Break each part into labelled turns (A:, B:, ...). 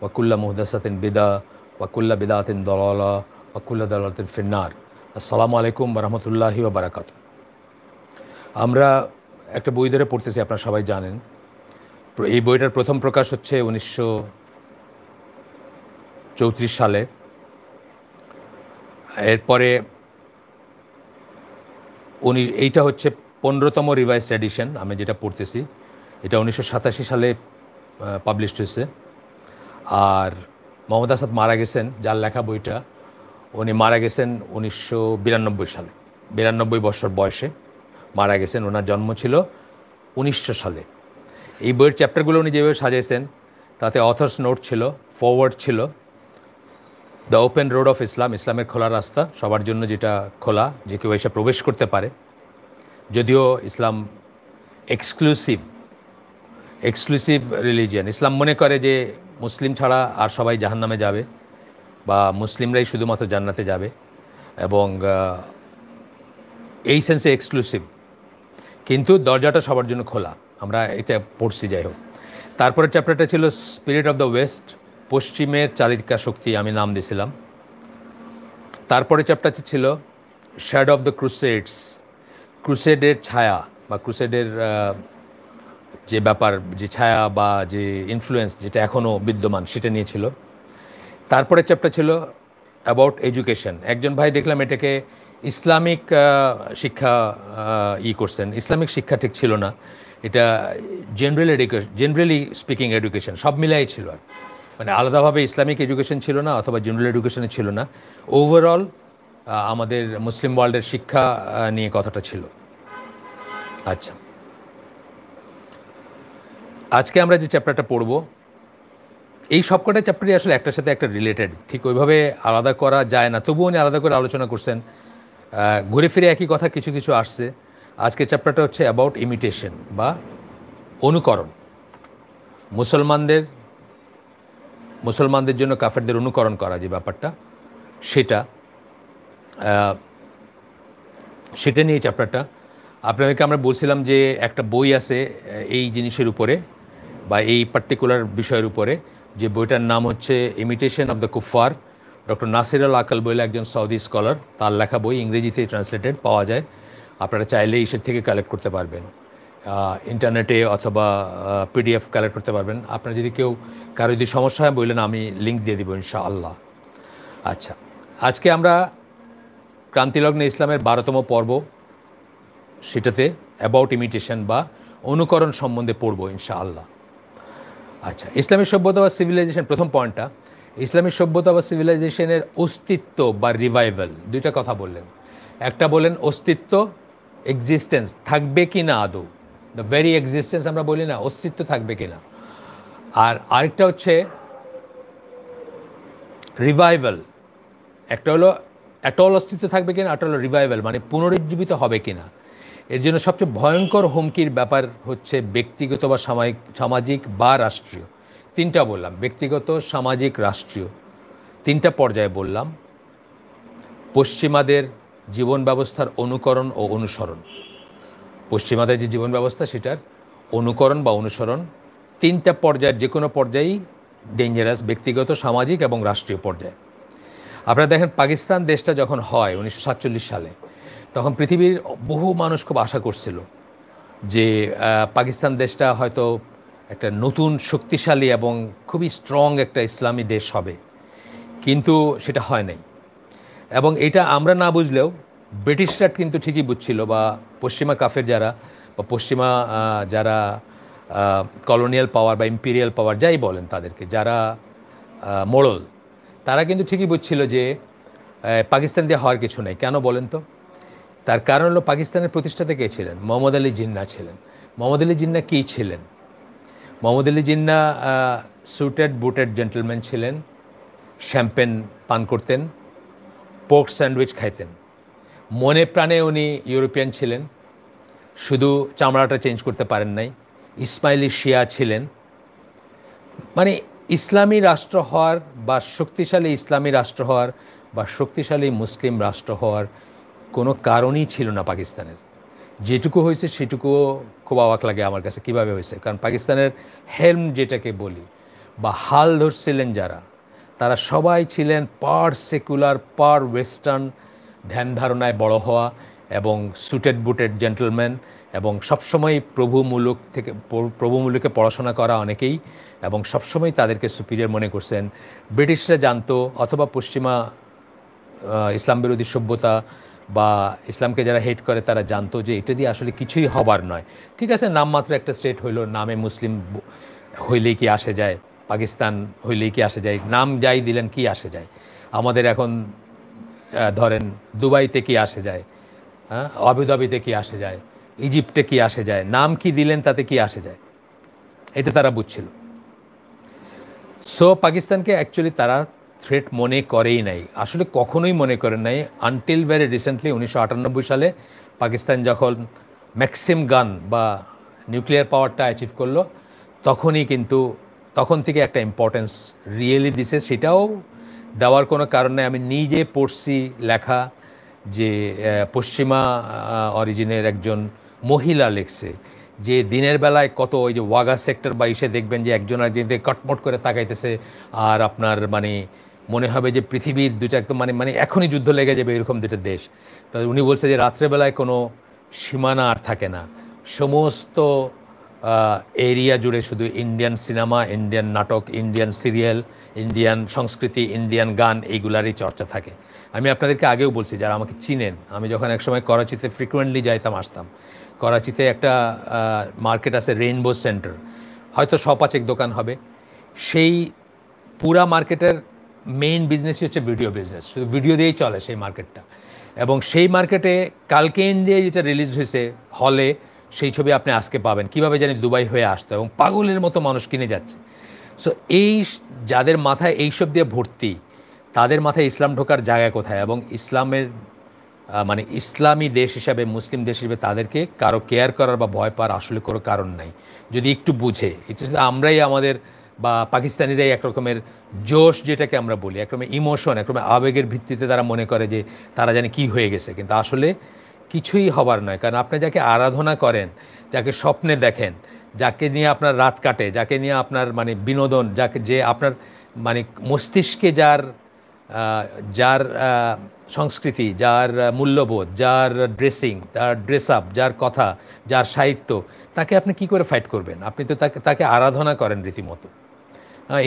A: ওয়াকুল্লা মুহদাসাতিন বিদা ওয়াকুল্লা বিদাতিন দলালা ওয়াকুল্লা দলাতিন ফিন্নার আসসালামু আলাইকুম রহমতুল্লাহি বারাকাত আমরা একটা বই ধরে পড়তেছি আপনারা সবাই জানেন এই বইটার প্রথম প্রকাশ হচ্ছে উনিশশো চৌত্রিশ সালে এরপরে উনি এইটা হচ্ছে পনেরোতম রিভাইস এডিশন আমি যেটা পড়তেছি এটা উনিশশো সালে পাবলিশড হয়েছে আর মোহাম্মদ আসাদ মারা গেছেন যার লেখা বইটা উনি মারা গেছেন উনিশশো বিরানব্বই সালে বিরানব্বই বছর বয়সে মারা গেছেন ওনার জন্ম ছিল উনিশশো সালে এই বইয়ের চ্যাপ্টারগুলো উনি যেভাবে সাজাইছেন তাতে অথর্স নোট ছিল ফরওয়ার্ড ছিল the open road of Islam ইসলামের খোলা রাস্তা সবার জন্য যেটা খোলা যে কেউ এসে প্রবেশ করতে পারে যদিও Islam exclusive exclusive religion Islam মনে করে যে মুসলিম ছাড়া আর সবাই জাহান নামে যাবে বা মুসলিমরাই শুধুমাত্র জান্নাতে যাবে এবং এই সেন্সে এক্সক্লুসিভ কিন্তু দরজাটা সবার জন্য খোলা আমরা এটা পড়ছি যাই হোক তারপরে চ্যাপ্টারটা ছিল স্পিরিট অফ দ্য ওয়েস্ট পশ্চিমের চারিকা শক্তি আমি নাম দিয়েছিলাম তারপরে চ্যাপ্টারটি ছিল শ্যাড অফ দ্য ক্রুসেডস ক্রুসেডের ছায়া বা ক্রুসেডের যে ব্যাপার যে ছায়া বা যে ইনফ্লুয়েন্স যেটা এখনও বিদ্যমান সেটা নিয়েছিল তারপরে চ্যাপ্টার ছিল অ্যাবাউট এডুকেশন একজন ভাই দেখলাম এটাকে ইসলামিক শিক্ষা ই করছেন ইসলামিক শিক্ষা ঠিক ছিল না এটা general education generally speaking education সব মিলাই ছিল আর মানে আলাদাভাবে ইসলামিক এডুকেশন ছিল না অথবা জেনারেল এডুকেশনে ছিল না ওভারঅল আমাদের মুসলিম ওয়ার্ল্ডের শিক্ষা নিয়ে কথাটা ছিল আচ্ছা আজকে আমরা যে চ্যাপ্টারটা পড়ব এই সবকটা চ্যাপ্টারই আসলে একটার সাথে একটা রিলেটেড ঠিক ওইভাবে আলাদা করা যায় না তবুও উনি আলাদা করে আলোচনা করছেন ঘুরে ফিরে একই কথা কিছু কিছু আসছে আজকে চ্যাপ্টারটা হচ্ছে অ্যাবাউট ইমিটেশন বা অনুকরণ মুসলমানদের মুসলমানদের জন্য কাফেরদের অনুকরণ করা যে ব্যাপারটা সেটা সেটা নিয়ে চ্যাপ্টারটা আপনাদেরকে আমরা বলছিলাম যে একটা বই আছে এই জিনিসের উপরে বা এই পার্টিকুলার বিষয়ের উপরে যে বইটার নাম হচ্ছে ইমিটেশন অব দ্য কুফার ডক্টর নাসির আল আকাল বলে একজন সৌদি স্কলার তার লেখা বই ইংরেজিতে ট্রান্সলেটেড পাওয়া যায় আপনারা চাইলে এসে থেকে কালেক্ট করতে পারবেন ইন্টারনেটে অথবা পিডিএফ কালেক্ট করতে পারবেন আপনার যদি কেউ কারো যদি সমস্যা হয় বললেন আমি লিঙ্ক দিয়ে দিব ইনশাআল্লাহ আচ্ছা আজকে আমরা ক্রান্তিলগ্নে ইসলামের বারোতম পর্ব সেটাতে অ্যাবাউট ইমিটেশন বা অনুকরণ সম্বন্ধে পড়ব ইনশাআল্লাহ আচ্ছা ইসলামী সভ্যতা বা সিভিলাইজেশন প্রথম পয়েন্টটা ইসলামী সভ্যতা বা সিভিলাইজেশনের অস্তিত্ব বা রিভাইভাল দুইটা কথা বললেন একটা বলেন অস্তিত্ব এক্সিস্টেন্স থাকবে কি না আদৌ দ্য ভেরি এক্সিস্টেন্স আমরা বলি না অস্তিত্ব থাকবে কি না আর আরেকটা হচ্ছে রিভাইভাল একটা হলো অ্যাটল অস্তিত্ব থাকবে কিনা একটা হলো রিভাইভাল মানে পুনরুজ্জীবিত হবে কিনা এর জন্য সবচেয়ে ভয়ঙ্কর হুমকির ব্যাপার হচ্ছে ব্যক্তিগত বা সামাজিক সামাজিক বা রাষ্ট্রীয় তিনটা বললাম ব্যক্তিগত সামাজিক রাষ্ট্রীয় তিনটা পর্যায়ে বললাম পশ্চিমাদের জীবন ব্যবস্থার অনুকরণ ও অনুসরণ পশ্চিমাদের যে জীবন ব্যবস্থা সেটার অনুকরণ বা অনুসরণ তিনটা পর্যায়ের যে কোনো পর্যায়েই ডেঞ্জারাস ব্যক্তিগত সামাজিক এবং রাষ্ট্রীয় পর্যায়ে আপনারা দেখেন পাকিস্তান দেশটা যখন হয় উনিশশো সালে তখন পৃথিবীর বহু মানুষ খুব আশা করছিল যে পাকিস্তান দেশটা হয়তো একটা নতুন শক্তিশালী এবং খুবই স্ট্রং একটা ইসলামী দেশ হবে কিন্তু সেটা হয় নাই এবং এটা আমরা না বুঝলেও ব্রিটিশরা কিন্তু ঠিকই বুঝছিল বা পশ্চিমা কাফের যারা বা পশ্চিমা যারা কলোনিয়াল পাওয়ার বা ইম্পিরিয়াল পাওয়ার যাই বলেন তাদেরকে যারা মোড়ল তারা কিন্তু ঠিকই বুঝছিল যে পাকিস্তান দিয়ে হওয়ার কিছু নেই কেন বলেন তো তার কারণ হলো পাকিস্তানের প্রতিষ্ঠাতা কে ছিলেন মোহাম্মদ আলী জিন্না ছিলেন মোহাম্মদ আলী জিন্না কী ছিলেন Mohammad Ali Jinnah suited booted gentleman ছিলেন শ্যাম্পেন পান করতেন পোর্ক স্যান্ডউইচ খাইতেন মনে প্রাণে উনি ইউরোপিয়ান ছিলেন শুধু চামড়াটা চেঞ্জ করতে পারেন নাই ইসমাইলি শিয়া ছিলেন মানে ইসলামী রাষ্ট্র হওয়ার বা শক্তিশালী ইসলামী রাষ্ট্র হওয়ার বা শক্তিশালী মুসলিম রাষ্ট্র হওয়ার কোনো কারণই ছিল না পাকিস্তানের যেটুকু হয়েছে সেটুকুও খুব অবাক লাগে আমার কাছে কিভাবে হয়েছে কারণ পাকিস্তানের হেলম যেটাকে বলি বা হাল ধরছিলেন যারা তারা সবাই ছিলেন পার সেকুলার পার ওয়েস্টার্ন ধ্যান ধারণায় বড় হওয়া এবং সুটেড বুটেড জেন্টলম্যান এবং সবসময় প্রভুমূলক থেকে প্রভুমূলকে পড়াশোনা করা অনেকেই এবং সবসময় তাদেরকে সুপিরিয়র মনে করছেন ব্রিটিশরা জানতো অথবা পশ্চিমা ইসলাম বিরোধী সভ্যতা বা ইসলামকে যারা হেট করে তারা জানতো যে এটা দিয়ে আসলে কিছুই হবার নয় ঠিক আছে নামমাত্র একটা স্টেট হইলো নামে মুসলিম হইলেই কি আসে যায় পাকিস্তান হইলেই কি আসে যায় নাম যাই দিলেন কি আসে যায় আমাদের এখন ধরেন দুবাইতে কি আসে যায় হ্যাঁ আবুধাবিতে কি আসে যায় ইজিপ্টে কি আসে যায় নাম কি দিলেন তাতে কি আসে যায় এটা তারা বুঝছিল সো পাকিস্তানকে অ্যাকচুয়ালি তারা থ্রেট মনে করেই নাই আসলে কখনোই মনে করেন নাই আনটিল ভেরি রিসেন্টলি উনিশশো সালে পাকিস্তান যখন ম্যাক্সিম গান বা নিউক্লিয়ার পাওয়ারটা অ্যাচিভ করলো তখনই কিন্তু তখন থেকে একটা ইম্পর্টেন্স রিয়েলি দিছে সেটাও দেওয়ার কোনো কারণে আমি নিজে পড়ছি লেখা যে পশ্চিমা অরিজিনের একজন মহিলা লেখছে যে দিনের বেলায় কত ওই যে ওয়াগা সেক্টর বা ইসে দেখবেন যে একজন আর যে কটমট করে তাকাইতেছে আর আপনার মানে মনে হবে যে পৃথিবীর দুটা একদম মানে মানে এখনই যুদ্ধ লেগে যাবে এরকম দুটো দেশ তো উনি বলছে যে রাত্রেবেলায় কোনো সীমানা আর থাকে না সমস্ত এরিয়া জুড়ে শুধু ইন্ডিয়ান সিনেমা ইন্ডিয়ান নাটক ইন্ডিয়ান সিরিয়াল ইন্ডিয়ান সংস্কৃতি ইন্ডিয়ান গান এইগুলারই চর্চা থাকে আমি আপনাদেরকে আগেও বলছি যারা আমাকে চিনেন আমি যখন একসময় করাচিতে ফ্রিকুয়েন্টলি যাইতাম আসতাম করাচিতে একটা মার্কেট আছে রেইনবো সেন্টার হয়তো সপাচেক দোকান হবে সেই পুরা মার্কেটের মেইন বিজনেসই হচ্ছে ভিডিও বিজনেস শুধু ভিডিও দিয়েই চলে সেই মার্কেটটা এবং সেই মার্কেটে কালকে ইন্ডিয়ায় যেটা রিলিজ হয়েছে হলে সেই ছবি আপনি আজকে পাবেন কিভাবে জানি দুবাই হয়ে আসতো এবং পাগলের মতো মানুষ কিনে যাচ্ছে সো এই যাদের মাথায় এইসব দিয়ে ভর্তি তাদের মাথায় ইসলাম ঢোকার জায়গা কোথায় এবং ইসলামের মানে ইসলামী দেশ হিসাবে মুসলিম দেশ হিসেবে তাদেরকে কারো কেয়ার করার বা ভয় পাওয়ার আসলে কোনো কারণ নাই যদি একটু বুঝে ইচ্ছে আমরাই আমাদের বা পাকিস্তানিরাই একরকমের জোশ যেটাকে আমরা বলি একরকমের ইমোশন একরকমের আবেগের ভিত্তিতে তারা মনে করে যে তারা জানে কি হয়ে গেছে কিন্তু আসলে কিছুই হবার নয় কারণ আপনি যাকে আরাধনা করেন যাকে স্বপ্নে দেখেন যাকে নিয়ে আপনার রাত কাটে যাকে নিয়ে আপনার মানে বিনোদন যাকে যে আপনার মানে মস্তিষ্কে যার যার সংস্কৃতি যার মূল্যবোধ যার ড্রেসিং তার ড্রেস আপ যার কথা যার সাহিত্য তাকে আপনি কি করে ফাইট করবেন আপনি তো তাকে তাকে আরাধনা করেন রীতিমতো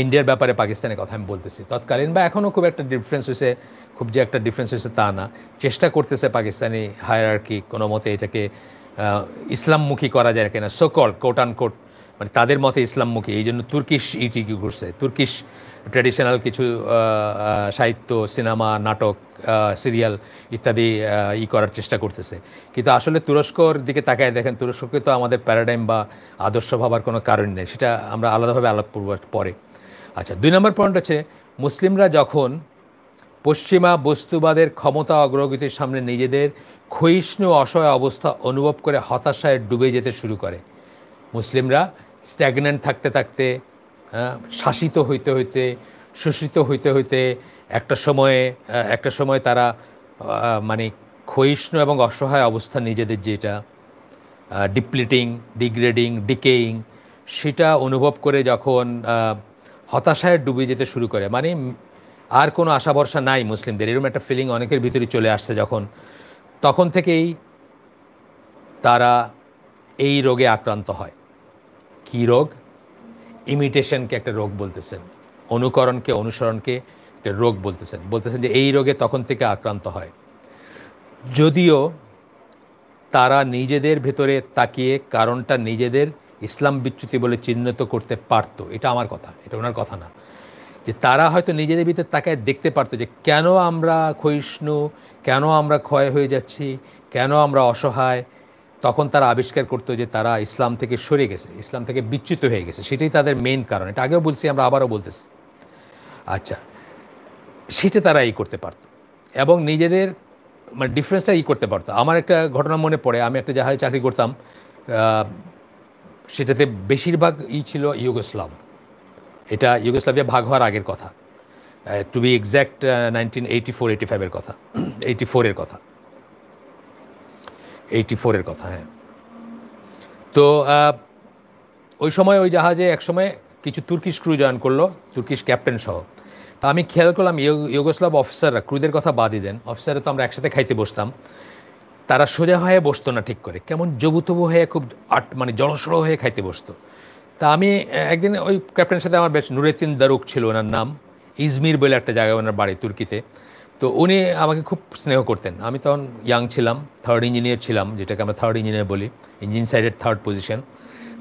A: ইন্ডিয়ার ব্যাপারে পাকিস্তানের কথা আমি বলতেছি তৎকালীন বা এখনও খুব একটা ডিফারেন্স হয়েছে খুব যে একটা ডিফারেন্স হয়েছে তা না চেষ্টা করতেছে পাকিস্তানি হায়ারার্কি কোনো মতে এটাকে ইসলামমুখী করা যায় কিনা সোকল কোট আন কোট মানে তাদের মতে ইসলামমুখী এই জন্য তুর্কিশ ইটি e কি ঘুরছে তুর্কিশ ট্র্যাডিশনাল কিছু সাহিত্য সিনেমা নাটক সিরিয়াল ইত্যাদি ই করার চেষ্টা করতেছে কিন্তু আসলে তুরস্কর দিকে তাকায় দেখেন তুরস্ককে তো আমাদের প্যারাডাইম বা আদর্শ ভাবার কোনো কারণ নেই সেটা আমরা আলাদাভাবে আলাপ পরে আচ্ছা দুই নম্বর পয়েন্ট হচ্ছে মুসলিমরা যখন পশ্চিমা বস্তুবাদের ক্ষমতা অগ্রগতির সামনে নিজেদের ক্ষয়িষ্ণু অসহায় অবস্থা অনুভব করে হতাশায় ডুবে যেতে শুরু করে মুসলিমরা স্ট্যাগনেন্ট থাকতে থাকতে শাসিত হইতে হইতে শোষিত হইতে হইতে একটা সময়ে একটা সময় তারা মানে ক্ষয়িষ্ণু এবং অসহায় অবস্থা নিজেদের যেটা ডিপ্লিটিং ডিগ্রেডিং ডিকেইং সেটা অনুভব করে যখন হতাশায় ডুবে যেতে শুরু করে মানে আর কোনো আশা ভরসা নাই মুসলিমদের এরকম একটা ফিলিং অনেকের ভিতরে চলে আসছে যখন তখন থেকেই তারা এই রোগে আক্রান্ত হয় কী রোগ ইমিটেশনকে একটা রোগ বলতেছেন অনুকরণকে অনুসরণকে একটা রোগ বলতেছেন বলতেছেন যে এই রোগে তখন থেকে আক্রান্ত হয় যদিও তারা নিজেদের ভেতরে তাকিয়ে কারণটা নিজেদের ইসলাম বিচ্যুতি বলে চিহ্নিত করতে পারতো এটা আমার কথা এটা ওনার কথা না যে তারা হয়তো নিজেদের ভিতরে তাকে দেখতে পারতো যে কেন আমরা ক্ষয়িষ্ণু কেন আমরা ক্ষয় হয়ে যাচ্ছি কেন আমরা অসহায় তখন তারা আবিষ্কার করতো যে তারা ইসলাম থেকে সরে গেছে ইসলাম থেকে বিচ্যুত হয়ে গেছে সেটাই তাদের মেন কারণ এটা আগেও বলছি আমরা আবারও বলতেছি আচ্ছা সেটা তারা ই করতে পারত এবং নিজেদের মানে ডিফারেন্সটা ই করতে পারতো আমার একটা ঘটনা মনে পড়ে আমি একটা জাহাজে চাকরি করতাম সেটাতে বেশিরভাগ ই ছিল ইউগোস্লাভ এটা ইউগোস্লাভিয়া ভাগ হওয়ার আগের কথা to be exact nineteen eighty four eighty ফাইভের কথা এইটি ফোরের কথা এইটি ফোরের কথা হ্যাঁ তো ওই সময় ওই জাহাজে একসময় কিছু তুর্কিশ ক্রু জয়েন করলো তুর্কিশ ক্যাপ্টেন সহ তা আমি খেয়াল করলাম ইয়োগোস্লাভ অফিসাররা ক্রুদের কথা বাদই দেন অফিসারে তো আমরা একসাথে খাইতে বসতাম তারা সোজা হয়ে বসতো না ঠিক করে কেমন জবুতবু হয়ে খুব আট মানে জনসড় হয়ে খাইতে বসতো তা আমি একদিন ওই ক্যাপ্টেনের সাথে আমার বেশ নুরেতিন দারুক ছিল ওনার নাম ইজমির বলে একটা জায়গায় ওনার বাড়ি তুর্কিতে তো উনি আমাকে খুব স্নেহ করতেন আমি তখন ইয়াং ছিলাম থার্ড ইঞ্জিনিয়ার ছিলাম যেটাকে আমরা থার্ড ইঞ্জিনিয়ার বলি ইঞ্জিন সাইডের থার্ড পজিশন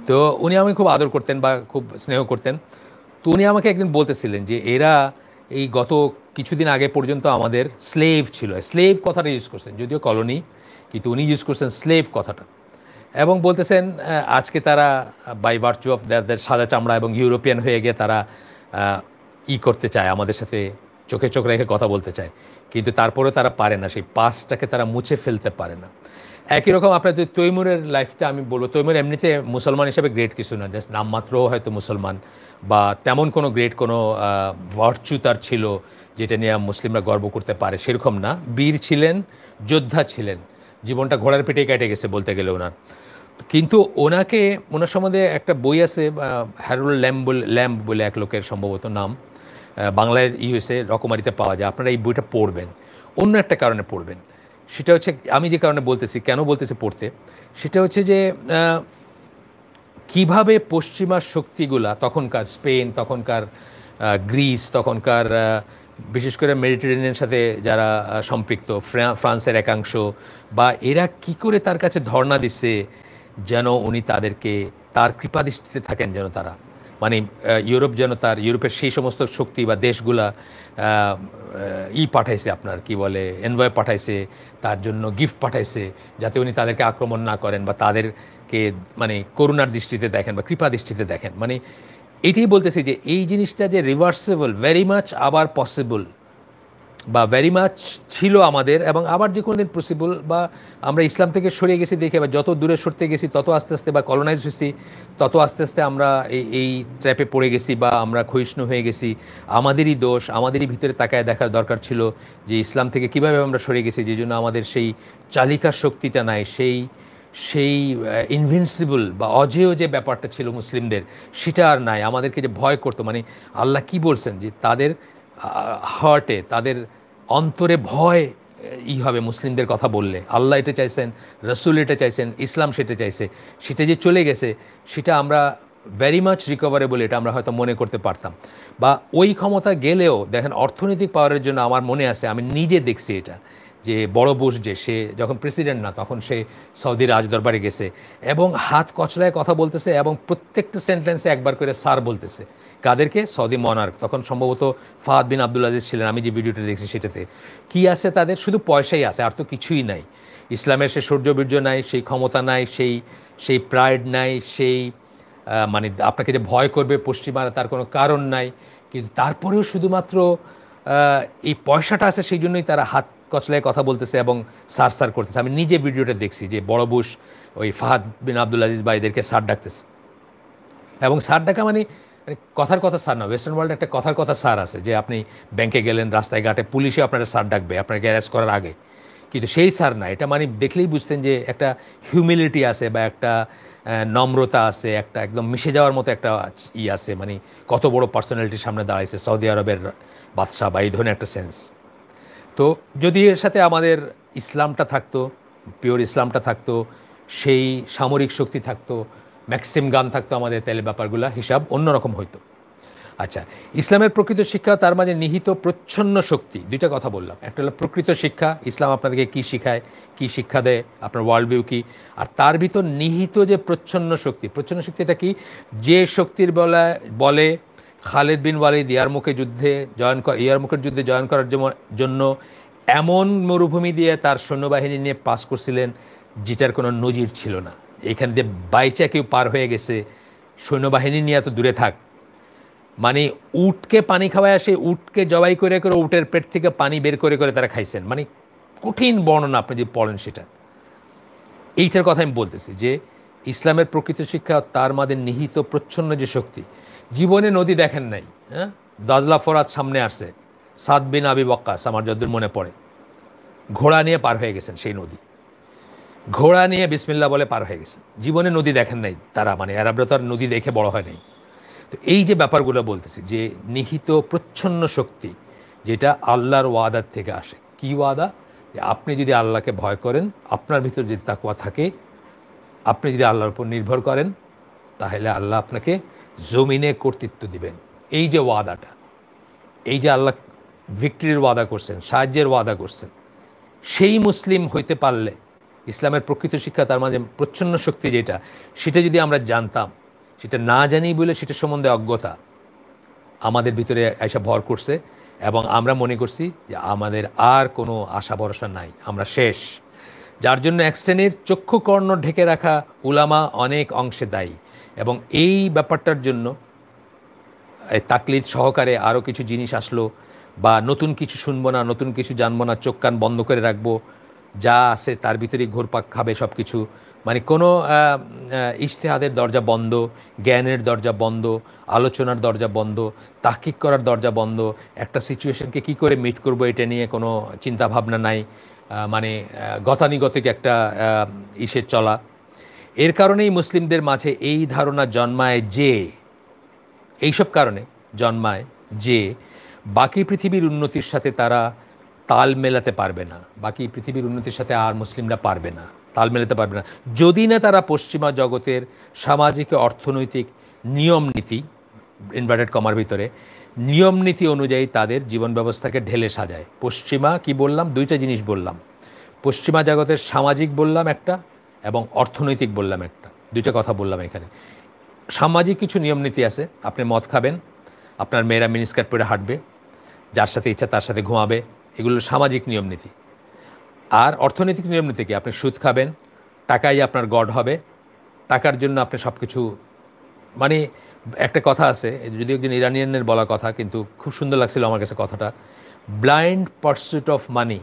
A: তো উনি আমি খুব আদর করতেন বা খুব স্নেহ করতেন তো উনি আমাকে একদিন বলতেছিলেন যে এরা এই গত কিছুদিন আগে পর্যন্ত আমাদের স্লেভ ছিল স্লেভ কথাটা ইউজ করছেন যদিও কলোনি কিন্তু উনি ইউজ করছেন স্লেভ কথাটা এবং বলতেছেন আজকে তারা বাই ভার্চু অফ দ্যাদের সাদা চামড়া এবং ইউরোপিয়ান হয়ে গিয়ে তারা ই করতে চায় আমাদের সাথে চোখে চোখ রেখে কথা বলতে চায় কিন্তু তারপরে তারা পারে না সেই পাসটাকে তারা মুছে ফেলতে পারে না একই রকম আপনার যদি তৈমুরের লাইফটা আমি বলবো তৈমুর এমনিতে মুসলমান হিসেবে গ্রেট কিছু না জাস্ট নামমাত্রও হয়তো মুসলমান বা তেমন কোনো গ্রেট কোনো ভার্চু তার ছিল যেটা নিয়ে মুসলিমরা গর্ব করতে পারে সেরকম না বীর ছিলেন যোদ্ধা ছিলেন জীবনটা ঘোড়ার পেটে কেটে গেছে বলতে গেলে ওনার কিন্তু ওনাকে ওনার সম্বন্ধে একটা বই আছে হ্যারুল ল্যাম্প ল্যাম্প বলে এক লোকের সম্ভবত নাম বাংলায় ইউএসএ রকমারিতে পাওয়া যায় আপনারা এই বইটা পড়বেন অন্য একটা কারণে পড়বেন সেটা হচ্ছে আমি যে কারণে বলতেছি কেন বলতেছি পড়তে সেটা হচ্ছে যে কিভাবে পশ্চিমা শক্তিগুলা তখনকার স্পেন তখনকার গ্রিস তখনকার বিশেষ করে মেডিটেরিয়ানের সাথে যারা সম্পৃক্ত ফ্রান্সের একাংশ বা এরা কি করে তার কাছে ধর্ণা দিচ্ছে যেন উনি তাদেরকে তার কৃপাদৃষ্টিতে থাকেন যেন তারা মানে ইউরোপ যেন তার ইউরোপের সেই সমস্ত শক্তি বা দেশগুলা ই পাঠাইছে আপনার কি বলে এনভয় পাঠাইছে তার জন্য গিফট পাঠাইছে যাতে উনি তাদেরকে আক্রমণ না করেন বা তাদেরকে মানে করুণার দৃষ্টিতে দেখেন বা কৃপা দৃষ্টিতে দেখেন মানে এটাই বলতেছি যে এই জিনিসটা যে রিভার্সেবল ভেরি মাচ আবার পসিবল বা ভেরি মাচ ছিল আমাদের এবং আবার যে কোনো দিন পসিবল বা আমরা ইসলাম থেকে সরে গেছি দেখে বা যত দূরে সরতে গেছি তত আস্তে আস্তে বা কলোনাইজ হয়েছি তত আস্তে আস্তে আমরা এই এই ট্র্যাপে পড়ে গেছি বা আমরা ক্ষয়িষ্ণু হয়ে গেছি আমাদেরই দোষ আমাদেরই ভিতরে তাকায় দেখার দরকার ছিল যে ইসলাম থেকে কিভাবে আমরা সরে গেছি যে জন্য আমাদের সেই চালিকা শক্তিটা নাই সেই সেই ইনভিনসিবল বা অজেয় যে ব্যাপারটা ছিল মুসলিমদের সেটা আর নাই আমাদেরকে যে ভয় করতো মানে আল্লাহ কি বলছেন যে তাদের হার্টে তাদের অন্তরে ভয় ই হবে মুসলিমদের কথা বললে আল্লাহ এটা চাইছেন রসুল এটা চাইছেন ইসলাম সেটা চাইছে সেটা যে চলে গেছে সেটা আমরা ভেরি মাচ রিকভারেবল এটা আমরা হয়তো মনে করতে পারতাম বা ওই ক্ষমতা গেলেও দেখেন অর্থনৈতিক পাওয়ারের জন্য আমার মনে আছে আমি নিজে দেখছি এটা যে বড় বুশ যে সে যখন প্রেসিডেন্ট না তখন সে সৌদি রাজদরবারে গেছে এবং হাত কচলায় কথা বলতেছে এবং প্রত্যেকটা সেন্টেন্সে একবার করে সার বলতেছে কাদেরকে সৌদি মনার্ক তখন সম্ভবত ফাহাদ বিন আব্দুল আজিজ ছিলেন আমি যে ভিডিওটা দেখছি সেটাতে কি আছে তাদের শুধু পয়সাই আছে আর তো কিছুই নাই ইসলামের সে সৌর্যবীর্য নাই সেই ক্ষমতা নাই সেই সেই প্রাইড নাই সেই মানে আপনাকে যে ভয় করবে পশ্চিমারা তার কোনো কারণ নাই কিন্তু তারপরেও শুধুমাত্র এই পয়সাটা আছে সেই জন্যই তারা হাত কচলায় কথা বলতেছে এবং সার সার করতেছে আমি নিজে ভিডিওটা দেখছি যে বড় বুশ ওই ফাহাদ বিন আব্দুল আজিজ বা এদেরকে সার ডাকতেছে এবং সার ডাকা মানে, মানে কথার কথা সার না ওয়েস্টার্ন ওয়ার্ল্ডে একটা কথার কথা সার আছে যে আপনি ব্যাংকে গেলেন রাস্তায় ঘাটে পুলিশে আপনারা সার ডাকবে আপনাকে অ্যারেস্ট করার আগে কিন্তু সেই সার না এটা মানে দেখলেই বুঝতেন যে একটা হিউমিলিটি আছে বা একটা নম্রতা আছে একটা একদম মিশে যাওয়ার মতো একটা ই আছে মানে কত বড় পার্সোনালিটির সামনে দাঁড়াইছে সৌদি আরবের বাদশাহ বা এই ধরনের একটা সেন্স তো যদি এর সাথে আমাদের ইসলামটা থাকতো পিওর ইসলামটা থাকতো সেই সামরিক শক্তি থাকতো ম্যাক্সিম গান থাকতো আমাদের তেলের ব্যাপারগুলো হিসাব অন্যরকম হইতো আচ্ছা ইসলামের প্রকৃত শিক্ষা তার মাঝে নিহিত প্রচ্ছন্ন শক্তি দুইটা কথা বললাম একটা হলো প্রকৃত শিক্ষা ইসলাম আপনাদেরকে কি শিখায় কি শিক্ষা দেয় আপনার ওয়ার্ল্ড ভিউ কী আর তার ভিতর নিহিত যে প্রচ্ছন্ন শক্তি প্রচ্ছন্ন শক্তি এটা কি যে শক্তির বলা বলে খালেদ বিন ওয়ালিদ ইয়ারমুখে যুদ্ধে জয়ন জয়েন ইয়ারমুখের যুদ্ধে জয়েন করার জন্য এমন মরুভূমি দিয়ে তার সৈন্যবাহিনী নিয়ে পাস করছিলেন যেটার কোনো নজির ছিল না এখান দিয়ে বাইচা কেউ পার হয়ে গেছে সৈন্যবাহিনী নিয়ে এত দূরে থাক মানে উটকে পানি খাওয়ায় আসে উটকে জবাই করে করে উটের পেট থেকে পানি বের করে করে তারা খাইছেন মানে কঠিন বর্ণনা আপনি যদি পড়েন সেটা এইটার কথা আমি বলতেছি যে ইসলামের প্রকৃত শিক্ষা তার মাঝে নিহিত প্রচ্ছন্ন যে শক্তি জীবনে নদী দেখেন নাই হ্যাঁ দাজলা ফরাত সামনে আসে সাদ বিন আবি বক্কাস আমার যদ্দুর মনে পড়ে ঘোড়া নিয়ে পার হয়ে গেছেন সেই নদী ঘোড়া নিয়ে বিসমিল্লা বলে পার হয়ে গেছেন জীবনে নদী দেখেন নাই তারা মানে আরবরা তো আর নদী দেখে বড় হয় নাই তো এই যে ব্যাপারগুলো বলতেছি যে নিহিত প্রচ্ছন্ন শক্তি যেটা আল্লাহর ওয়াদার থেকে আসে কি ওয়াদা যে আপনি যদি আল্লাহকে ভয় করেন আপনার ভিতর যদি তাকুয়া থাকে আপনি যদি আল্লাহর উপর নির্ভর করেন তাহলে আল্লাহ আপনাকে জমিনে কর্তৃত্ব দিবেন এই যে ওয়াদাটা এই যে আল্লাহ ভিক্টরির ওয়াদা করছেন সাহায্যের ওয়াদা করছেন সেই মুসলিম হইতে পারলে ইসলামের প্রকৃত শিক্ষা তার মাঝে প্রচ্ছন্ন শক্তি যেটা সেটা যদি আমরা জানতাম সেটা না জানি বলে সেটা সম্বন্ধে অজ্ঞতা আমাদের ভিতরে এসে ভর করছে এবং আমরা মনে করছি যে আমাদের আর কোনো আশা ভরসা নাই আমরা শেষ যার জন্য এক শ্রেণীর চক্ষুকর্ণ ঢেকে রাখা উলামা অনেক অংশে দায়ী এবং এই ব্যাপারটার জন্য তাকলিদ সহকারে আরও কিছু জিনিস আসলো বা নতুন কিছু শুনবো না নতুন কিছু জানবো না চোখ কান বন্ধ করে রাখবো যা আছে তার ভিতরেই ঘোরপাক খাবে সব কিছু মানে কোনো ইশতেহাদের দরজা বন্ধ জ্ঞানের দরজা বন্ধ আলোচনার দরজা বন্ধ তাক্ষিক করার দরজা বন্ধ একটা সিচুয়েশনকে কি করে মিট করব এটা নিয়ে কোনো চিন্তাভাবনা নাই মানে গতানিগতিক একটা ইসের চলা এর কারণেই মুসলিমদের মাঝে এই ধারণা জন্মায় যে এইসব কারণে জন্মায় যে বাকি পৃথিবীর উন্নতির সাথে তারা তাল মেলাতে পারবে না বাকি পৃথিবীর উন্নতির সাথে আর মুসলিমরা পারবে না তাল মেলাতে পারবে না যদি না তারা পশ্চিমা জগতের সামাজিক অর্থনৈতিক নিয়ম নীতি ইনভার্টেড কমার ভিতরে নিয়ম নীতি অনুযায়ী তাদের জীবন ব্যবস্থাকে ঢেলে সাজায় পশ্চিমা কি বললাম দুইটা জিনিস বললাম পশ্চিমা জগতের সামাজিক বললাম একটা এবং অর্থনৈতিক বললাম একটা দুইটা কথা বললাম এখানে সামাজিক কিছু নিয়ম নীতি আছে আপনি মদ খাবেন আপনার মেয়েরা মিনিস্কার পরে হাঁটবে যার সাথে ইচ্ছা তার সাথে ঘুমাবে এগুলো সামাজিক নিয়ম নীতি আর অর্থনৈতিক নিয়ম নীতি কি আপনি সুদ খাবেন টাকাই আপনার গড হবে টাকার জন্য আপনি সব কিছু মানে একটা কথা আছে যদি একজন ইরানিয়ানের বলা কথা কিন্তু খুব সুন্দর লাগছিল আমার কাছে কথাটা blind pursuit of money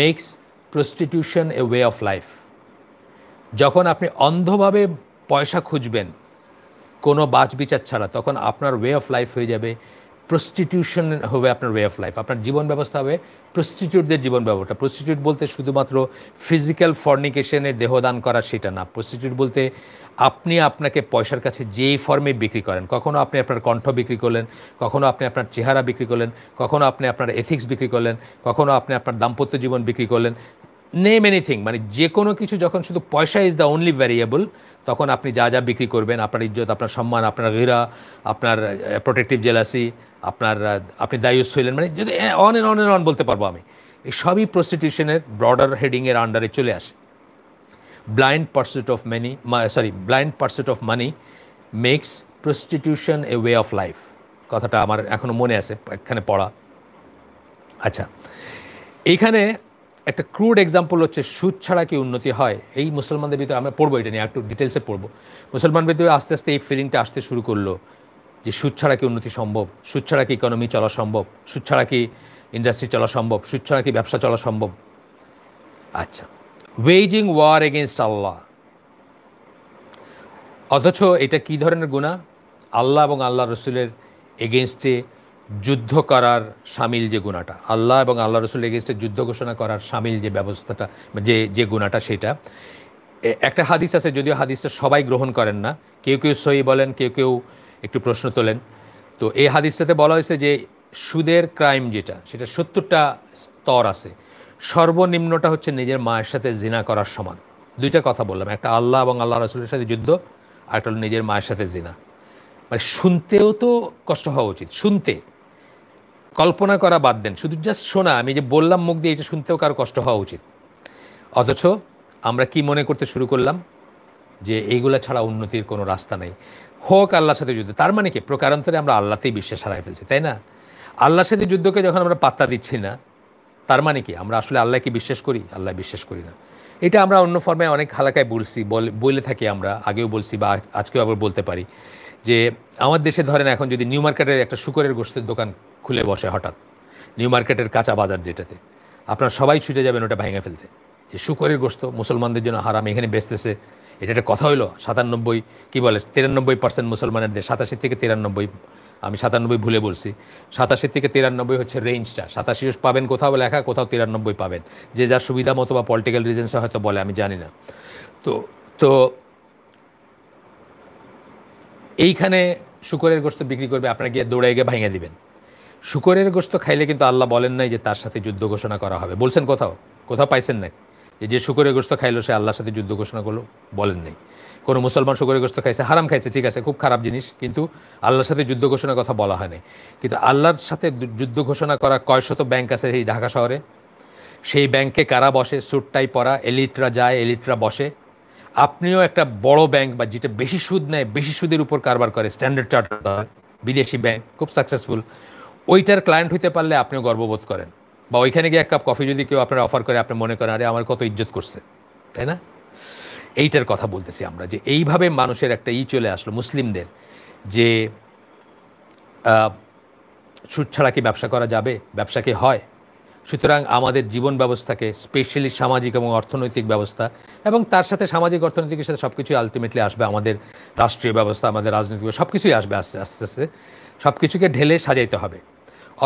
A: makes prostitution a way of life যখন আপনি অন্ধভাবে পয়সা খুঁজবেন কোনো বাজ বিচার ছাড়া তখন আপনার ওয়ে অফ লাইফ হয়ে যাবে প্রস্টিটিউশন হবে আপনার ওয়ে অফ লাইফ আপনার জীবন ব্যবস্থা হবে প্রস্টিটিউটদের জীবন ব্যবস্থা প্রস্টিটিউট বলতে শুধুমাত্র ফিজিক্যাল ফর্নিকেশনে দেহদান করা সেটা না প্রস্টিটিউট বলতে আপনি আপনাকে পয়সার কাছে যেই ফর্মে বিক্রি করেন কখনও আপনি আপনার কণ্ঠ বিক্রি করলেন কখনও আপনি আপনার চেহারা বিক্রি করলেন কখনও আপনি আপনার এথিক্স বিক্রি করলেন কখনও আপনি আপনার দাম্পত্য জীবন বিক্রি করলেন নেম এনিথিং মানে যে কোনো কিছু যখন শুধু পয়সা ইজ দ্য অনলি ভ্যারিয়েবল তখন আপনি যা যা বিক্রি করবেন আপনার ইজ্জত আপনার সম্মান আপনার হীরা আপনার প্রোটেক্টিভ জেলাসি আপনার আপনি দায়ুস হইলেন মানে যদি on and on and on বলতে পারবো আমি এই সবই প্রস্টিটিউশনের ব্রডার হেডিংয়ের আন্ডারে চলে আসে blind pursuit of many sorry blind pursuit of money makes prostitution a way of life কথাটা আমার এখনো মনে আছে এখানে পড়া আচ্ছা এখানে একটা ক্রুড এক্সাম্পল হচ্ছে সুদ ছাড়া কি উন্নতি হয় এই মুসলমানদের ভিতরে আমরা পড়বো এটা নিয়ে একটু ডিটেলসে পড়বো মুসলমানদের ভিতরে আস্তে আস্তে এই ফিলিংটা আসতে শুরু করলো যে সুদ ছাড়া কি উন্নতি সম্ভব সুদ ছাড়া কি ইকোনমি চলা সম্ভব সুদ ছাড়া কি ইন্ডাস্ট্রি চলা সম্ভব সুদ ছাড়া কি ব্যবসা চলা সম্ভব আচ্ছা ওয়েজিং ওয়ার এগেনস্ট আল্লাহ অথচ এটা কি ধরনের গুণা আল্লাহ এবং আল্লাহ রসুলের এগেনস্টে যুদ্ধ করার সামিল যে গুণাটা আল্লাহ এবং আল্লাহ রসুল এগেছে যুদ্ধ ঘোষণা করার সামিল যে ব্যবস্থাটা যে যে গুণাটা সেটা একটা হাদিস আছে যদিও হাদিসটা সবাই গ্রহণ করেন না কেউ কেউ সই বলেন কেউ কেউ একটু প্রশ্ন তোলেন তো এই হাদিসটাতে বলা হয়েছে যে সুদের ক্রাইম যেটা সেটা সত্তরটা স্তর আছে সর্বনিম্নটা হচ্ছে নিজের মায়ের সাথে জিনা করার সমান দুইটা কথা বললাম একটা আল্লাহ এবং আল্লাহ রসুলের সাথে যুদ্ধ আর একটা হলো নিজের মায়ের সাথে জিনা মানে শুনতেও তো কষ্ট হওয়া উচিত শুনতে কল্পনা করা বাদ দেন শুধু জাস্ট শোনা আমি যে বললাম মুখ দিয়ে এটা শুনতেও কারো কষ্ট হওয়া উচিত অথচ আমরা কি মনে করতে শুরু করলাম যে এইগুলা ছাড়া উন্নতির কোনো রাস্তা নেই হোক আল্লাহর সাথে যুদ্ধ তার মানে কি প্রকারান্তরে আমরা আল্লাহতেই বিশ্বাস হারাই ফেলছি তাই না আল্লাহর সাথে যুদ্ধকে যখন আমরা পাত্তা দিচ্ছি না তার মানে কি আমরা আসলে আল্লাহকে বিশ্বাস করি আল্লাহ বিশ্বাস করি না এটা আমরা অন্য ফর্মে অনেক হালাকায় বলছি বলে থাকি আমরা আগেও বলছি বা আজকেও আবার বলতে পারি যে আমার দেশে ধরেন এখন যদি নিউ মার্কেটের একটা শুকরের গোষ্ঠীর দোকান খুলে বসে হঠাৎ নিউ মার্কেটের কাঁচা বাজার যেটাতে আপনার সবাই ছুটে যাবেন ওটা ভেঙে ফেলতে যে শুকরের গোস্ত মুসলমানদের জন্য হারাম এখানে বেচতেছে এটা একটা কথা হইলো সাতানব্বই কী বলে তিরানব্বই পার্সেন্ট মুসলমানের দেশ সাতাশি থেকে তিরানব্বই আমি সাতানব্বই ভুলে বলছি সাতাশি থেকে তিরানব্বই হচ্ছে রেঞ্জটা সাতাশি পাবেন কোথাও লেখা কোথাও তিরানব্বই পাবেন যে যার সুবিধা মতো বা পলিটিক্যাল রিজেন্সে হয়তো বলে আমি জানি না তো তো এইখানে শুকরের গোস্ত বিক্রি করবে আপনাকে দৌড়ে গিয়ে ভাঙে দিবেন শুকরের গোস্ত খাইলে কিন্তু আল্লাহ বলেন নাই যে তার সাথে যুদ্ধ ঘোষণা করা হবে বলছেন কোথাও কোথাও পাইছেন নাই যে যে শুকরের গোস্ত খাইলো সে আল্লাহর সাথে যুদ্ধ ঘোষণা করলো বলেন নাই কোনো মুসলমান শুকরের গোস্ত খাইছে হারাম খাইছে ঠিক আছে খুব খারাপ জিনিস কিন্তু আল্লাহর সাথে যুদ্ধ ঘোষণার কথা বলা হয়নি কিন্তু আল্লাহর সাথে যুদ্ধ ঘোষণা করা কয়শত ব্যাংক আছে এই ঢাকা শহরে সেই ব্যাংকে কারা বসে সুটটাই পরা এলিটরা যায় এলিটরা বসে আপনিও একটা বড় ব্যাংক বা যেটা বেশি সুদ নেয় বেশি সুদের উপর কারবার করে স্ট্যান্ডার্ড চার্টার বিদেশি ব্যাংক খুব সাকসেসফুল ওইটার ক্লায়েন্ট হইতে পারলে আপনিও গর্ববোধ করেন বা ওইখানে গিয়ে এক কাপ কফি যদি কেউ আপনার অফার করে আপনি মনে করেন আরে আমার কত ইজ্জত করছে তাই না এইটার কথা বলতেছি আমরা যে এইভাবে মানুষের একটা ই চলে আসলো মুসলিমদের যে সুদ ছাড়া কি ব্যবসা করা যাবে ব্যবসা কি হয় সুতরাং আমাদের জীবন ব্যবস্থাকে স্পেশালি সামাজিক এবং অর্থনৈতিক ব্যবস্থা এবং তার সাথে সামাজিক অর্থনৈতিকের সাথে সব কিছুই আলটিমেটলি আসবে আমাদের রাষ্ট্রীয় ব্যবস্থা আমাদের রাজনৈতিক সব কিছুই আসবে আস্তে আস্তে আস্তে সব কিছুকে ঢেলে সাজাইতে হবে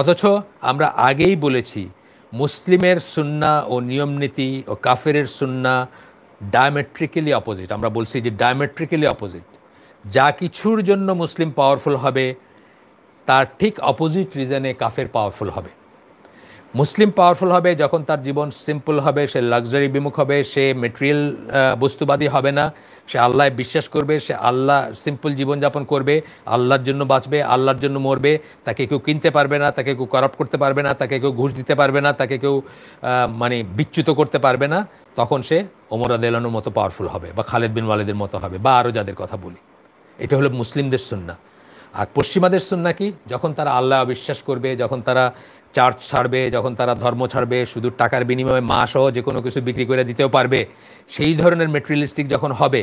A: অথচ আমরা আগেই বলেছি মুসলিমের সুন্না ও নিয়মনীতি ও কাফেরের সুন্না ডায়োমেট্রিক্যালি অপোজিট আমরা বলছি যে ডায়োমেট্রিক্যালি অপোজিট যা কিছুর জন্য মুসলিম পাওয়ারফুল হবে তার ঠিক অপোজিট রিজনে কাফের পাওয়ারফুল হবে মুসলিম পাওয়ারফুল হবে যখন তার জীবন সিম্পল হবে সে লাক্সারি বিমুখ হবে সে মেটেরিয়াল বস্তুবাদী হবে না সে আল্লাহ বিশ্বাস করবে সে আল্লাহ সিম্পল জীবনযাপন করবে আল্লাহর জন্য বাঁচবে আল্লাহর জন্য মরবে তাকে কেউ কিনতে পারবে না তাকে কেউ করাপ্ট করতে পারবে না তাকে কেউ ঘুষ দিতে পারবে না তাকে কেউ মানে বিচ্যুত করতে পারবে না তখন সে ওমর আদেলানোর মতো পাওয়ারফুল হবে বা খালেদ বিন ওয়ালেদের মতো হবে বা আরও যাদের কথা বলি এটা হলো মুসলিমদের সুন্না আর পশ্চিমাদের সুন্না কি যখন তারা আল্লাহ অবিশ্বাস করবে যখন তারা চার্চ ছাড়বে যখন তারা ধর্ম ছাড়বে শুধু টাকার বিনিময়ে মা সহ যে কোনো কিছু বিক্রি করে দিতেও পারবে সেই ধরনের মেটেরিয়ালিস্টিক যখন হবে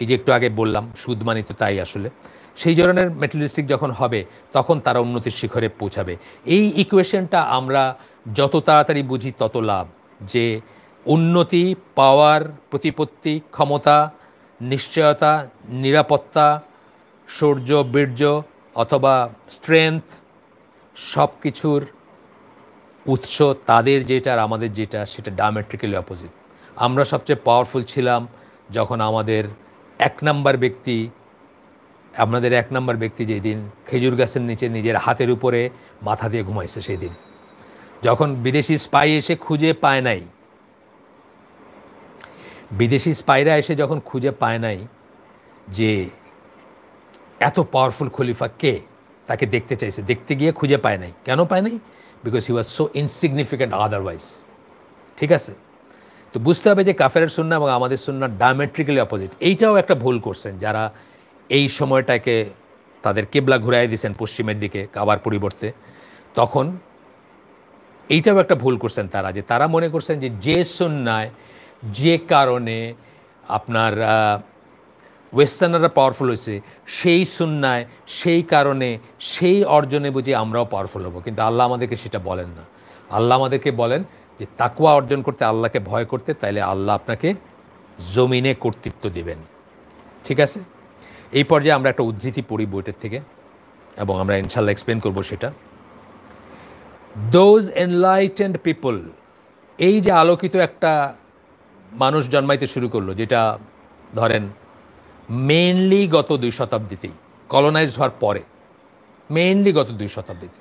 A: এই যে একটু আগে বললাম সুদ মানে তো তাই আসলে সেই ধরনের মেটেরিয়ালিস্টিক যখন হবে তখন তারা উন্নতির শিখরে পৌঁছাবে এই ইকুয়েশনটা আমরা যত তাড়াতাড়ি বুঝি তত লাভ যে উন্নতি পাওয়ার প্রতিপত্তি ক্ষমতা নিশ্চয়তা নিরাপত্তা শৌর্য বীর্য অথবা স্ট্রেংথ সব কিছুর উৎস তাদের যেটা আর আমাদের যেটা সেটা ডায়ামেট্রিক্যালি অপোজিট আমরা সবচেয়ে পাওয়ারফুল ছিলাম যখন আমাদের এক নাম্বার ব্যক্তি আপনাদের এক নাম্বার ব্যক্তি যেই দিন খেজুর গাছের নিচে নিজের হাতের উপরে মাথা দিয়ে ঘুমাইছে সেই দিন যখন বিদেশি স্পাই এসে খুঁজে পায় নাই বিদেশি স্পাইরা এসে যখন খুঁজে পায় নাই যে এত পাওয়ারফুল খলিফা কে তাকে দেখতে চাইছে দেখতে গিয়ে খুঁজে পায় নাই কেন পায় নাই because he was so insignificant otherwise ঠিক আছে তো বুঝতে হবে যে কাফেরের শূন্য এবং আমাদের শূন্য ডায়ামেট্রিক্যালি অপোজিট এইটাও একটা ভুল করছেন যারা এই সময়টাকে তাদের কেবলা ঘুরাই দিয়েছেন পশ্চিমের দিকে কাবার পরিবর্তে তখন এইটাও একটা ভুল করছেন তারা যে তারা মনে করছেন যে যে সুন্নায় যে কারণে আপনার ওয়েস্টার্নাররা পাওয়ারফুল হয়েছে সেই সুন্নায় সেই কারণে সেই অর্জনে বুঝে আমরাও পাওয়ারফুল হব কিন্তু আল্লাহ আমাদেরকে সেটা বলেন না আল্লাহ আমাদেরকে বলেন যে তাকুয়া অর্জন করতে আল্লাহকে ভয় করতে তাইলে আল্লাহ আপনাকে জমিনে কর্তৃত্ব দেবেন ঠিক আছে এই পর্যায়ে আমরা একটা উদ্ধৃতি পড়ি বইটার থেকে এবং আমরা ইনশাল্লাহ এক্সপ্লেন করব সেটা দোজ এনলাইটেন্ড পিপল এই যে আলোকিত একটা মানুষ জন্মাইতে শুরু করলো যেটা ধরেন মেনলি গত দুই শতাব্দীতেই কলোনাইজ হওয়ার পরে মেইনলি গত দুই শতাব্দীতে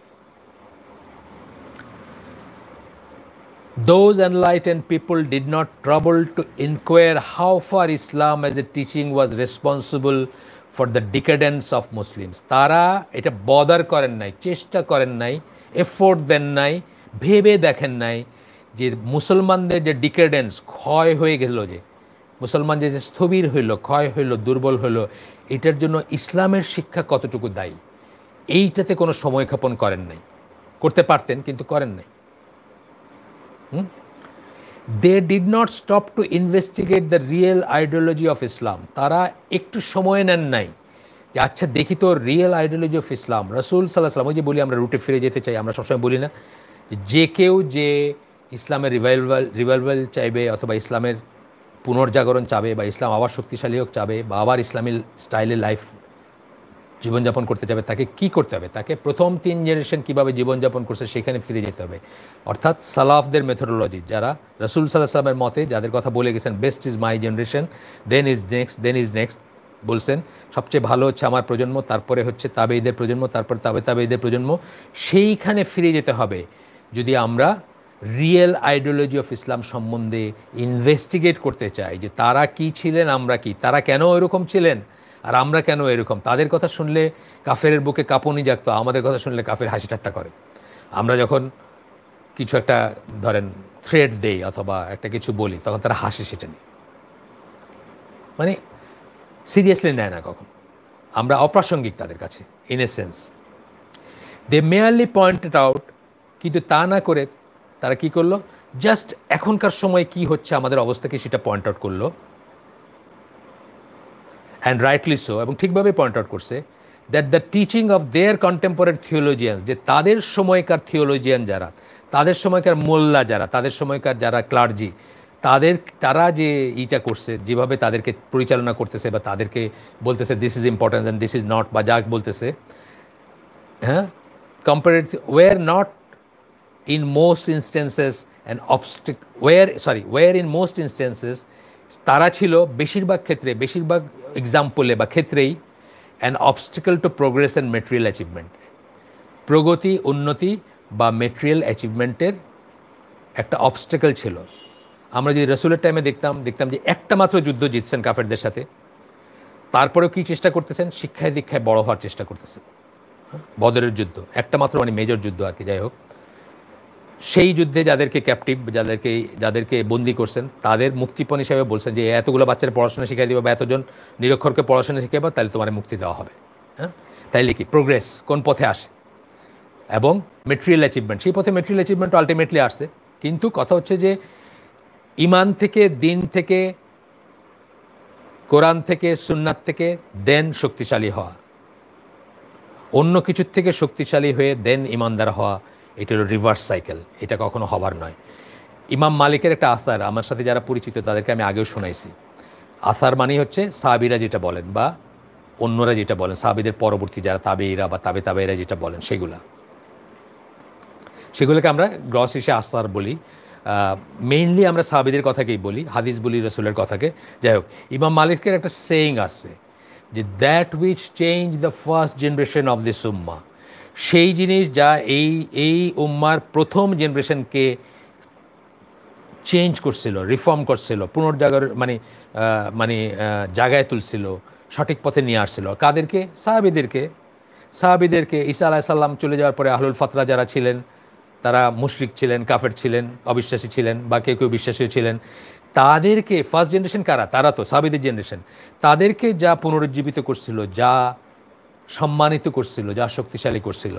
A: those and people did not trouble to inquire how far Islam as a teaching was responsible for the decadence of Muslims তারা এটা বদার করেন নাই চেষ্টা করেন নাই এফোর্ট দেন নাই ভেবে দেখেন নাই যে মুসলমানদের যে ডিকেডেন্স ক্ষয় হয়ে গেল যে মুসলমান যে স্থবির হইল ক্ষয় হইল দুর্বল হইল এটার জন্য ইসলামের শিক্ষা কতটুকু দায়ী এইটাতে কোনো সময়ক্ষেপণ করেন নাই করতে পারতেন কিন্তু করেন নাই they did not stop to investigate the real ideology of Islam তারা একটু সময় নেন নাই যে আচ্ছা দেখি তো রিয়েল আইডিওলজি অফ ইসলাম রসুল সাল্লাহ সাল্লাম ওই যে বলি আমরা রুটে ফিরে যেতে চাই আমরা সবসময় বলি না যে কেউ যে ইসলামের রিভাইভাল রিভাইভাল চাইবে অথবা ইসলামের পুনর্জাগরণ চাবে বা ইসলাম আবার শক্তিশালী হোক চাবে বা আবার ইসলামী স্টাইলে লাইফ জীবনযাপন করতে যাবে তাকে কি করতে হবে তাকে প্রথম তিন জেনারেশন কীভাবে জীবনযাপন করছে সেখানে ফিরে যেতে হবে অর্থাৎ সালাফদের মেথোডোলজি যারা রসুল সাল্লাহ মতে যাদের কথা বলে গেছেন best is my generation then is next then is next বলছেন সবচেয়ে ভালো হচ্ছে আমার প্রজন্ম তারপরে হচ্ছে তাবে ঈদের প্রজন্ম তারপর তাবে তাবে ঈদের প্রজন্ম সেইখানে ফিরে যেতে হবে যদি আমরা রিয়েল আইডিওলজি অফ ইসলাম সম্বন্ধে ইনভেস্টিগেট করতে চাই যে তারা কি ছিলেন আমরা কি তারা কেন এরকম ছিলেন আর আমরা কেন এরকম তাদের কথা শুনলে কাফের বুকে কাঁপনি জাগত আমাদের কথা শুনলে কাফের হাসি ঠাট্টা করে আমরা যখন কিছু একটা ধরেন থ্রেড দেই অথবা একটা কিছু বলি তখন তারা হাসে সেটা নিয়ে মানে সিরিয়াসলি নেয় না কখন আমরা অপ্রাসঙ্গিক তাদের কাছে in a sense they merely pointed out কিন্তু তা না করে তারা কি করলো জাস্ট এখনকার সময় কি হচ্ছে আমাদের অবস্থাকে সেটা পয়েন্ট আউট করলো অ্যান্ড রাইটলি সো এবং ঠিকভাবে পয়েন্ট আউট করছে that the teaching of their contemporary theologians যে তাদের সময়কার থিওলজিয়ান যারা তাদের সময়কার মোল্লা যারা তাদের সময়কার যারা ক্লার্জি তাদের তারা যে ইটা করছে যেভাবে তাদেরকে পরিচালনা করতেছে বা তাদেরকে বলতেছে this is important this is not বা যাক বলতেছে হ্যাঁ কম্পারেটিভ আর not in most instances an obstacle where sorry where in most instances তারা ছিল বেশিরভাগ ক্ষেত্রে বেশিরভাগ এক্সাম্পলে বা ক্ষেত্রেই an obstacle to progress and material achievement প্রগতি উন্নতি বা মেটেরিয়াল অ্যাচিভমেন্টের একটা অবস্টেকল ছিল আমরা যদি রসুলের টাইমে দেখতাম দেখতাম যে একটা মাত্র যুদ্ধ জিতছেন কাফেরদের সাথে তারপরেও কী চেষ্টা করতেছেন শিক্ষায় দীক্ষায় বড় হওয়ার চেষ্টা করতেছেন বদরের যুদ্ধ একটা মাত্র মানে মেজর যুদ্ধ আর কি যাই হোক সেই যুদ্ধে যাদেরকে ক্যাপটিভ যাদেরকে যাদেরকে বন্দি করছেন তাদের মুক্তিপণ হিসেবে বলছেন যে এতগুলো বাচ্চারা পড়াশোনা শিখাই দেবে বা এতজন নিরক্ষরকে পড়াশোনা শিখাইবা তাহলে তোমার মুক্তি দেওয়া হবে হ্যাঁ তাইলে কি প্রোগ্রেস কোন পথে আসে এবং মেটেরিয়াল অ্যাচিভমেন্ট সেই পথে মেটেরিয়াল অ্যাচিভমেন্ট আলটিমেটলি আসছে কিন্তু কথা হচ্ছে যে ইমান থেকে দিন থেকে কোরআন থেকে সুন্নাত থেকে দেন শক্তিশালী হওয়া অন্য কিছুর থেকে শক্তিশালী হয়ে দেন ইমানদার হওয়া এটা হলো রিভার্স সাইকেল এটা কখনো হবার নয় ইমাম মালিকের একটা আসার আমার সাথে যারা পরিচিত তাদেরকে আমি আগেও শুনাইছি আসার মানেই হচ্ছে সাবিরা যেটা বলেন বা অন্যরা যেটা বলেন সাবিদের পরবর্তী যারা তাবেইরা বা তাবে তাবেইরা যেটা বলেন সেগুলা সেগুলোকে আমরা গ্রস হিসে আসার বলি মেইনলি আমরা সাবিদের কথাকেই বলি হাদিস বলি রসুলের কথাকে যাই হোক ইমাম মালিকের একটা সেইং আছে যে that which change the first generation of this উম্মা সেই জিনিস যা এই এই উম্মার প্রথম জেনারেশনকে চেঞ্জ করছিল রিফর্ম করছিল পুনর্জাগর মানে মানে জাগায় তুলছিল সঠিক পথে নিয়ে আসছিল কাদেরকে সাহাবিদেরকে সাহাবিদেরকে ঈসা সাল্লাম চলে যাওয়ার পরে আহলুল ফাতরা যারা ছিলেন তারা মুশরিক ছিলেন কাফের ছিলেন অবিশ্বাসী ছিলেন বা কেউ কেউ বিশ্বাসী ছিলেন তাদেরকে ফার্স্ট জেনারেশন কারা তারা তো সাবিদের জেনারেশন তাদেরকে যা পুনরুজ্জীবিত করছিল যা সম্মানিত করছিল যা শক্তিশালী করছিল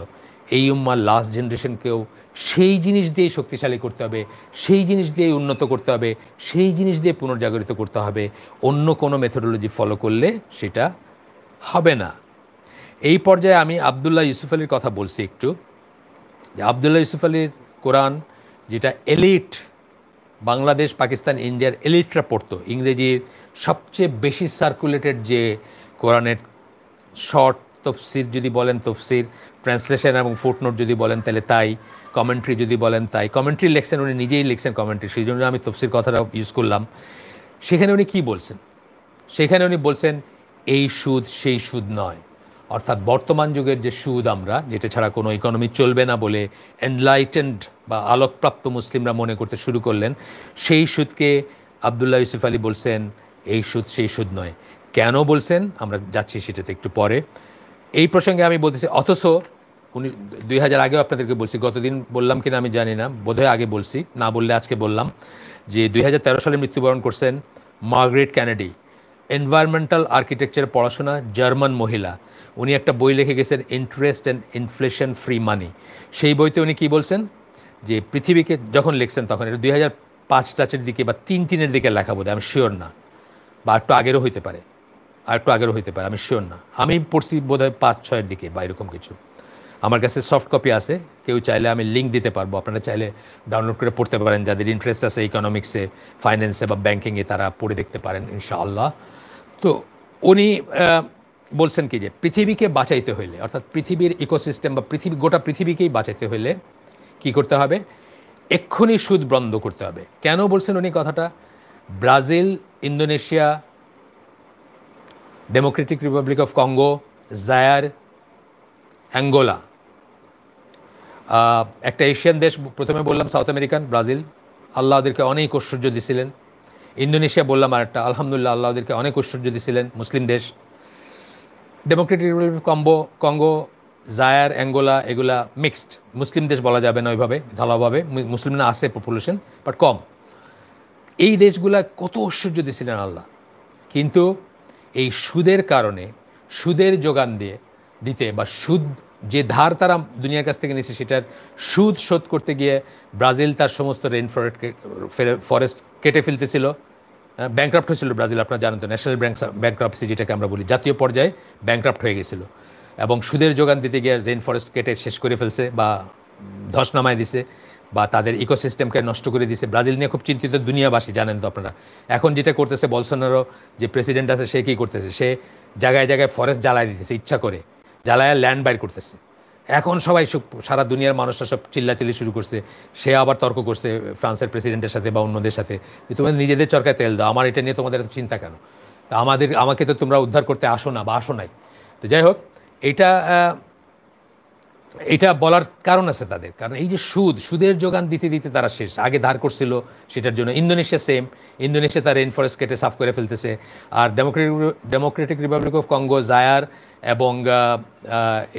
A: এই উম্মার লাস্ট জেনারেশনকেও সেই জিনিস দিয়ে শক্তিশালী করতে হবে সেই জিনিস দিয়ে উন্নত করতে হবে সেই জিনিস দিয়ে পুনর্জাগরিত করতে হবে অন্য কোনো মেথোডোলজি ফলো করলে সেটা হবে না এই পর্যায়ে আমি আবদুল্লাহ ইউসুফ আলীর কথা বলছি একটু যে আবদুল্লাহ ইউসুফ আলীর কোরআন যেটা এলিট বাংলাদেশ পাকিস্তান ইন্ডিয়ার এলিটরা পড়তো ইংরেজির সবচেয়ে বেশি সার্কুলেটেড যে কোরআনের শর্ট তফসির যদি বলেন তফসির ট্রান্সলেশন এবং ফুটনোট যদি বলেন তাহলে তাই কমেন্ট্রি যদি বলেন তাই কমেন্ট্রি লিখছেন উনি নিজেই লিখছেন কমেন্ট্রি সেই জন্য আমি তফসির কথাটা ইউজ করলাম সেখানে উনি কি বলছেন সেখানে উনি বলছেন এই সুদ সেই সুদ নয় অর্থাৎ বর্তমান যুগের যে সুদ আমরা যেটা ছাড়া কোনো ইকোনমি চলবে না বলে এনলাইটেন্ড বা আলোকপ্রাপ্ত মুসলিমরা মনে করতে শুরু করলেন সেই সুদকে আবদুল্লাহ ইউসুফ আলী বলছেন এই সুদ সেই সুদ নয় কেন বলছেন আমরা যাচ্ছি সেটাতে একটু পরে এই প্রসঙ্গে আমি বলতেছি অথচ উনি দুই হাজার আগেও আপনাদেরকে বলছি গতদিন বললাম কিনা আমি জানি না বোধহয় আগে বলছি না বললে আজকে বললাম যে দুই হাজার তেরো সালে মৃত্যুবরণ করছেন মার্গ্রেট ক্যানেডি এনভায়রনমেন্টাল আর্কিটেকচার পড়াশোনা জার্মান মহিলা উনি একটা বই লিখে গেছেন interest and inflation free money সেই বইতে উনি কি বলছেন যে পৃথিবীকে যখন লিখছেন তখন এটা দুই হাজার পাঁচ চাচের দিকে বা তিন তিনের দিকে লেখা বোধ আমি শিওর না বা একটু আগেরও হইতে পারে আর একটু আগেরও হইতে পারে আমি শিওর না আমি পড়ছি বোধ হয় পাঁচ ছয়ের দিকে বা এরকম কিছু আমার কাছে সফট কপি আছে কেউ চাইলে আমি লিঙ্ক দিতে পারবো আপনারা চাইলে ডাউনলোড করে পড়তে পারেন যাদের ইন্টারেস্ট আছে ইকোনমিক্সে ফাইন্যান্সে বা ব্যাঙ্কিংয়ে তারা পড়ে দেখতে পারেন ইনশাআল্লাহ তো উনি বলছেন কি যে পৃথিবীকে বাঁচাইতে হইলে অর্থাৎ পৃথিবীর ইকোসিস্টেম বা পৃথিবী গোটা পৃথিবীকেই বাঁচাইতে হইলে কি করতে হবে এক্ষুনি সুদ বন্ধ করতে হবে কেন বলছেন উনি কথাটা Brazil Indonesia Democratic Republic of Congo Zaire Angola একটা এশিয়ান দেশ প্রথমে বললাম সাউথ আমেরিকান ব্রাজিল আল্লাহ ওদেরকে অনেক ঐশ্বর্য দিছিলেন ইন্দোনেশিয়া বললাম আর একটা আলহামদুলিল্লাহ আল্লাহ ওদেরকে অনেক ঐশ্বর্য দিছিলেন মুসলিম দেশ ডেমোক্রেটিক রিপাবলিক কম্বো কঙ্গো জায়ার অ্যাঙ্গোলা এগুলা মিক্সড মুসলিম দেশ বলা যাবে না ওইভাবে ঢালাওভাবে মুসলিমরা আছে পপুলেশন বাট কম এই দেশগুলা কত ঐশ্বর্য দিছিলেন আল্লাহ কিন্তু এই সুদের কারণে সুদের যোগান দিয়ে দিতে বা সুদ যে ধার তারা দুনিয়ার কাছ থেকে নিয়েছে সেটার সুদ শোধ করতে গিয়ে ব্রাজিল তার সমস্ত রেন ফরেস্ট ফরেস্ট কেটে ফেলতেছিল ব্যাঙ্ক্রাফ্ট হয়েছিল ব্রাজিল আপনারা জানেন তো ন্যাশনাল ব্যাঙ্ক ব্যাঙ্ক্রাফসি যেটাকে আমরা বলি জাতীয় পর্যায়ে ব্যাঙ্ক্রাফ্ট হয়ে গেছিলো এবং সুদের যোগান দিতে গিয়ে রেন ফরেস্ট কেটে শেষ করে ফেলছে বা ধস নামায় দিছে বা তাদের ইকোসিস্টেমকে নষ্ট করে দিছে ব্রাজিল নিয়ে খুব চিন্তিত দুনিয়াবাসী জানেন তো আপনারা এখন যেটা করতেছে বলসোনারও যে প্রেসিডেন্ট আছে সে কী করতেছে সে জায়গায় জায়গায় ফরেস্ট জ্বালায় দিতেছে ইচ্ছা করে জ্বালায় ল্যান্ড বাইর করতেছে এখন সবাই সারা দুনিয়ার মানুষরা সব চিল্লাচিল্লি শুরু করছে সে আবার তর্ক করছে ফ্রান্সের প্রেসিডেন্টের সাথে বা অন্যদের সাথে যে তোমাদের নিজেদের চরকায় তেল দাও আমার এটা নিয়ে তোমাদের এত চিন্তা কেন তা আমাদের আমাকে তো তোমরা উদ্ধার করতে আসো না বা আসো নাই তো যাই হোক এটা এটা বলার কারণ আছে তাদের কারণ এই যে সুদ সুদের যোগান দিতে দিতে তারা শেষ আগে ধার করছিল সেটার জন্য ইন্দোনেশিয়া সেম ইন্দোনেশিয়া তার রেনফরেস্ট কেটে সাফ করে ফেলতেছে আর Democratic Democratic Republic of Congo Zaire এবং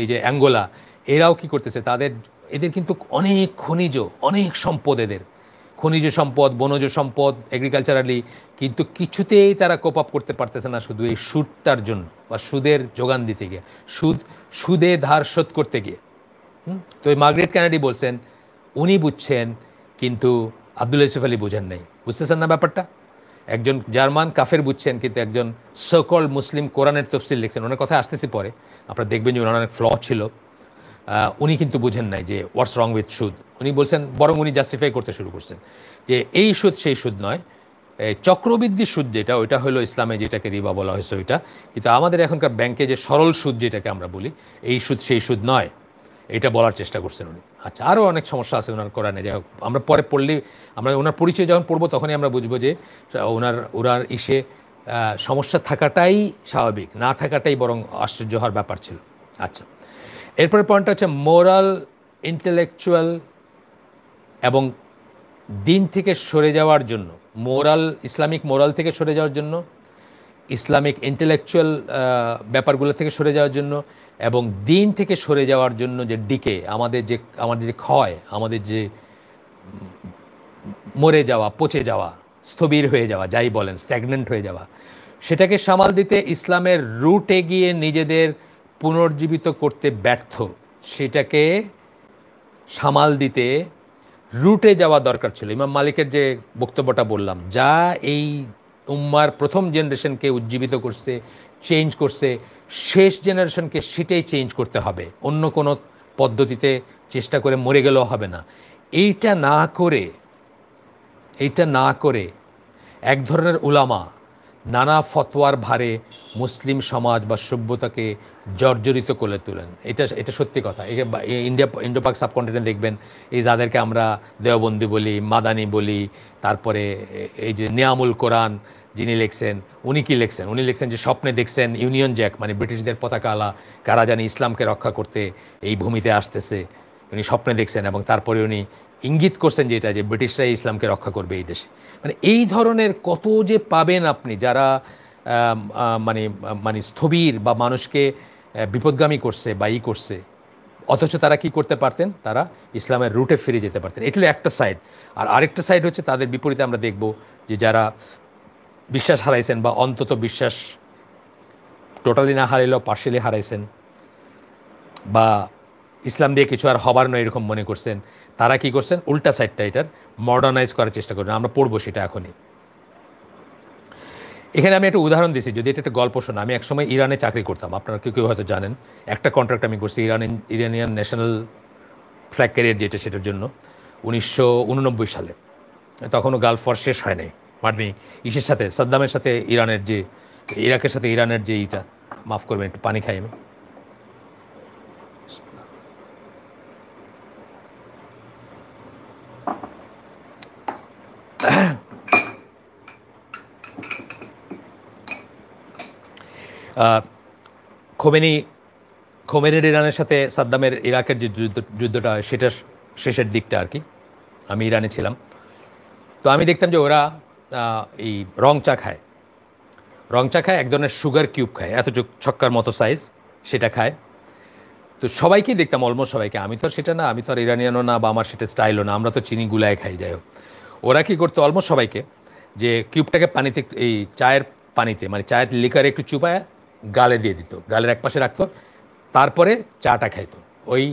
A: এই যে অ্যাঙ্গোলা এরাও কি করতেছে তাদের এদের কিন্তু অনেক খনিজ অনেক সম্পদ এদের খনিজ সম্পদ বনজ সম্পদ এগ্রিকালচারালি কিন্তু কিছুতেই তারা কোপ আপ করতে পারতেছে না শুধু এই সুদটার জন্য বা সুদের যোগান দিতে গিয়ে সুদ সুদে ধার শোধ করতে গিয়ে তো এই মার্গ্রেট ক্যানাডি বলছেন উনি বুঝছেন কিন্তু আবদুল ইসুফ আলী বুঝেন নাই বুঝতেছেন না ব্যাপারটা একজন জার্মান কাফের বুঝছেন কিন্তু একজন সকল মুসলিম কোরআনের তফসিল লিখছেন ওনার কথা আসতেছি পরে আপনারা দেখবেন যে ওনার অনেক ফ্ল ছিল উনি কিন্তু বুঝেন নাই যে হোয়াটস রং উইথ সুদ উনি বলছেন বরং উনি জাস্টিফাই করতে শুরু করছেন যে এই সুদ সেই সুদ নয় চক্রবৃদ্ধি সুদ যেটা ওইটা হলো ইসলামে যেটাকে রিবা বলা হয়েছে ওইটা কিন্তু আমাদের এখনকার ব্যাংকে যে সরল সুদ যেটাকে আমরা বলি এই সুদ সেই সুদ নয় এটা বলার চেষ্টা করছেন উনি আচ্ছা আরও অনেক সমস্যা আছে ওনার করা নেই যাই হোক আমরা পরে পড়লে আমরা ওনার পরিচয় যখন পড়বো তখনই আমরা বুঝবো যে ওনার ওনার ইসে সমস্যা থাকাটাই স্বাভাবিক না থাকাটাই বরং আশ্চর্য হওয়ার ব্যাপার ছিল আচ্ছা এরপরে পয়েন্টটা হচ্ছে মোরাল ইন্টেলেকচুয়াল এবং দিন থেকে সরে যাওয়ার জন্য মোরাল ইসলামিক মোরাল থেকে সরে যাওয়ার জন্য ইসলামিক ইন্টেলেকচুয়াল ব্যাপারগুলো থেকে সরে যাওয়ার জন্য এবং দিন থেকে সরে যাওয়ার জন্য যে ডিকে আমাদের যে আমাদের যে ক্ষয় আমাদের যে মরে যাওয়া পচে যাওয়া স্থবির হয়ে যাওয়া যাই বলেন স্ট্যাগনেন্ট হয়ে যাওয়া সেটাকে সামাল দিতে ইসলামের রুটে গিয়ে নিজেদের পুনর্জীবিত করতে ব্যর্থ সেটাকে সামাল দিতে রুটে যাওয়া দরকার ছিল ইমাম মালিকের যে বক্তব্যটা বললাম যা এই উম্মার প্রথম জেনারেশনকে উজ্জীবিত করছে চেঞ্জ করছে শেষ জেনারেশনকে সেটাই চেঞ্জ করতে হবে অন্য কোনো পদ্ধতিতে চেষ্টা করে মরে গেলেও হবে না এইটা না করে এইটা না করে এক ধরনের উলামা নানা ফতোয়ার ভারে মুসলিম সমাজ বা সভ্যতাকে জর্জরিত করে তোলেন এটা এটা সত্যি কথা ইন্ডিয়া ইন্ডো পাক সাবকন্টিনেন্ট দেখবেন এই যাদেরকে আমরা দেওবন্দি বলি মাদানি বলি তারপরে এই যে নিয়ামুল কোরআন যিনি লেখছেন উনি কি লেখছেন উনি লেখছেন যে স্বপ্নে দেখছেন ইউনিয়ন জ্যাক মানে ব্রিটিশদের পতাকা আলা কারা জানি ইসলামকে রক্ষা করতে এই ভূমিতে আসতেছে উনি স্বপ্নে দেখছেন এবং তারপরে উনি ইঙ্গিত করছেন যেটা যে ব্রিটিশরা ইসলামকে রক্ষা করবে এই দেশে মানে এই ধরনের কত যে পাবেন আপনি যারা মানে মানে স্থবির বা মানুষকে বিপদগামী করছে বা ই করছে অথচ তারা কি করতে পারতেন তারা ইসলামের রুটে ফিরে যেতে পারতেন এটি একটা সাইড আর আরেকটা সাইড হচ্ছে তাদের বিপরীতে আমরা দেখব যে যারা বিশ্বাস হারাইছেন বা অন্তত বিশ্বাস টোটালি না হারাইলেও পার্শিয়ালি হারাইছেন বা ইসলাম দিয়ে কিছু আর হবার নয় এরকম মনে করছেন তারা কি করছেন উল্টা সাইডটা এটার মডার্নাইজ করার চেষ্টা করছেন আমরা পড়বো সেটা এখনই এখানে আমি একটা উদাহরণ দিছি যদি এটা একটা গল্প শোনা আমি একসময় ইরানে চাকরি করতাম আপনারা কেউ কেউ হয়তো জানেন একটা কন্ট্রাক্ট আমি করছি Iran Iranian national flag carrier যেটা সেটার জন্য উনিশশো সালে তখনও গালফ ওয়ার শেষ হয় নাই মানে ইসের সাথে সাদ্দামের সাথে ইরানের যে ইরাকের সাথে ইরানের যে ইটা মাফ করবেন একটু পানি খাই আমি খোমেনি খোমেনির ইরানের সাথে সাদ্দামের ইরাকের যে যুদ্ধ যুদ্ধটা হয় সেটা শেষের দিকটা আর কি আমি ইরানে ছিলাম তো আমি দেখতাম যে ওরা এই রং চা খায় রং চা খায় এক ধরনের সুগার কিউব খায় এত ছক্কার মতো সাইজ সেটা খায় তো সবাইকেই দেখতাম অলমোস্ট সবাইকে আমি তো সেটা না আমি তো আর ইরানিয়ানও না বা আমার সেটা স্টাইলও না আমরা তো চিনি গুলায় খাই যাই হোক ওরা কি করতো অলমোস্ট সবাইকে যে কিউবটাকে পানিতে এই চায়ের পানিতে মানে চায়ের লিকারে একটু চুপায় গালে দিয়ে দিত গালের এক পাশে রাখতো তারপরে চাটা খাইতো ওই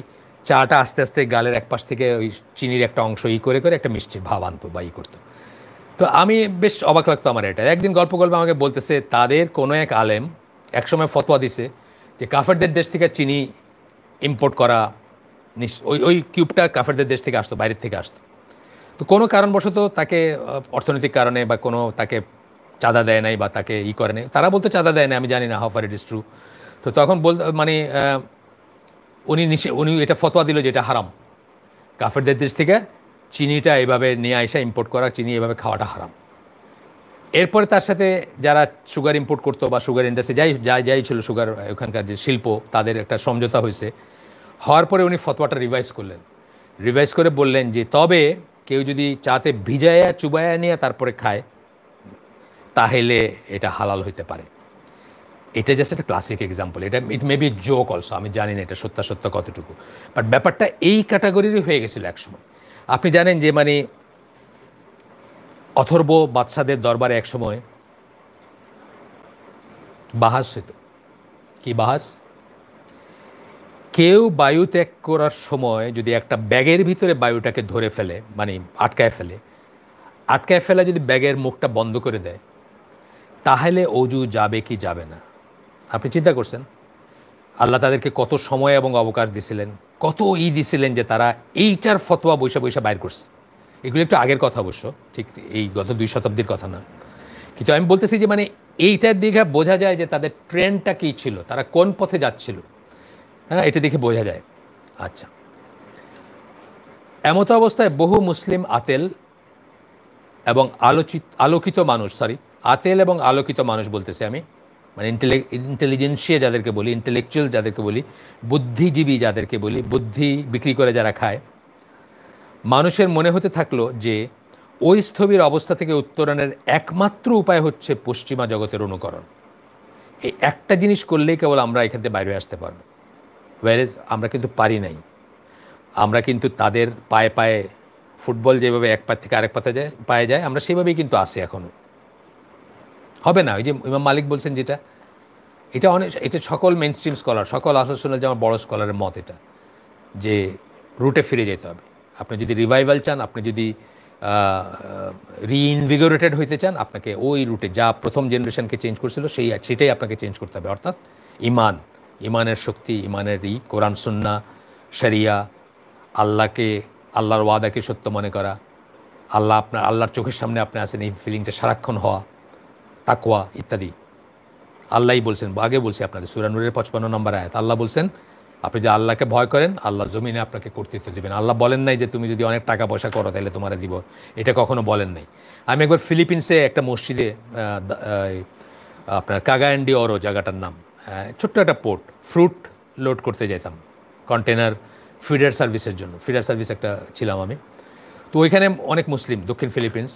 A: চাটা আস্তে আস্তে গালের এক পাশ থেকে ওই চিনির একটা অংশ ই করে করে একটা মিষ্টি ভাব আনতো বা ই করতো তো আমি বেশ অবাক লাগতো আমার এটা একদিন গল্প গল্প আমাকে বলতেছে তাদের কোনো এক আলেম একসময় ফতোয়া দিছে যে কাফেরদের দেশ থেকে চিনি ইম্পোর্ট করা ওই ওই কিউবটা কাফেরদের দেশ থেকে আসতো বাইরের থেকে আসতো তো কোনো কারণবশত তাকে অর্থনৈতিক কারণে বা কোনো তাকে চাঁদা দেয় নাই বা তাকে ই করে নাই তারা বলতো চাঁদা দেয় না আমি জানি না how far it is true তো তখন বল মানে উনি নিশে উনি এটা ফতোয়া দিল যে এটা হারাম কাফেরদের দেশ থেকে চিনিটা এভাবে নিয়ে আসা ইম্পোর্ট করা চিনি এভাবে খাওয়াটা হারাম এরপরে তার সাথে যারা সুগার ইম্পোর্ট করতো বা সুগার ইন্ডাস্ট্রি যাই যাই যাই ছিল সুগার ওখানকার যে শিল্প তাদের একটা সমঝোতা হয়েছে হওয়ার পরে উনি ফতোয়াটা রিভাইজ করলেন রিভাইজ করে বললেন যে তবে কেউ যদি চাতে ভিজায়া চুবায়া নিয়ে তারপরে খায় তাহলে এটা হালাল হইতে পারে এটা জাস্ট একটা ক্লাসিক এক্সাম্পল এটা it may be joke also আমি জানি না এটা সত্য সত্য কতটুকু বাট ব্যাপারটা এই ক্যাটাগরিরই হয়ে গেছিলো একসময় আপনি জানেন যে মানে অথর্ব বাদশাদের দরবারে একসময় বাহাস হইত কি বাহাস কেউ বায়ু ত্যাগ করার সময় যদি একটা ব্যাগের ভিতরে বায়ুটাকে ধরে ফেলে মানে আটকায় ফেলে আটকায় ফেলা যদি ব্যাগের মুখটা বন্ধ করে দেয় তাহলে অজু যাবে কি যাবে না আপনি চিন্তা করছেন আল্লাহ তাদেরকে কত সময় এবং অবকাশ দিছিলেন কত ই দিছিলেন যে তারা এইটার ফতোয়া বৈশা বৈশা বাইর করছে এগুলো একটু আগের কথা অবশ্য ঠিক এই গত দুই শতাব্দীর কথা না কিন্তু আমি বলতেছি যে মানে এইটার দিঘা বোঝা যায় যে তাদের ট্রেনটা কী ছিল তারা কোন পথে যাচ্ছিল হ্যাঁ এটা দেখে বোঝা যায় আচ্ছা এমতো অবস্থায় বহু মুসলিম আতেল এবং আলোচিত আলোকিত মানুষ সরি আতেল এবং আলোকিত মানুষ বলতেছি আমি মানে ইন্টেলি ইন্টেলিজেন্সিয়া যাদেরকে বলি ইন্টেলেকচুয়াল যাদেরকে বলি বুদ্ধিজীবী যাদেরকে বলি বুদ্ধি বিক্রি করে যারা খায় মানুষের মনে হতে থাকলো যে ওই স্থবির অবস্থা থেকে উত্তরণের একমাত্র উপায় হচ্ছে পশ্চিমা জগতের অনুকরণ এই একটা জিনিস করলেই কেবল আমরা এখান থেকে বাইরে আসতে পারবো ওয়ারেজ আমরা কিন্তু পারি নাই আমরা কিন্তু তাদের পায়ে পায়ে ফুটবল যেভাবে এক পাত থেকে আরেক পাতে যায় পায়ে যায় আমরা সেভাবেই কিন্তু আসি এখনও হবে না ওই যে ইমাম মালিক বলছেন যেটা এটা অনেক এটা সকল মেন স্ট্রিম স্কলার সকল আসল যে আমার বড় স্কলারের মত এটা যে রুটে ফিরে যেতে হবে আপনি যদি রিভাইভাল চান আপনি যদি রিইনভিগোরেটেড হইতে চান আপনাকে ওই রুটে যা প্রথম জেনারেশনকে চেঞ্জ করছিল সেই সেটাই আপনাকে চেঞ্জ করতে হবে অর্থাৎ ইমান ইমানের শক্তি ইমানের ই কোরআন সুন্না শরিয়া আল্লাহকে আল্লাহর ওয়াদাকে সত্য মনে করা আল্লাহ আপনার আল্লাহর চোখের সামনে আপনি আসেন এই ফিলিংটা সারাক্ষণ হওয়া তাকুয়া ইত্যাদি আল্লাহই বলছেন আগে বলছি আপনাদের সুরানুরের পঁচপান্ন নম্বর আয়াত আল্লাহ বলছেন আপনি যদি আল্লাহকে ভয় করেন আল্লাহ জমিনে আপনাকে কর্তৃত্ব দেবেন আল্লাহ বলেন নাই যে তুমি যদি অনেক টাকা পয়সা করো তাহলে তোমার দিব এটা কখনো বলেন নাই আমি একবার ফিলিপিন্সে একটা মসজিদে আপনার কাগায়ান্ডি অরো জায়গাটার নাম ছোট্ট একটা পোর্ট ফ্রুট লোড করতে যেতাম কন্টেনার ফিডার সার্ভিসের জন্য ফিডার সার্ভিস একটা ছিলাম আমি তো ওইখানে অনেক মুসলিম দক্ষিণ ফিলিপিন্স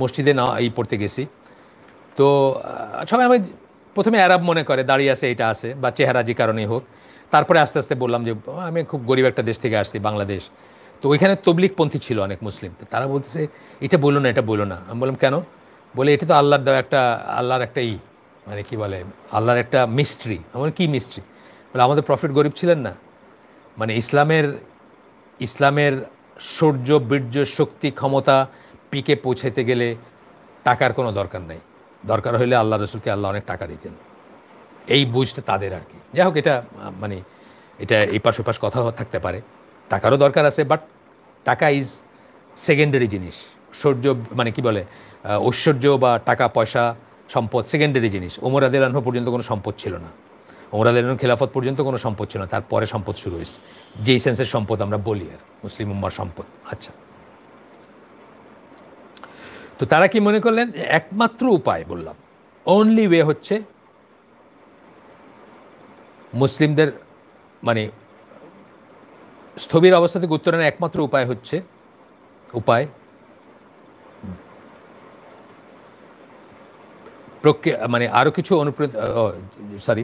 A: মসজিদে না এই পড়তে গেছি তো সবাই আমি প্রথমে অ্যারাব মনে করে দাঁড়িয়ে আছে এটা আছে বা চেহারা যে কারণেই হোক তারপরে আস্তে আস্তে বললাম যে আমি খুব গরিব একটা দেশ থেকে আসছি বাংলাদেশ তো ওইখানে তবলিকপন্থী ছিল অনেক মুসলিম তো তারা বলছে এটা বললো না এটা বললো না আমি বললাম কেন বলে এটা তো আল্লাহর দেওয়া একটা আল্লাহর একটা ই মানে কি বলে আল্লাহর একটা মিস্ট্রি আমার কি মিস্ট্রি বলে আমাদের প্রফিট গরিব ছিলেন না মানে ইসলামের ইসলামের শৌর্য বীর্য শক্তি ক্ষমতা পিকে পৌঁছাইতে গেলে টাকার কোনো দরকার নাই দরকার হলে আল্লাহ রসুলকে আল্লাহ অনেক টাকা দিতেন এই বুঝটা তাদের আর কি যাই হোক এটা মানে এটা এই পাশ ওপাশ কথা থাকতে পারে টাকারও দরকার আছে বাট টাকা ইজ সেকেন্ডারি জিনিস শৌর্য মানে কি বলে ঐশ্বর্য বা টাকা পয়সা সম্পদ সেকেন্ডারি জিনিস ওমর আদিল আনহু পর্যন্ত কোনো সম্পদ ছিল না ওমর আদিল খেলাফত পর্যন্ত কোনো সম্পদ ছিল না তারপরে সম্পদ শুরু হয়েছে যেই সেন্সের সম্পদ আমরা বলি আর মুসলিম উম্মার সম্পদ আচ্ছা তো তারা কি মনে করলেন একমাত্র উপায় বললাম অনলি ওয়ে হচ্ছে মুসলিমদের মানে স্থবির অবস্থা থেকে উত্তরণের একমাত্র উপায় হচ্ছে উপায় প্রক্রিয়া মানে আরও কিছু অনুপ্রেত সরি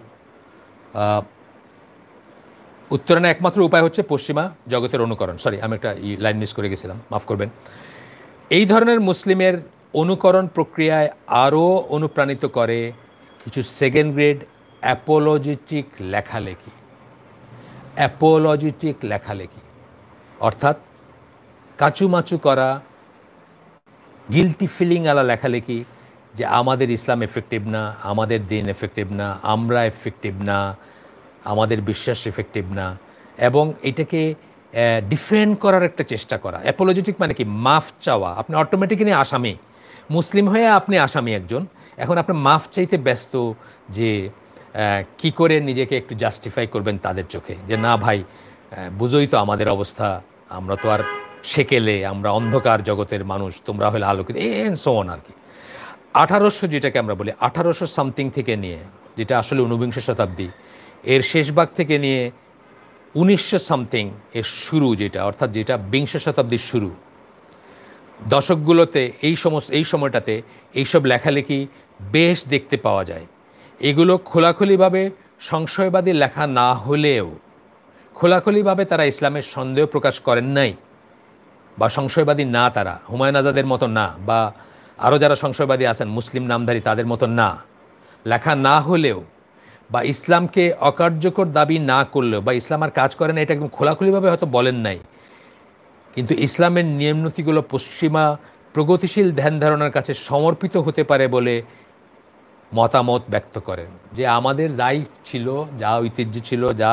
A: উত্তরণে একমাত্র উপায় হচ্ছে পশ্চিমা জগতের অনুকরণ সরি আমি একটা লাইন মিস করে গেছিলাম মাফ করবেন এই ধরনের মুসলিমের অনুকরণ প্রক্রিয়ায় আরও অনুপ্রাণিত করে কিছু সেকেন্ড গ্রেড অ্যাপোলজিটিক লেখালেখি অ্যাপোলজিটিক লেখালেখি অর্থাৎ কাচুমাচু করা গিলটি ফিলিংওয়ালা লেখালেখি যে আমাদের ইসলাম এফেক্টিভ না আমাদের দিন এফেক্টিভ না আমরা এফেক্টিভ না আমাদের বিশ্বাস এফেক্টিভ না এবং এটাকে ডিফেন্ড করার একটা চেষ্টা করা অ্যাপোলজিটিক মানে কি মাফ চাওয়া আপনি অটোমেটিক্যালি আসামি মুসলিম হয়ে আপনি আসামি একজন এখন আপনি মাফ চাইতে ব্যস্ত যে কি করে নিজেকে একটু জাস্টিফাই করবেন তাদের চোখে যে না ভাই বুঝোই তো আমাদের অবস্থা আমরা তো আর সেকেলে আমরা অন্ধকার জগতের মানুষ তোমরা হলে আলোকিত এন সোন আর কি আঠারোশো যেটাকে আমরা বলি আঠারোশো সামথিং থেকে নিয়ে যেটা আসলে ঊনবিংশ শতাব্দী এর শেষ ভাগ থেকে নিয়ে উনিশশো সামথিং এর শুরু যেটা অর্থাৎ যেটা বিংশ শতাব্দীর শুরু দশকগুলোতে এই সমস্ত এই সময়টাতে এইসব লেখালেখি বেশ দেখতে পাওয়া যায় এগুলো খোলাখুলিভাবে সংশয়বাদী লেখা না হলেও খোলাখুলিভাবে তারা ইসলামের সন্দেহ প্রকাশ করেন নাই বা সংশয়বাদী না তারা হুমায়ুন আজাদের মতো না বা আরও যারা সংশয়বাদী আছেন মুসলিম নামধারী তাদের মতো না লেখা না হলেও বা ইসলামকে অকার্যকর দাবি না করলেও বা ইসলাম আর কাজ করে না এটা একদম খোলাখুলিভাবে হয়তো বলেন নাই কিন্তু ইসলামের নিয়মনীতিগুলো পশ্চিমা প্রগতিশীল ধ্যান ধারণার কাছে সমর্পিত হতে পারে বলে মতামত ব্যক্ত করেন যে আমাদের যাই ছিল যা ঐতিহ্য ছিল যা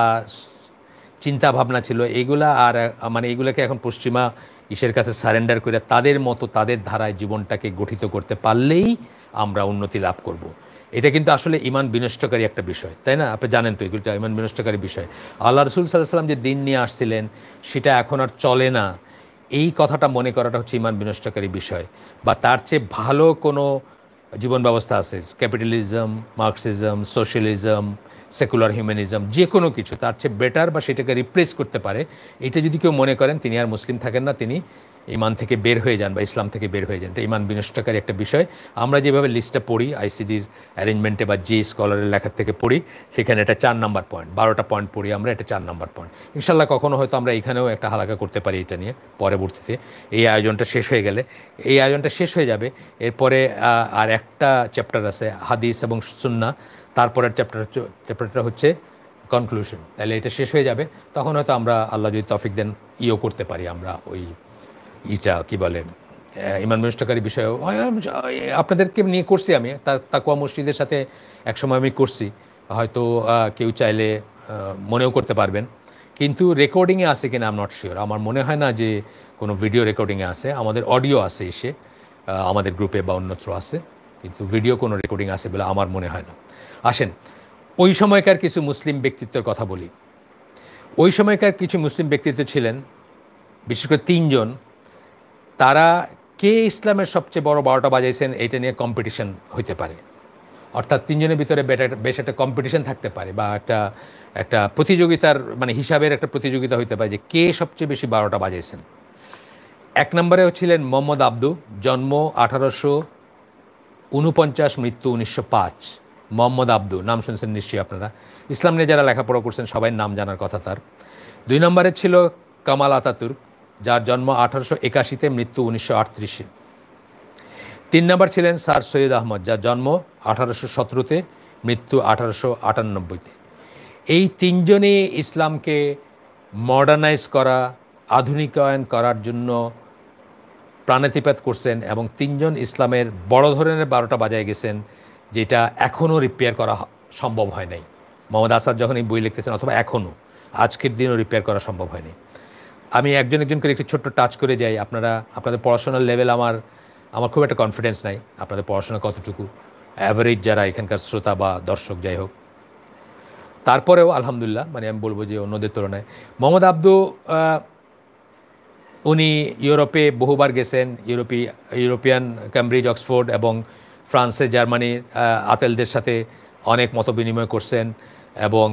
A: চিন্তা ভাবনা ছিল এগুলা আর মানে এগুলোকে এখন পশ্চিমা ঈশ্বরের কাছে সারেন্ডার করে তাদের মতো তাদের ধারায় জীবনটাকে গঠিত করতে পারলেই আমরা উন্নতি লাভ করব। এটা কিন্তু আসলে ইমান বিনষ্টকারী একটা বিষয় তাই না আপনি জানেন তো এগুলিটা ইমান বিনষ্টকারী বিষয় আল্লাহ রসুল সাল্লাহ সাল্লাম যে দিন নিয়ে আসছিলেন সেটা এখন আর চলে না এই কথাটা মনে করাটা হচ্ছে ইমান বিনষ্টকারী বিষয় বা তার চেয়ে ভালো কোনো জীবন ব্যবস্থা আছে capitalism Marxism socialism secular humanism যে কোনো কিছু তার চেয়ে বেটার বা সেটাকে রিপ্লেস করতে পারে এটা যদি কেউ মনে করেন তিনি আর মুসলিম থাকেন না তিনি ইমান থেকে বের হয়ে যান বা ইসলাম থেকে বের হয়ে যান এটা ইমান বিনষ্টকারী একটা বিষয় আমরা যেভাবে লিস্টটা পড়ি আইসিডির অ্যারেঞ্জমেন্টে বা জি স্কলারের লেখার থেকে পড়ি সেখানে এটা চার নাম্বার পয়েন্ট বারোটা পয়েন্ট পড়ি আমরা এটা চার নাম্বার পয়েন্ট ইনশাল্লাহ কখনো হয়তো আমরা এখানেও একটা হালাকা করতে পারি এটা নিয়ে পরবর্তীতে এই আয়োজনটা শেষ হয়ে গেলে এই আয়োজনটা শেষ হয়ে যাবে এরপরে আর একটা চ্যাপ্টার আছে হাদিস এবং সুন্না তারপরের চ্যাপ্টার চ্যাপ্টারটা হচ্ছে কনক্লুশন তাহলে এটা শেষ হয়ে যাবে তখন হয়তো আমরা আল্লাহ যদি তফিক দেন ইও করতে পারি আমরা ওই ইটা কি বলে ইমান বিনষ্টকারী বিষয়ে আপনাদেরকে নিয়ে করছি আমি তাকুয়া মসজিদের সাথে একসময় আমি করছি হয়তো কেউ চাইলে মনেও করতে পারবেন কিন্তু রেকর্ডিংয়ে আছে কিনা আম নট শিওর আমার মনে হয় না যে কোনো ভিডিও রেকর্ডিংয়ে আছে আমাদের অডিও আছে এসে আমাদের গ্রুপে বা অন্যত্র আছে কিন্তু ভিডিও কোনো রেকর্ডিং আছে বলে আমার মনে হয় না আসেন ওই সময়কার কিছু মুসলিম ব্যক্তিত্বের কথা বলি ওই সময়কার কিছু মুসলিম ব্যক্তিত্ব ছিলেন বিশেষ করে তিনজন তারা কে ইসলামের সবচেয়ে বড় বারোটা বাজাইছেন এটা নিয়ে কম্পিটিশন হইতে পারে অর্থাৎ তিনজনের ভিতরে বেশ একটা কম্পিটিশন থাকতে পারে বা একটা একটা প্রতিযোগিতার মানে হিসাবের একটা প্রতিযোগিতা হইতে পারে যে কে সবচেয়ে বেশি বারোটা বাজাইছেন এক নম্বরে ছিলেন মোহাম্মদ আব্দু জন্ম আঠারোশো উনপঞ্চাশ মৃত্যু উনিশশো পাঁচ মোহাম্মদ আব্দু নাম শুনছেন নিশ্চয়ই আপনারা ইসলাম নিয়ে যারা লেখাপড়া করছেন সবাই নাম জানার কথা তার দুই নম্বরের ছিল কামাল আতাতুর্ক যার জন্ম আঠারোশো একাশিতে মৃত্যু উনিশশো আটত্রিশে তিন নম্বর ছিলেন স্যার সৈয়দ আহমদ যার জন্ম আঠারোশো সতেরোতে মৃত্যু আঠারোশো আটানব্বইতে এই তিনজনে ইসলামকে মডার্নাইজ করা আধুনিকায়ন করার জন্য প্রাণেতিপাত করছেন এবং তিনজন ইসলামের বড় ধরনের বারোটা বাজায় গেছেন যেটা এখনও রিপেয়ার করা সম্ভব হয় নাই মোহাম্মদ আসাদ যখন এই বই লিখতেছেন অথবা এখনও আজকের দিনও রিপেয়ার করা সম্ভব হয়নি আমি একজন একজন করে একটি ছোট্ট টাচ করে যাই আপনারা আপনাদের পড়াশোনার লেভেল আমার আমার খুব একটা কনফিডেন্স নাই আপনাদের পড়াশোনা কতটুকু অ্যাভারেজ যারা এখানকার শ্রোতা বা দর্শক যাই হোক তারপরেও আলহামদুলিল্লাহ মানে আমি বলবো যে অন্যদের তুলনায় মোহাম্মদ আব্দু উনি ইউরোপে বহুবার গেছেন ইউরোপি ইউরোপিয়ান ক্যামব্রিজ অক্সফোর্ড এবং ফ্রান্সে জার্মানির আতেলদের সাথে অনেক মত বিনিময় করছেন এবং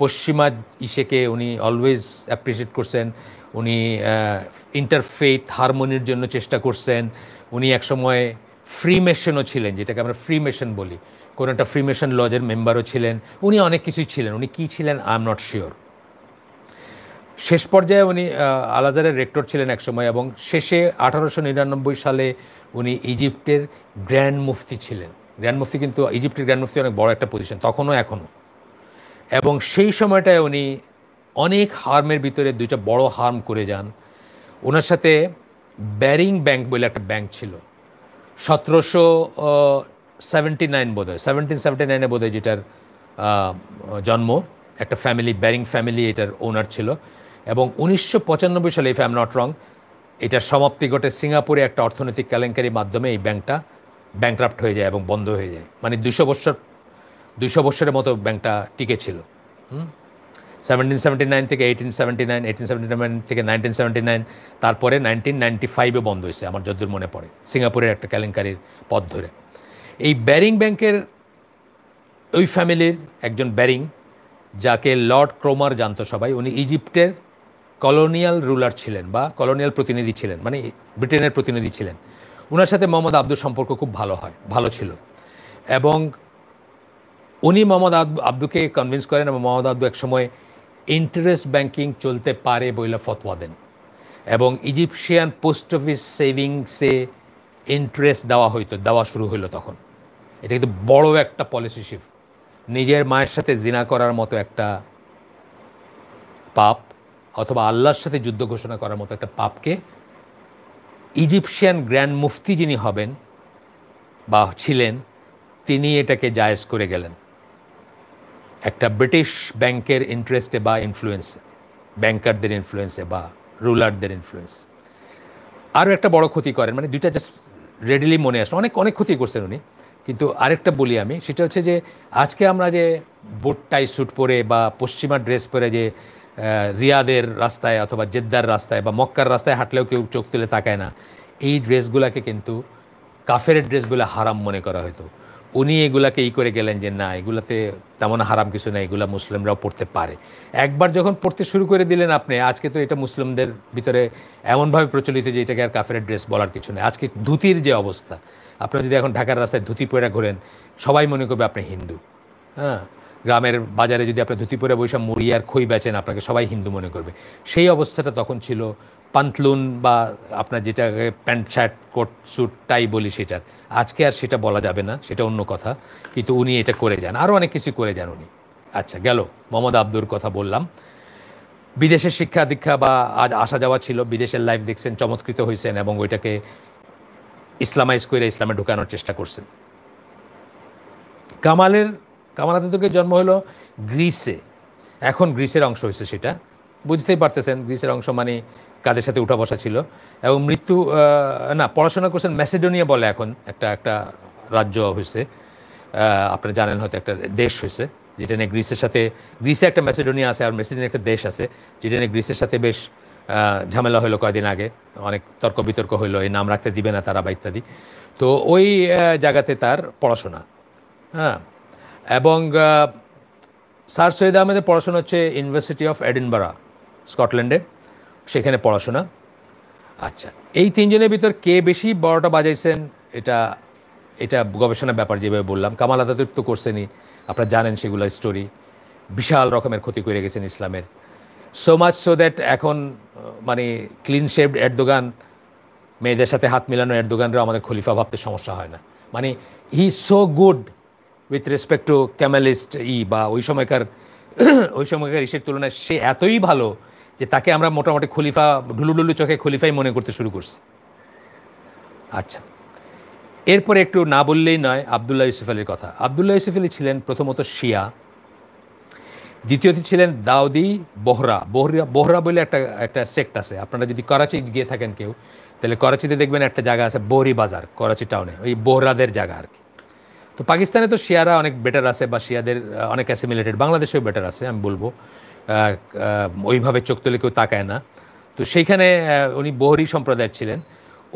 A: পশ্চিমা ইসেকে উনি অলওয়েজ অ্যাপ্রিসিয়েট করছেন উনি ইন্টারফেথ হারমোনির জন্য চেষ্টা করছেন উনি একসময় মেশনও ছিলেন যেটাকে আমরা ফ্রি মেশন বলি কোনো একটা ফ্রি মেশন লজের মেম্বারও ছিলেন উনি অনেক কিছুই ছিলেন উনি কী ছিলেন আই এম নট শিওর শেষ পর্যায়ে উনি আলাজারের রেক্টর ছিলেন একসময় এবং শেষে আঠারোশো নিরানব্বই সালে উনি ইজিপ্টের গ্র্যান্ড মুফতি ছিলেন গ্র্যান্ড মুফতি কিন্তু ইজিপ্টের গ্র্যান্ড মুফতি অনেক বড় একটা পজিশন তখনও এখনও এবং সেই সময়টায় উনি অনেক হার্মের ভিতরে দুইটা বড় হার্ম করে যান ওনার সাথে ব্যারিং ব্যাংক বলে একটা ব্যাংক ছিল সতেরোশো সেভেন্টি নাইন বোধ হয় সেভেন্টিন সেভেন্টি নাইনে বোধ হয় যেটার জন্ম একটা ফ্যামিলি ব্যারিং ফ্যামিলি এটার ওনার ছিল এবং উনিশশো সালে ইফ এম নট রং এটার সমাপ্তি ঘটে সিঙ্গাপুরে একটা অর্থনৈতিক কেলেঙ্কারির মাধ্যমে এই ব্যাংকটা ব্যাংক্রাফ্ট হয়ে যায় এবং বন্ধ হয়ে যায় মানে দুশো বছর দুশো বছরের মতো ব্যাংকটা টিকে ছিল সেভেন্টিন সেভেন্টি নাইন থেকে eighteen seventy nine eighteen seventy nine থেকে নাইনটিন সেভেন্টি নাইন তারপরে নাইনটিন নাইনটি ফাইভে বন্ধ হয়েছে আমার যদ্দূর মনে পড়ে সিঙ্গাপুরের একটা কেলেঙ্কারির পথ ধরে এই ব্যারিং ব্যাংকের ওই ফ্যামিলির একজন ব্যারিং যাকে লর্ড ক্রোমার জানতো সবাই উনি ইজিপ্টের কলোনিয়াল রুলার ছিলেন বা কলোনিয়াল প্রতিনিধি ছিলেন মানে ব্রিটেনের প্রতিনিধি ছিলেন ওনার সাথে মোহাম্মদ আব্দুর সম্পর্ক খুব ভালো হয় ভালো ছিল এবং উনি মোহাম্মদ আব্দুকে কনভিন্স করেন এবং মোহাম্মদ আব্দু একসময় ইন্টারেস্ট ব্যাংকিং চলতে পারে বইলা ফতোয়া দেন এবং ইজিপশিয়ান পোস্ট অফিস সেভিংসে ইন্টারেস্ট দেওয়া হইতো দেওয়া শুরু হইলো তখন এটা কিন্তু বড় একটা পলিসি শিফট নিজের মায়ের সাথে জিনা করার মতো একটা পাপ অথবা আল্লাহর সাথে যুদ্ধ ঘোষণা করার মতো একটা পাপকে ইজিপশিয়ান গ্র্যান্ড মুফতি যিনি হবেন বা ছিলেন তিনি এটাকে জায়েজ করে গেলেন একটা ব্রিটিশ ব্যাংকের ইন্টারেস্টে বা ইনফ্লুয়েন্স ব্যাংকারদের ইনফ্লুয়েন্সে বা রুলারদের ইনফ্লুয়েন্স আরও একটা বড় ক্ষতি করেন মানে দুইটা জাস্ট রেডিলি মনে আসলো অনেক অনেক ক্ষতি করছেন উনি কিন্তু আরেকটা বলি আমি সেটা হচ্ছে যে আজকে আমরা যে বোট টাই স্যুট পরে বা পশ্চিমা ড্রেস পরে যে রিয়াদের রাস্তায় অথবা জেদ্দার রাস্তায় বা মক্কার রাস্তায় হাঁটলেও কেউ চোখ তুলে তাকায় না এই ড্রেসগুলোকে কিন্তু কাফের ড্রেসগুলো হারাম মনে করা হতো উনি এগুলাকে ই করে গেলেন যে না এগুলাতে তেমন হারাম কিছু নেই এগুলা মুসলিমরাও পড়তে পারে একবার যখন পড়তে শুরু করে দিলেন আপনি আজকে তো এটা মুসলিমদের ভিতরে এমনভাবে প্রচলিত যে এটাকে আর কাফের ড্রেস বলার কিছু নেই আজকে ধুতির যে অবস্থা আপনি যদি এখন ঢাকার রাস্তায় ধুতি পরে ঘোরেন সবাই মনে করবে আপনি হিন্দু হ্যাঁ গ্রামের বাজারে যদি আপনার ধুতিপুরে বৈশা মুড়ি আর খই বেচেন আপনাকে সবাই হিন্দু মনে করবে সেই অবস্থাটা তখন ছিল পান্তলুন বা আপনার যেটাকে pant shirt coat suit tie বলি সেটার আজকে আর সেটা বলা যাবে না সেটা অন্য কথা কিন্তু উনি এটা করে যান আরও অনেক কিছু করে যান উনি আচ্ছা গেল মোহাম্মদ আব্দুর কথা বললাম বিদেশের শিক্ষা দীক্ষা বা আজ আসা যাওয়া ছিল বিদেশের লাইফ দেখছেন চমৎকৃত হয়েছেন এবং ওইটাকে ইসলামাইজ করে ইসলামে ঢুকানোর চেষ্টা করছেন কামালের কামাল আতাতুর্কের জন্ম হলো গ্রিসে এখন গ্রিসের অংশ হয়েছে সেটা বুঝতেই পারতেছেন গ্রিসের অংশ মানে কাদের সাথে উঠা বসা ছিল এবং মৃত্যু না পড়াশোনা করছেন ম্যাসেডোনিয়া বলে এখন একটা একটা রাজ্য হয়েছে আপনি জানেন হয়তো একটা দেশ হয়েছে যেটা নিয়ে গ্রিসের সাথে গ্রিসে একটা ম্যাসেডোনিয়া আছে আর ম্যাসেডোনিয়া একটা দেশ আছে যেটা নিয়ে গ্রিসের সাথে বেশ ঝামেলা হলো কয়েকদিন আগে অনেক তর্ক বিতর্ক হলো এই নাম রাখতে দিবে না তারা বা ইত্যাদি তো ওই জায়গাতে তার পড়াশোনা হ্যাঁ এবং স্যার সৈয়দ আহমেদের পড়াশোনা হচ্ছে ইউনিভার্সিটি অফ এডিনবারা স্কটল্যান্ডে সেখানে পড়াশোনা আচ্ছা এই তিনজনের ভিতর কে বেশি বড়টা বাজাইছেন এটা এটা গবেষণার ব্যাপার যেভাবে বললাম কামাল আতাতুর্ক তো করছেনই আপনারা জানেন সেগুলো স্টোরি বিশাল রকমের ক্ষতি করে গেছেন ইসলামের সো মাচ সো দ্যাট এখন মানে ক্লিন শেভড এরদোগান মেয়েদের সাথে হাত মিলানো এরদোগানরা আমাদের খলিফা ভাবতে সমস্যা হয় না মানে he so good with respect to Kemalist ই বা ওই সময়কার ওই সময়কার ইসের তুলনায় সে এতই ভালো যে তাকে আমরা মোটামুটি খলিফা ঢুলুডুলু চোখে খলিফাই মনে করতে শুরু করছি আচ্ছা এরপরে একটু না বললেই নয় আবদুল্লাহ ইউসুফ আলীর কথা আবদুল্লাহ ইউসুফ আলী ছিলেন প্রথমত শিয়া দ্বিতীয়ত ছিলেন দাউদি বোহরা বোহরা বোহরা বলে একটা একটা সেক্ট আছে আপনারা যদি করাচি গিয়ে থাকেন কেউ তাহলে করাচিতে দেখবেন একটা জায়গা আছে বোহরি বাজার করাচি টাউনে ওই বোহরাদের জায়গা আর কি তো পাকিস্তানে তো শিয়ারা অনেক বেটার আছে বা শিয়াদের অনেক অ্যাসিমিলেটেড বাংলাদেশেও বেটার আছে আমি বলবো ওইভাবে চোখ তুলে কেউ তাকায় না তো সেইখানে উনি বহরি সম্প্রদায়ের ছিলেন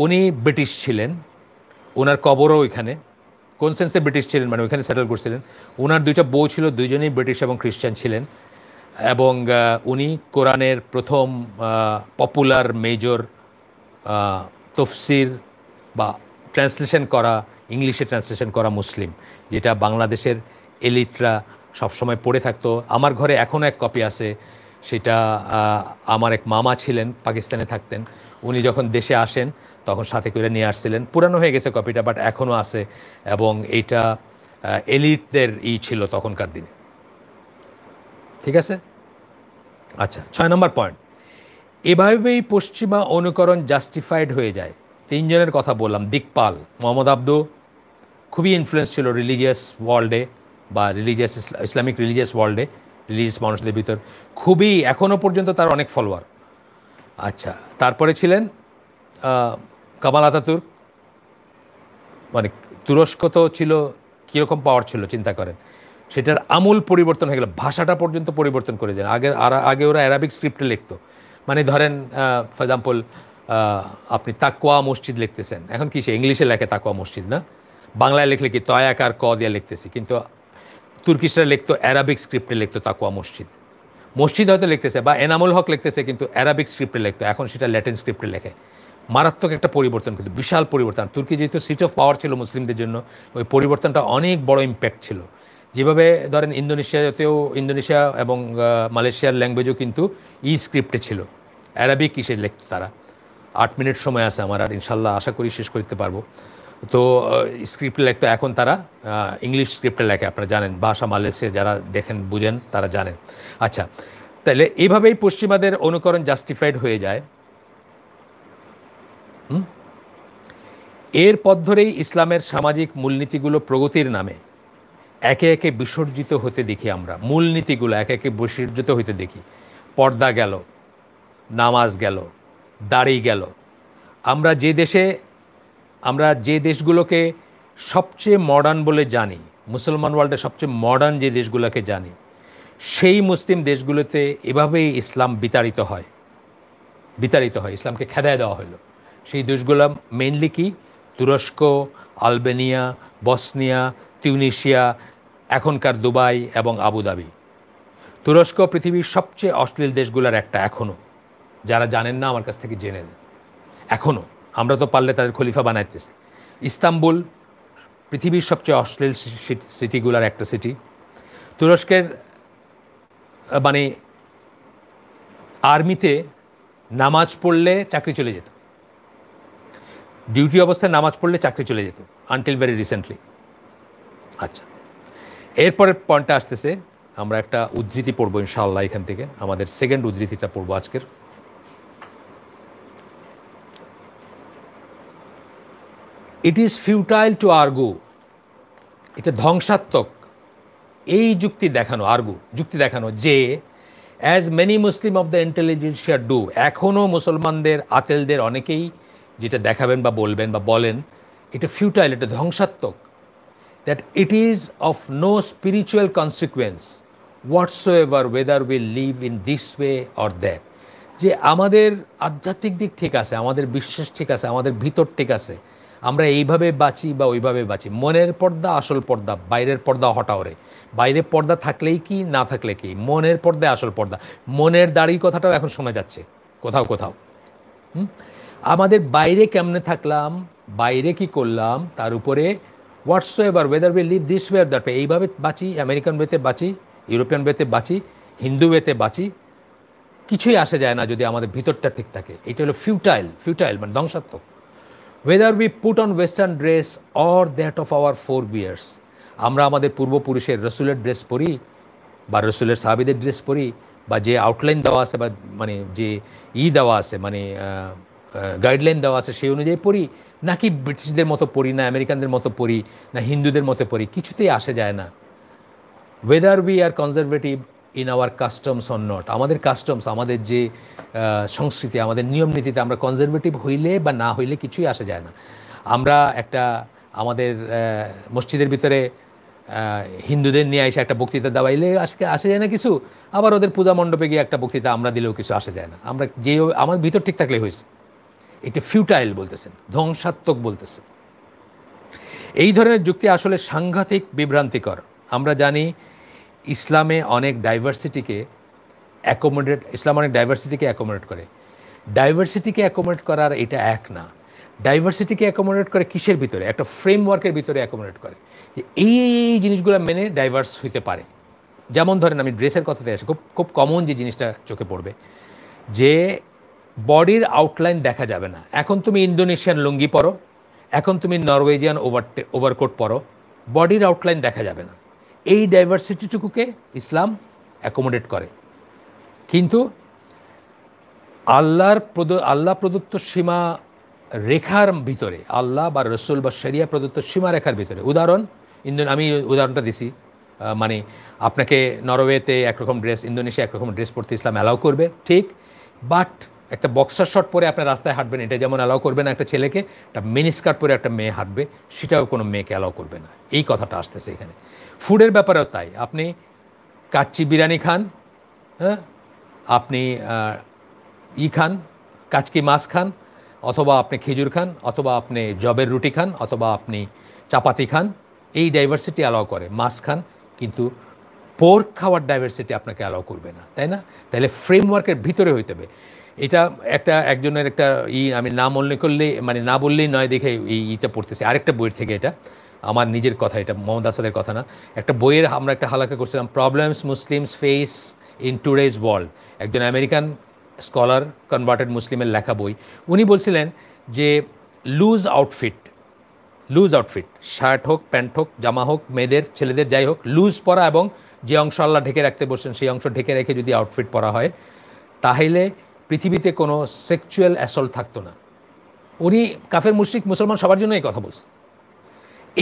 A: উনি ব্রিটিশ ছিলেন ওনার কবরও ওইখানে কোন সেন্সে ব্রিটিশ ছিলেন মানে ওইখানে সেটেল করছিলেন ওনার দুইটা বউ ছিল দুইজনেই ব্রিটিশ এবং খ্রিস্টান ছিলেন এবং উনি কোরআনের প্রথম পপুলার মেজর তফসির বা ট্রান্সলেশন করা ইংলিশে ট্রান্সলেশন করা মুসলিম যেটা বাংলাদেশের এলিটরা সবসময় পড়ে থাকতো আমার ঘরে এখনও এক কপি আছে সেটা আমার এক মামা ছিলেন পাকিস্তানে থাকতেন উনি যখন দেশে আসেন তখন সাথে করে নিয়ে আসছিলেন পুরানো হয়ে গেছে কপিটা বাট এখনও আছে এবং এইটা এলিটদের ই ছিল তখনকার দিনে ঠিক আছে আচ্ছা ছয় নম্বর পয়েন্ট এভাবেই পশ্চিমা অনুকরণ জাস্টিফাইড হয়ে যায় তিনজনের কথা বললাম দিকপাল মোহাম্মদ আব্দু খুবই ইনফ্লুয়েন্স ছিল রিলিজিয়াস ওয়ার্ল্ডে বা রিলিজিয়াস ইসলামিক রিলিজিয়াস ওয়ার্ল্ডে রিলিজিয়াস মানুষদের ভিতর খুবই এখনও পর্যন্ত তার অনেক ফলোয়ার আচ্ছা তারপরে ছিলেন কামাল আতাতুর মানে তুরস্ক তো ছিল কীরকম পাওয়ার ছিল চিন্তা করেন সেটার আমূল পরিবর্তন হয়ে গেল ভাষাটা পর্যন্ত পরিবর্তন করে দেন আগের আগে ওরা অ্যারাবিক স্ক্রিপ্টে লিখতো মানে ধরেন ফর এক্সাম্পল আপনি তাকোয়া মসজিদ লিখতেছেন এখন কি সে ইংলিশে লেখে তাকোয়া মসজিদ না বাংলায় লিখলে কি তয়াকার ক দিয়ে লিখতেছি কিন্তু তুর্কিশরা লিখতো অ্যারাবিক স্ক্রিপ্টে লিখতো তাকুয়া মসজিদ মসজিদ হয়তো লিখতেছে বা এনামুল হক লিখতেছে কিন্তু অ্যারাবিক স্ক্রিপ্টে লিখতো এখন সেটা ল্যাটিন স্ক্রিপ্টে লেখে মারাত্মক একটা পরিবর্তন কিন্তু বিশাল পরিবর্তন তুর্কি যেহেতু সিট অফ পাওয়ার ছিল মুসলিমদের জন্য ওই পরিবর্তনটা অনেক বড় ইম্প্যাক্ট ছিল যেভাবে ধরেন ইন্দোনেশিয়াতেও ইন্দোনেশিয়া এবং মালয়েশিয়ার ল্যাঙ্গুয়েজও কিন্তু ই স্ক্রিপ্টে ছিল অ্যারাবিক কিসে লিখত তারা আট মিনিট সময় আছে আমার আর ইনশাল্লাহ আশা করি শেষ করতে পারবো তো স্ক্রিপ্ট তো এখন তারা ইংলিশ স্ক্রিপ্টে লেখে আপনারা জানেন ভাষা মালয়েশিয়া যারা দেখেন বুঝেন তারা জানেন আচ্ছা তাহলে এইভাবেই পশ্চিমাদের অনুকরণ জাস্টিফাইড হয়ে যায় এর পথ ধরেই ইসলামের সামাজিক মূলনীতিগুলো প্রগতির নামে একে একে বিসর্জিত হতে দেখি আমরা মূলনীতিগুলো একে একে বিসর্জিত হতে দেখি পর্দা গেল নামাজ গেল দাড়ি গেল আমরা যে দেশে আমরা যে দেশগুলোকে সবচেয়ে মডার্ন বলে জানি মুসলমান ওয়ার্ল্ডে সবচেয়ে মডার্ন যে দেশগুলোকে জানি সেই মুসলিম দেশগুলোতে এভাবেই ইসলাম বিতাড়িত হয় বিতাড়িত হয় ইসলামকে খেদায় দেওয়া হলো সেই দেশগুলো মেনলি কি তুরস্ক আলবেনিয়া বসনিয়া তিউনিশিয়া এখনকার দুবাই এবং আবুধাবি তুরস্ক পৃথিবীর সবচেয়ে অশ্লীল দেশগুলোর একটা এখনও যারা জানেন না আমার কাছ থেকে জেনে এখনও আমরা তো পারলে তাদের খলিফা বানাইতেছি ইস্তাম্বুল পৃথিবীর সবচেয়ে অশ্লীল সিটিগুলার একটা সিটি তুরস্কের মানে আর্মিতে নামাজ পড়লে চাকরি চলে যেত ডিউটি অবস্থায় নামাজ পড়লে চাকরি চলে যেত আনটিল ভেরি রিসেন্টলি আচ্ছা এরপরের পয়েন্টটা আসতেছে আমরা একটা উদ্ধৃতি পড়বো ইনশাআল্লাহ এখান থেকে আমাদের সেকেন্ড উদ্ধৃতিটা পড়বো আজকের it is futile to argue এটা ধ্বংসাত্মক এই যুক্তি দেখানো আর্গু যুক্তি দেখানো যে as many Muslim of the ইন্টেলিজেন্সিয়ার ডু এখনও মুসলমানদের আতেলদের অনেকেই যেটা দেখাবেন বা বলবেন বা বলেন এটা ফিউটাইল এটা ধ্বংসাত্মক that it is of no spiritual consequence whatsoever whether will live in this way or that যে আমাদের আধ্যাত্মিক দিক ঠিক আছে আমাদের বিশ্বাস ঠিক আছে আমাদের ভিতর ঠিক আছে আমরা এইভাবে বাঁচি বা ওইভাবে বাঁচি মনের পর্দা আসল পর্দা বাইরের পর্দা হটাও রে বাইরে পর্দা থাকলেই কি না থাকলে কি মনের পর্দায় আসল পর্দা মনের দাড়ি কথাটাও এখন শোনা যাচ্ছে কোথাও কোথাও আমাদের বাইরে কেমনে থাকলাম বাইরে কি করলাম তার উপরে whatsoever whether we live this way that এইভাবে বাঁচি আমেরিকান ওয়েতে বাঁচি ইউরোপিয়ান ওয়েতে বাঁচি হিন্দু ওয়েতে বাঁচি কিছুই আসে যায় না যদি আমাদের ভিতরটা ঠিক থাকে এটা হলো ফিউটাইল ফিউটাইল মানে ধ্বংসাত্মক whether we put on western dress or that of our forebears আমরা আমাদের পূর্বপুরুষের রসুলের ড্রেস পরি বা রসুলের সাহাবিদের ড্রেস পরি বা যে আউটলাইন দেওয়া আছে বা মানে যে ই দেওয়া আছে মানে গাইডলাইন দেওয়া আছে সেই অনুযায়ী পড়ি নাকি ব্রিটিশদের মতো পড়ি না আমেরিকানদের মতো পড়ি না হিন্দুদের মতো পড়ি কিছুতেই আসে যায় না ওয়েদার we আর conservative in our customs on not আমাদের কাস্টমস আমাদের যে সংস্কৃতি আমাদের নিয়ম নীতিতে আমরা কনজারভেটিভ হইলে বা না হইলে কিছুই আসা যায় না আমরা একটা আমাদের মসজিদের ভিতরে হিন্দুদের নিয়ে এসে একটা বক্তৃতা দেওয়াইলে আজকে আসে যায় না কিছু আবার ওদের পূজা মণ্ডপে গিয়ে একটা বক্তৃতা আমরা দিলেও কিছু আসে যায় না আমরা যে আমার ভিতর ঠিক থাকলে হয়েছে এটা ফিউটাইল বলতেছেন ধ্বংসাত্মক বলতেছে এই ধরনের যুক্তি আসলে সাংঘাতিক বিভ্রান্তিকর আমরা জানি ইসলামে অনেক ডাইভার্সিটিকে অ্যাকোমোডেট ইসলাম অনেক ডাইভার্সিটিকে অ্যাকোমোডেট করে ডাইভার্সিটিকে অ্যাকোমোডেট করার এটা এক না ডাইভার্সিটিকে অ্যাকোমোডেট করে কিসের ভিতরে একটা ফ্রেমওয়ার্কের ভিতরে অ্যাকোমোডেট করে যে এই এই জিনিসগুলো মেনে ডাইভার্স হইতে পারে যেমন ধরেন আমি ড্রেসের কথাতে আসি খুব খুব কমন যে জিনিসটা চোখে পড়বে যে বডির আউটলাইন দেখা যাবে না এখন তুমি ইন্দোনেশিয়ান লুঙ্গি পরো এখন তুমি নরওয়েজিয়ান ওভার ওভারকোট পরো বডির আউটলাইন দেখা যাবে না এই ডাইভার্সিটিটুকুকে ইসলাম অ্যাকোমোডেট করে কিন্তু আল্লাহর প্রদ আল্লাহ প্রদত্ত সীমা রেখার ভিতরে আল্লাহ বা রসুল বা শরিয়া প্রদত্ত সীমা রেখার ভিতরে উদাহরণ ইন্দো আমি উদাহরণটা দিছি মানে আপনাকে নরওয়েতে একরকম ড্রেস ইন্দোনেশিয়া একরকম ড্রেস পরতে ইসলাম অ্যালাউ করবে ঠিক বাট একটা বক্সার শট পরে আপনার রাস্তায় হাঁটবেন এটা যেমন অ্যালাউ করবে না একটা ছেলেকে একটা মিনিস্কার্ট পরে একটা মেয়ে হাঁটবে সেটাও কোনো মেয়েকে অ্যালাউ করবে না এই কথাটা আসতেছে এখানে ফুডের ব্যাপারেও তাই আপনি কাচ্চি বিরিয়ানি খান হ্যাঁ আপনি ই খান কাচকি মাছ খান অথবা আপনি খেজুর খান অথবা আপনি জবের রুটি খান অথবা আপনি চাপাতি খান এই ডাইভার্সিটি অ্যালাউ করে মাছ খান কিন্তু পোর্ক খাওয়ার ডাইভার্সিটি আপনাকে অ্যালাউ করবে না তাই না তাহলে ফ্রেমওয়ার্কের ভিতরে হইতে হবে এটা একটা একজনের একটা ই আমি না মনে করলে মানে না বললেই নয় দেখে এই ইটা পড়তেছে আরেকটা বইয়ের থেকে এটা আমার নিজের কথা এটা মোহাম্মদ আসাদের কথা না একটা বইয়ের আমরা একটা হালাকা করছিলাম problems Muslims face in today's world একজন আমেরিকান স্কলার কনভার্টেড মুসলিমের লেখা বই উনি বলছিলেন যে loose outfit loose outfit shirt হোক প্যান্ট হোক জামা হোক মেয়েদের ছেলেদের যাই হোক লুজ পরা এবং যে অংশ আল্লাহ ঢেকে রাখতে বসছেন সেই অংশ ঢেকে রেখে যদি আউটফিট পরা হয় তাহলে পৃথিবীতে কোনো সেক্সুয়াল অ্যাসল্ট থাকতো না উনি কাফের মুশ্রিক মুসলমান সবার জন্য এই কথা বলছেন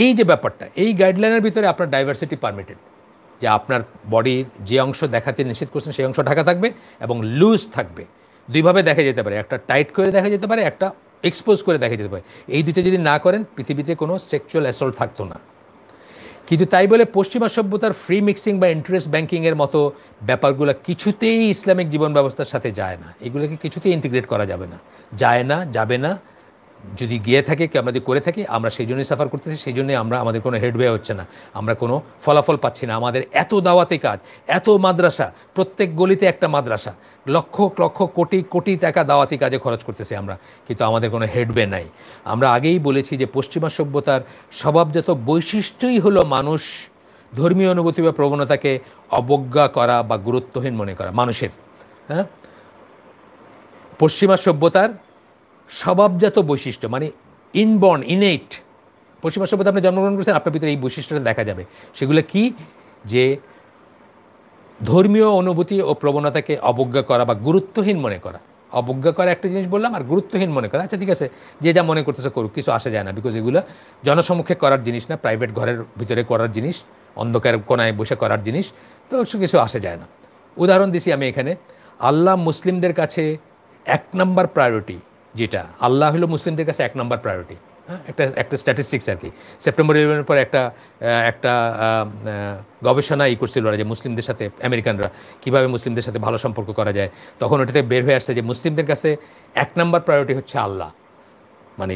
A: এই যে ব্যাপারটা এই গাইডলাইনের ভিতরে আপনার ডাইভার্সিটি পারমিটেড যে আপনার বডির যে অংশ দেখাতে নিষেধ করছেন সেই অংশ ঢাকা থাকবে এবং লুজ থাকবে দুইভাবে দেখা যেতে পারে একটা টাইট করে দেখা যেতে পারে একটা এক্সপোজ করে দেখা যেতে পারে এই দুটো যদি না করেন পৃথিবীতে কোনো সেক্সুয়াল অ্যাসল্ট থাকতো না কিন্তু তাই বলে পশ্চিমা সভ্যতার ফ্রি মিক্সিং বা ইন্টারেস্ট ব্যাঙ্কিংয়ের মতো ব্যাপারগুলো কিছুতেই ইসলামিক জীবন ব্যবস্থার সাথে যায় না এগুলোকে কিছুতেই ইন্টিগ্রেট করা যাবে না যায় না যাবে না যদি গিয়ে থাকে কি আমরা যদি করে থাকি আমরা সেই জন্যই সাফার করতেছি সেই জন্যই আমরা আমাদের কোনো হেডওয়ে হচ্ছে না আমরা কোনো ফলাফল পাচ্ছি না আমাদের এত দাওয়াতে কাজ এত মাদ্রাসা প্রত্যেক গলিতে একটা মাদ্রাসা লক্ষ লক্ষ কোটি কোটি টাকা দাওয়াতি কাজে খরচ করতেছি আমরা কিন্তু আমাদের কোনো হেডওয়ে নাই আমরা আগেই বলেছি যে পশ্চিমা সভ্যতার স্বভাবজাত বৈশিষ্ট্যই হলো মানুষ ধর্মীয় অনুভূতি বা প্রবণতাকে অবজ্ঞা করা বা গুরুত্বহীন মনে করা মানুষের হ্যাঁ পশ্চিমা সভ্যতার স্বভাবজাত বৈশিষ্ট্য মানে ইনবর্ন ইনেট পশ্চিমা সভ্যতা আপনি জন্মগ্রহণ করেছেন আপনার ভিতরে এই বৈশিষ্ট্যটা দেখা যাবে সেগুলো কি যে ধর্মীয় অনুভূতি ও প্রবণতাকে অবজ্ঞা করা বা গুরুত্বহীন মনে করা অবজ্ঞা করা একটা জিনিস বললাম আর গুরুত্বহীন মনে করা আচ্ছা ঠিক আছে যে যা মনে করতেছে করুক কিছু আসা যায় না বিকজ এগুলো জনসমক্ষে করার জিনিস না প্রাইভেট ঘরের ভিতরে করার জিনিস অন্ধকার কোনায় বসে করার জিনিস তো কিছু আসা যায় না উদাহরণ দিছি আমি এখানে আল্লাহ মুসলিমদের কাছে এক নম্বর প্রায়োরিটি যেটা আল্লাহ হলো মুসলিমদের কাছে এক নম্বর প্রায়োরিটি হ্যাঁ একটা একটা স্ট্যাটিস্টিক্স আর কি সেপ্টেম্বর ইলেভেনের পর একটা একটা গবেষণা ই করছিল ওরা যে মুসলিমদের সাথে আমেরিকানরা কীভাবে মুসলিমদের সাথে ভালো সম্পর্ক করা যায় তখন ওটাতে বের হয়ে আসছে যে মুসলিমদের কাছে এক নম্বর প্রায়োরিটি হচ্ছে আল্লাহ মানে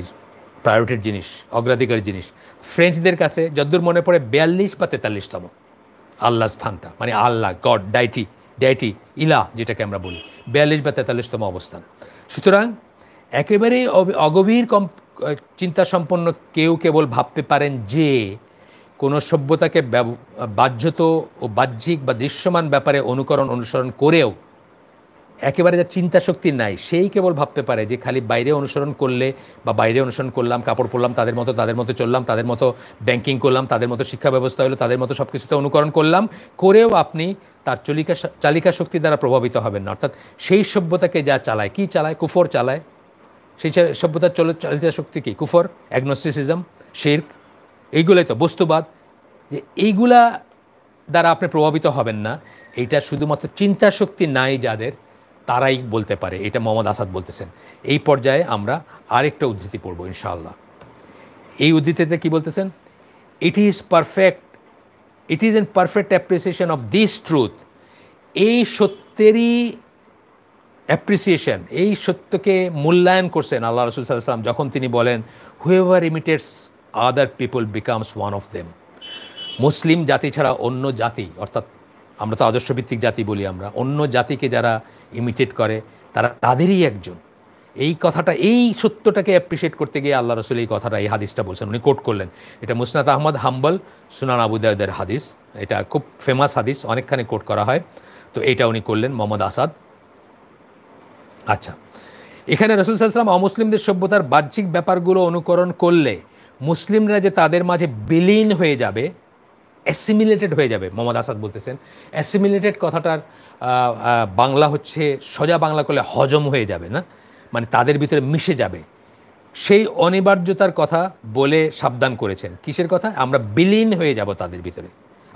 A: প্রায়োরিটির জিনিস অগ্রাধিকারের জিনিস ফ্রেঞ্চদের কাছে যদ্দূর মনে পড়ে বিয়াল্লিশ বা তেতাল্লিশতম আল্লাহর স্থানটা মানে আল্লাহ গড ডাইটি ডাইটি ইলা যেটাকে আমরা বলি বিয়াল্লিশ বা তেতাল্লিশতম অবস্থান সুতরাং একেবারেই অগভীর কম চিন্তা সম্পন্ন কেউ কেবল ভাবতে পারেন যে কোনো সভ্যতাকে বাহ্যত ও বাহ্যিক বা দৃশ্যমান ব্যাপারে অনুকরণ অনুসরণ করেও একেবারে যার চিন্তা শক্তি নাই সেই কেবল ভাবতে পারে যে খালি বাইরে অনুসরণ করলে বা বাইরে অনুসরণ করলাম কাপড় পরলাম তাদের মতো তাদের মতো চললাম তাদের মতো ব্যাংকিং করলাম তাদের মতো শিক্ষা ব্যবস্থা হলো তাদের মতো সব কিছুতে অনুকরণ করলাম করেও আপনি তার চলিকা চালিকা শক্তি দ্বারা প্রভাবিত হবেন না অর্থাৎ সেই সভ্যতাকে যা চালায় কি চালায় কুফর চালায় সেই সভ্যতার চল চালিতা শক্তি কি কুফর অ্যাগনোস্টিসিজম শির্ক এইগুলোই তো বস্তুবাদ যে এইগুলা দ্বারা আপনি প্রভাবিত হবেন না এটা শুধুমাত্র চিন্তা শক্তি নাই যাদের তারাই বলতে পারে এটা মোহাম্মদ আসাদ বলতেছেন এই পর্যায়ে আমরা আরেকটা উদ্ধৃতি পড়ব ইনশাআল্লাহ এই উদ্ধৃতিতে কি বলতেছেন it is perfect it is an perfect appreciation of this truth এই সত্যেরই অ্যাপ্রিসিয়েশন এই সত্যকে মূল্যায়ন করছেন আল্লাহ রসুল সাল্লাম যখন তিনি বলেন whoever imitates other people becomes one of them Muslim জাতি ছাড়া অন্য জাতি অর্থাৎ আমরা তো আদর্শভিত্তিক জাতি বলি আমরা অন্য জাতিকে যারা ইমিটেট করে তারা তাদেরই একজন এই কথাটা এই সত্যটাকে অ্যাপ্রিসিয়েট করতে গিয়ে আল্লাহ রসুল এই কথাটা এই হাদিসটা বলছেন উনি কোট করলেন এটা মুসনাদ আহমদ হাম্বল সুনান আবুদায়দের হাদিস এটা খুব ফেমাস হাদিস অনেকখানি কোট করা হয় তো এটা উনি করলেন মোহাম্মদ আসাদ আচ্ছা এখানে রসুল সাল্লাম অমুসলিমদের সভ্যতার বাহ্যিক ব্যাপারগুলো অনুকরণ করলে মুসলিমরা যে তাদের মাঝে বিলীন হয়ে যাবে অ্যাসিমিলেটেড হয়ে যাবে মোহাম্মদ আসাদ বলতেছেন অ্যাসিমিলেটেড কথাটার বাংলা হচ্ছে সোজা বাংলা করলে হজম হয়ে যাবে না মানে তাদের ভিতরে মিশে যাবে সেই অনিবার্যতার কথা বলে সাবধান করেছেন কিসের কথা আমরা বিলীন হয়ে যাব তাদের ভিতরে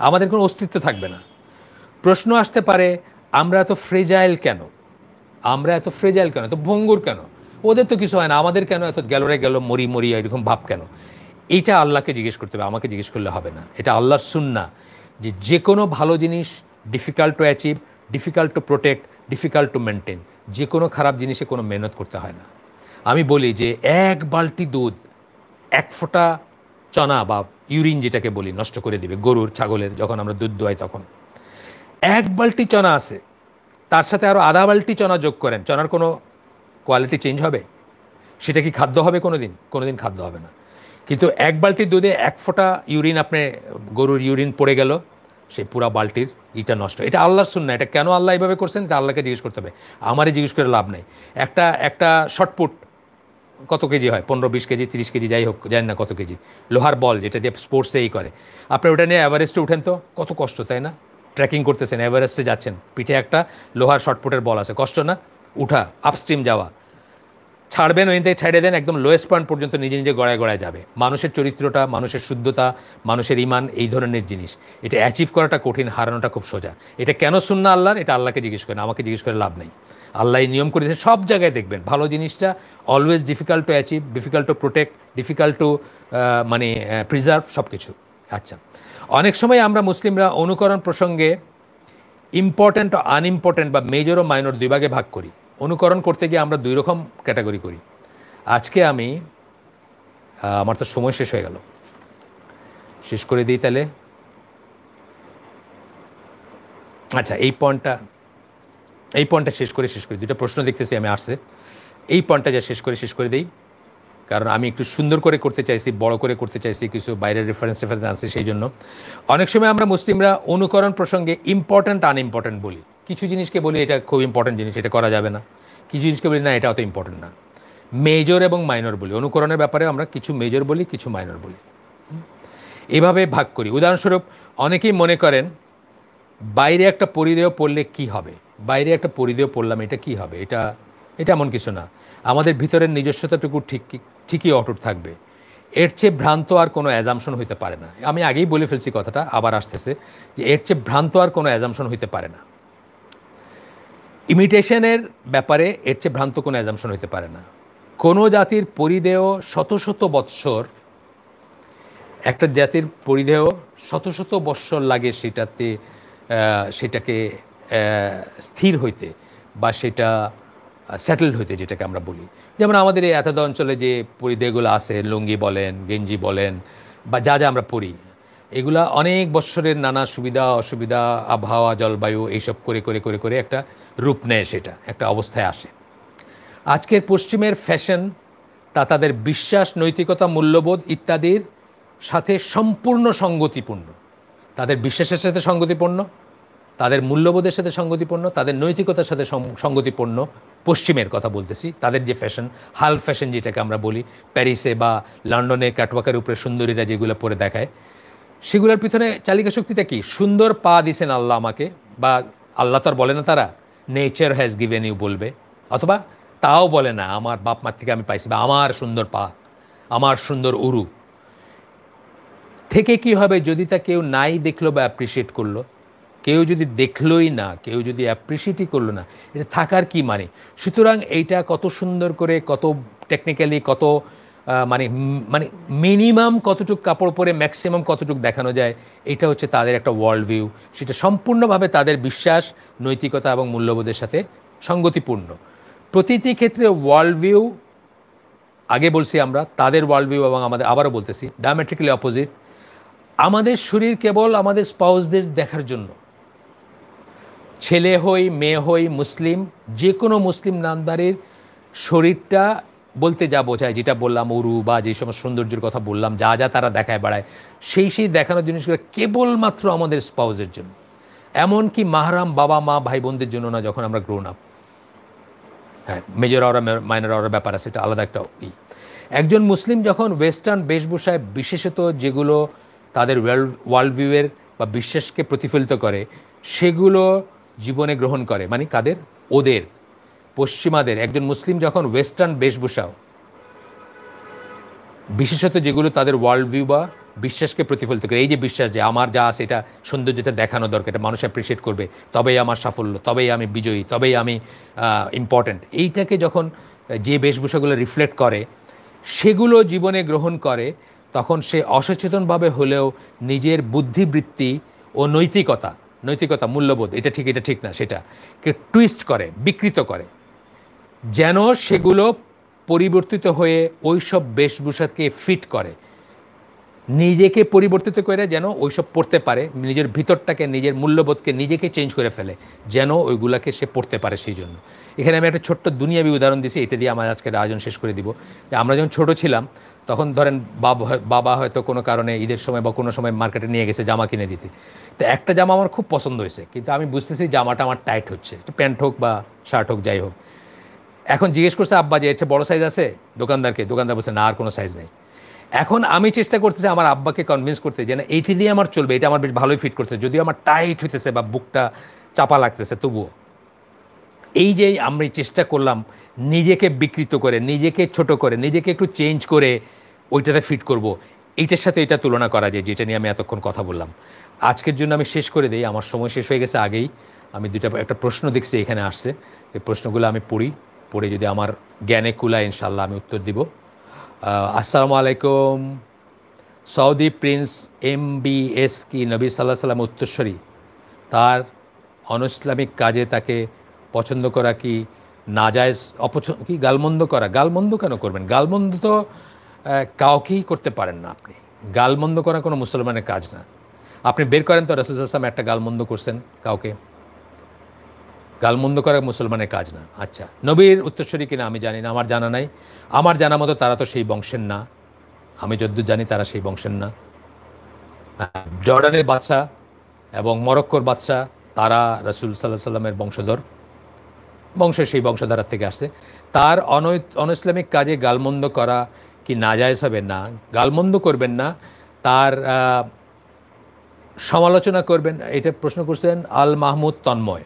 A: আমাদের কোনো অস্তিত্ব থাকবে না প্রশ্ন আসতে পারে আমরা এত ফ্রেজাইল কেন আমরা এত ফ্রেজাইল কেন এত ভঙ্গুর কেন ওদের তো কিছু হয় না আমাদের কেন এত গেলরে গেল মরি মরি এরকম ভাব কেন এটা আল্লাহকে জিজ্ঞেস করতে হবে আমাকে জিজ্ঞেস করলে হবে না এটা আল্লাহর সুন্না যে যে কোনো ভালো জিনিস difficult to achieve difficult to protect difficult to maintain যে কোনো খারাপ জিনিসে কোনো মেহনত করতে হয় না আমি বলি যে এক বালতি দুধ এক ফোঁটা চনা বা ইউরিন যেটাকে বলি নষ্ট করে দিবে গরুর ছাগলের যখন আমরা দুধ দোয়াই তখন এক বালতি চনা আছে তার সাথে আরও আধা বাল্টি চনা যোগ করেন চনার কোনো কোয়ালিটি চেঞ্জ হবে সেটা কি খাদ্য হবে কোনো দিন কোনো দিন খাদ্য হবে না কিন্তু এক বালতির দুধে এক ফোঁটা ইউরিন আপনি গরুর ইউরিন পড়ে গেল সেই পুরা বালতির ইটা নষ্ট এটা আল্লাহর না এটা কেন আল্লাহ এইভাবে করছেন এটা আল্লাহকে জিজ্ঞেস করতে হবে আমারই জিজ্ঞেস করে লাভ নেই একটা একটা শটপুট কত কেজি হয় পনেরো বিশ কেজি তিরিশ কেজি যাই হোক জানি না কত কেজি লোহার বল যেটা দিয়ে স্পোর্টসে এই করে আপনি ওটা নিয়ে অ্যাভারেস্টে উঠেন তো কত কষ্ট তাই না ট্রেকিং করতেছেন এভারেস্টে যাচ্ছেন পিঠে একটা লোহার শর্টপুটের বল আছে কষ্ট না উঠা আপস্ট্রিম যাওয়া ছাড়বেন ওইতে ছেড়ে দেন একদম লোয়েস্ট পয়েন্ট পর্যন্ত নিজে নিজে গড়ায় গড়ায় যাবে মানুষের চরিত্রটা মানুষের শুদ্ধতা মানুষের ইমান এই ধরনের জিনিস এটা অ্যাচিভ করাটা কঠিন হারানোটা খুব সোজা এটা কেন শুননা আল্লাহর এটা আল্লাহকে জিজ্ঞেস করেন আমাকে জিজ্ঞেস করে লাভ নেই আল্লাহ এই নিয়ম করেছে সব জায়গায় দেখবেন ভালো জিনিসটা always difficult to achieve difficult to protect difficult to মানে প্রিজার্ভ সব কিছু আচ্ছা অনেক সময় আমরা মুসলিমরা অনুকরণ প্রসঙ্গে ইম্পর্ট্যান্ট ও আনইম্পর্ট্যান্ট বা মেজর ও মাইনর দুই ভাগে ভাগ করি অনুকরণ করতে গিয়ে আমরা দুই রকম ক্যাটাগরি করি আজকে আমি আমার তো সময় শেষ হয়ে গেল শেষ করে দিই তাহলে আচ্ছা এই পয়েন্টটা এই পয়েন্টটা শেষ করে শেষ করি দুটা প্রশ্ন দেখতেছি আমি আসছে এই পয়েন্টটা যা শেষ করে শেষ করে দিই কারণ আমি একটু সুন্দর করে করতে চাইছি বড় করে করতে চাইছি কিছু বাইরের রেফারেন্স রেফারেন্স আনছে সেই জন্য অনেক সময় আমরা মুসলিমরা অনুকরণ প্রসঙ্গে ইম্পর্ট্যান্ট আনইম্পর্ট্যান্ট বলি কিছু জিনিসকে বলি এটা খুব ইম্পর্ট্যান্ট জিনিস এটা করা যাবে না কিছু জিনিসকে বলি না এটা অত ইম্পর্ট্যান্ট না মেজর এবং মাইনর বলি অনুকরণের ব্যাপারে আমরা কিছু মেজর বলি কিছু মাইনর বলি এভাবে ভাগ করি উদাহরণস্বরূপ অনেকেই মনে করেন বাইরে একটা পরিধেয় পড়লে কি হবে বাইরে একটা পরিধেয় পড়লাম এটা কি হবে এটা এটা এমন কিছু না আমাদের ভিতরের নিজস্বতাটুকু ঠিক ঠিকই অটুট থাকবে এর চেয়ে ভ্রান্ত আর কোনো অ্যাজামশন হইতে পারে না আমি আগেই বলে ফেলছি কথাটা আবার আসতেছে যে এর চেয়ে ভ্রান্ত আর কোনো অ্যাজামশন হইতে পারে না ইমিটেশনের ব্যাপারে এর চেয়ে ভ্রান্ত কোনো অ্যাজামশন হইতে পারে না কোনো জাতির পরিধেয় শত শত বৎসর একটা জাতির পরিধেয় শত শত বৎসর লাগে সেটাতে সেটাকে স্থির হইতে বা সেটা সেটেলড হইতে যেটাকে আমরা বলি যেমন আমাদের এই এতদ অঞ্চলে যে পরিধেগুলো আছে লুঙ্গি বলেন গেঞ্জি বলেন বা যা যা আমরা পড়ি এগুলা অনেক বৎসরের নানা সুবিধা অসুবিধা আবহাওয়া জলবায়ু এইসব করে করে করে করে একটা রূপ নেয় সেটা একটা অবস্থায় আসে আজকের পশ্চিমের ফ্যাশন তা তাদের বিশ্বাস নৈতিকতা মূল্যবোধ ইত্যাদির সাথে সম্পূর্ণ সঙ্গতিপূর্ণ তাদের বিশ্বাসের সাথে সঙ্গতিপূর্ণ তাদের মূল্যবোধের সাথে সঙ্গতিপূর্ণ তাদের নৈতিকতার সাথে সঙ্গতিপূর্ণ পশ্চিমের কথা বলতেছি তাদের যে ফ্যাশন হাল ফ্যাশন যেটাকে আমরা বলি প্যারিসে বা লন্ডনে ক্যাটওয়াকের উপরে সুন্দরীরা যেগুলো পরে দেখায় সেগুলোর পিছনে চালিকা শক্তিটা কি সুন্দর পা দিছেন আল্লাহ আমাকে বা আল্লাহ তো আর বলে না তারা নেচার হ্যাজ গিভেন ইউ বলবে অথবা তাও বলে না আমার বাপ মার থেকে আমি পাইছি বা আমার সুন্দর পা আমার সুন্দর উরু থেকে কি হবে যদি তা কেউ নাই দেখলো বা অ্যাপ্রিসিয়েট করলো কেউ যদি দেখলই না কেউ যদি অ্যাপ্রিসিয়েটই করলো না এটা থাকার কি মানে সুতরাং এইটা কত সুন্দর করে কত টেকনিক্যালি কত মানে মানে মিনিমাম কতটুক কাপড় পরে ম্যাক্সিমাম কতটুক দেখানো যায় এটা হচ্ছে তাদের একটা ওয়ার্ল্ড ভিউ সেটা সম্পূর্ণভাবে তাদের বিশ্বাস নৈতিকতা এবং মূল্যবোধের সাথে সঙ্গতিপূর্ণ প্রতিটি ক্ষেত্রে ওয়ার্ল্ড ভিউ আগে বলছি আমরা তাদের ওয়ার্ল্ড ভিউ এবং আমাদের আবারও বলতেছি ডায়ামেট্রিক্যালি অপোজিট আমাদের শরীর কেবল আমাদের স্পাউসদের দেখার জন্য ছেলে হই মেয়ে হই মুসলিম যে কোনো মুসলিম নামদারের শরীরটা বলতে যা বোঝায় যেটা বললাম উরু বা যে সমস্ত সৌন্দর্যের কথা বললাম যা যা তারা দেখায় বেড়ায় সেই সেই দেখানোর জিনিসগুলো কেবলমাত্র আমাদের স্পাউজের জন্য এমনকি মাহারাম বাবা মা ভাই বোনদের জন্য না যখন আমরা গ্রোন আপ হ্যাঁ মেজর অরা মাইনর আওরা ব্যাপার আছে এটা আলাদা একটা ই একজন মুসলিম যখন ওয়েস্টার্ন বেশভূষায় বিশেষত যেগুলো তাদের ওয়ার্ল্ড ওয়ার্ল্ড ভিউয়ের বা বিশ্বাসকে প্রতিফলিত করে সেগুলো জীবনে গ্রহণ করে মানে কাদের ওদের পশ্চিমাদের একজন মুসলিম যখন ওয়েস্টার্ন বেশভূষাও বিশেষত যেগুলো তাদের ওয়ার্ল্ড ভিউ বা বিশ্বাসকে প্রতিফলিত করে এই যে বিশ্বাস যে আমার যা আছে এটা সৌন্দর্যটা দেখানো দরকার এটা মানুষ অ্যাপ্রিসিয়েট করবে তবেই আমার সাফল্য তবেই আমি বিজয়ী তবেই আমি ইম্পর্ট্যান্ট এইটাকে যখন যে বেশভূষাগুলো রিফ্লেক্ট করে সেগুলো জীবনে গ্রহণ করে তখন সে অসচেতনভাবে হলেও নিজের বুদ্ধিবৃত্তি ও নৈতিকতা নৈতিকতা মূল্যবোধ এটা ঠিক এটা ঠিক না সেটা টুইস্ট করে বিকৃত করে যেন সেগুলো পরিবর্তিত হয়ে ওই সব বেশভূষাকে ফিট করে নিজেকে পরিবর্তিত করে যেন ওই সব পড়তে পারে নিজের ভিতরটাকে নিজের মূল্যবোধকে নিজেকে চেঞ্জ করে ফেলে যেন ওইগুলাকে সে পড়তে পারে সেই জন্য এখানে আমি একটা ছোট্ট দুনিয়াবি উদাহরণ দিছি এটা দিয়ে আমার আজকের আয়োজন শেষ করে দিব আমরা যখন ছোট ছিলাম তখন ধরেন বাবা বাবা হয়তো কোনো কারণে ঈদের সময় বা কোনো সময় মার্কেটে নিয়ে গেছে জামা কিনে দিতে তো একটা জামা আমার খুব পছন্দ হয়েছে কিন্তু আমি বুঝতেছি জামাটা আমার টাইট হচ্ছে প্যান্ট হোক বা শার্ট হোক যাই হোক এখন জিজ্ঞেস করছে আব্বা যে হচ্ছে বড় সাইজ আছে দোকানদারকে দোকানদার বলছে না আর কোনো সাইজ নেই এখন আমি চেষ্টা করতেছি আমার আব্বাকে কনভিন্স করতে যে না এইটি দিয়ে আমার চলবে এটা আমার বেশ ভালোই ফিট করছে যদিও আমার টাইট হইতেছে বা বুকটা চাপা লাগতেছে তবুও এই যে আমি চেষ্টা করলাম নিজেকে বিকৃত করে নিজেকে ছোট করে নিজেকে একটু চেঞ্জ করে ওইটাতে ফিট করব। এইটার সাথে এটা তুলনা করা যায় যেটা নিয়ে আমি এতক্ষণ কথা বললাম আজকের জন্য আমি শেষ করে দিই আমার সময় শেষ হয়ে গেছে আগেই আমি দুটা একটা প্রশ্ন দেখছি এখানে আসছে এই প্রশ্নগুলো আমি পড়ি পড়ে যদি আমার জ্ঞানে কুলায় ইনশাল্লাহ আমি উত্তর দিব আসসালামু আলাইকুম Saudi prince M B S কি নবী সাল্লাহ সাল্লাম উত্তরস্বরী তার অনইসলামিক কাজে তাকে পছন্দ করা কি নাজায়জ অপছ কি গালমন্দ করা গালমন্দ কেন করবেন গালমন্দ তো কাউকেই করতে পারেন না আপনি গালমন্দ করা কোনো মুসলমানের কাজ না আপনি বের করেন তো রসুল আসলাম একটা গালমন্দ করছেন কাউকে গালমন্দ করা মুসলমানের কাজ না আচ্ছা নবীর উত্তরস্বরী কিনা আমি জানি না আমার জানা নাই আমার জানা মতো তারা তো সেই বংশের না আমি যদ্দূর জানি তারা সেই বংশের না জর্ডানের বাদশাহ এবং মরক্কোর বাদশাহ তারা রসুল সাল্লাহ সাল্লামের বংশধর বংশের সেই বংশধারা থেকে আসছে তার অন অনইসলামিক কাজে গালমন্দ করা কি নাজায়জ হবে না গালমন্দ করবেন না তার সমালোচনা করবেন এটা প্রশ্ন করছেন আল মাহমুদ তন্ময়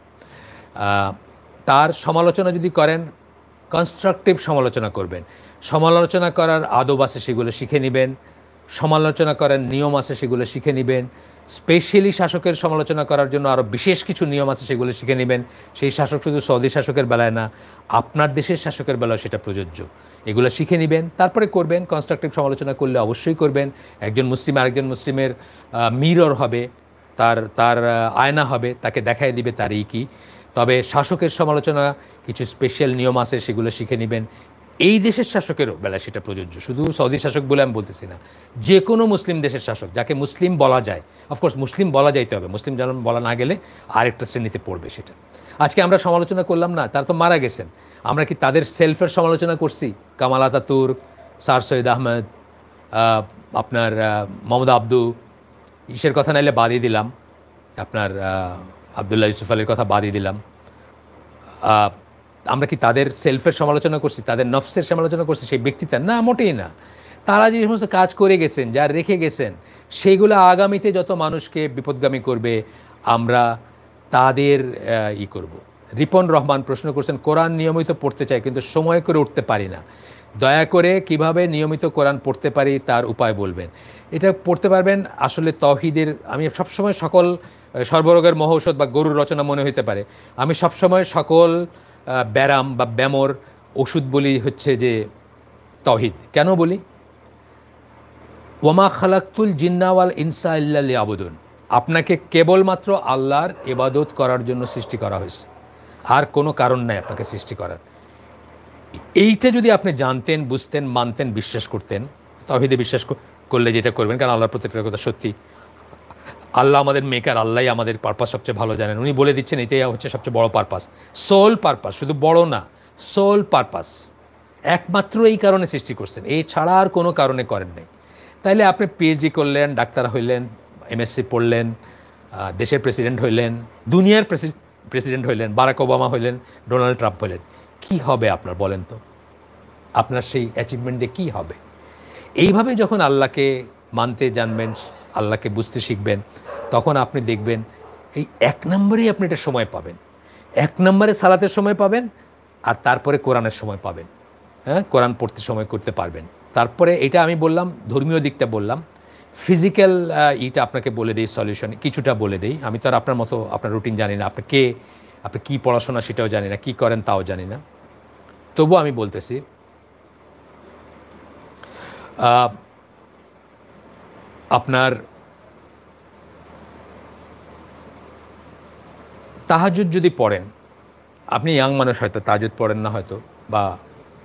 A: তার সমালোচনা যদি করেন কনস্ট্রাকটিভ সমালোচনা করবেন সমালোচনা করার আদব আছে সেগুলো শিখে নেবেন সমালোচনা করার নিয়ম আছে সেগুলো শিখে নেবেন স্পেশালি শাসকের সমালোচনা করার জন্য আরও বিশেষ কিছু নিয়ম আছে সেগুলো শিখে নেবেন সেই শাসক শুধু সৌদি শাসকের বেলায় না আপনার দেশের শাসকের বেলায় সেটা প্রযোজ্য এগুলো শিখে নেবেন তারপরে করবেন কনস্ট্রাকটিভ সমালোচনা করলে অবশ্যই করবেন একজন মুসলিম আরেকজন মুসলিমের মিরর হবে তার তার আয়না হবে তাকে দেখাই দিবে তারই কি তবে শাসকের সমালোচনা কিছু স্পেশাল নিয়ম আছে সেগুলো শিখে নেবেন এই দেশের শাসকেরও বেলায় সেটা প্রযোজ্য শুধু সৌদি শাসক বলে আমি বলতেছি না যে কোনো মুসলিম দেশের শাসক যাকে মুসলিম বলা যায় অফকোর্স মুসলিম বলা যাইতে হবে মুসলিম যেন বলা না গেলে আরেকটা শ্রেণীতে পড়বে সেটা আজকে আমরা সমালোচনা করলাম না তারা তো মারা গেছেন আমরা কি তাদের সেলফের সমালোচনা করছি কামাল আতাতুর সার সৈয়দ আহমেদ আপনার মোহাম্মদ আব্দু ইসের কথা নাইলে বাদই দিলাম আপনার আবদুল্লাহ ইউসুফ আলীর কথা বাদই দিলাম আমরা কি তাদের সেলফের সমালোচনা করছি তাদের নফসের সমালোচনা করছি সেই ব্যক্তিত্বের না মোটেই না তারা যে সমস্ত কাজ করে গেছেন যা রেখে গেছেন সেইগুলো আগামীতে যত মানুষকে বিপদগামী করবে আমরা তাদের ই করব। রিপন রহমান প্রশ্ন করছেন কোরআন নিয়মিত পড়তে চাই কিন্তু সময় করে উঠতে পারি না দয়া করে কিভাবে নিয়মিত কোরআন পড়তে পারি তার উপায় বলবেন এটা পড়তে পারবেন আসলে তহিদের আমি সবসময় সকল সর্বরোগের মহৌষধ বা গরুর রচনা মনে হইতে পারে আমি সবসময় সকল ব্যারাম বা ব্যামোর ওষুধ বলি হচ্ছে যে তহিদ কেন বলি ওমা খালাক্তুল জিন্নাওয়াল ইনসা ইল্লা আবুদুন আপনাকে কেবলমাত্র আল্লাহর এবাদত করার জন্য সৃষ্টি করা হয়েছে আর কোনো কারণ নাই আপনাকে সৃষ্টি করার এইটা যদি আপনি জানতেন বুঝতেন মানতেন বিশ্বাস করতেন তহিদে বিশ্বাস করলে যেটা করবেন কারণ আল্লাহর প্রত্যেকটা কথা সত্যি আল্লাহ আমাদের মেকার আল্লাহ আমাদের পারপাস সবচেয়ে ভালো জানেন উনি বলে দিচ্ছেন এটাই হচ্ছে সবচেয়ে বড় পারপাস সোল পারপাস শুধু বড় না সোল পারপাস একমাত্র এই কারণে সৃষ্টি করছেন এই ছাড়া আর কোনো কারণে করেন নাই তাইলে আপনি পিএইচডি করলেন ডাক্তার হইলেন এমএসসি পড়লেন দেশের প্রেসিডেন্ট হইলেন দুনিয়ার প্রেসিডেন্ট হইলেন বারাক ওবামা হইলেন ডোনাল্ড ট্রাম্প হইলেন কি হবে আপনার বলেন তো আপনার সেই অ্যাচিভমেন্ট দিয়ে কী হবে এইভাবে যখন আল্লাহকে মানতে জানবেন আল্লাহকে বুঝতে শিখবেন তখন আপনি দেখবেন এই এক নম্বরেই আপনি এটা সময় পাবেন এক নম্বরে সালাতের সময় পাবেন আর তারপরে কোরআনের সময় পাবেন হ্যাঁ কোরআন পড়তে সময় করতে পারবেন তারপরে এটা আমি বললাম ধর্মীয় দিকটা বললাম ফিজিক্যাল ইটা আপনাকে বলে দিই সলিউশন কিছুটা বলে দিই আমি তো আর আপনার মতো আপনার রুটিন জানি না আপনি কে আপনি কী পড়াশোনা সেটাও জানি না কী করেন তাও জানি না তবু আমি বলতেছি আপনার তাহাজুদ যদি পড়েন আপনি ইয়াং মানুষ হয়তো তাহাজুদ পড়েন না হয়তো বা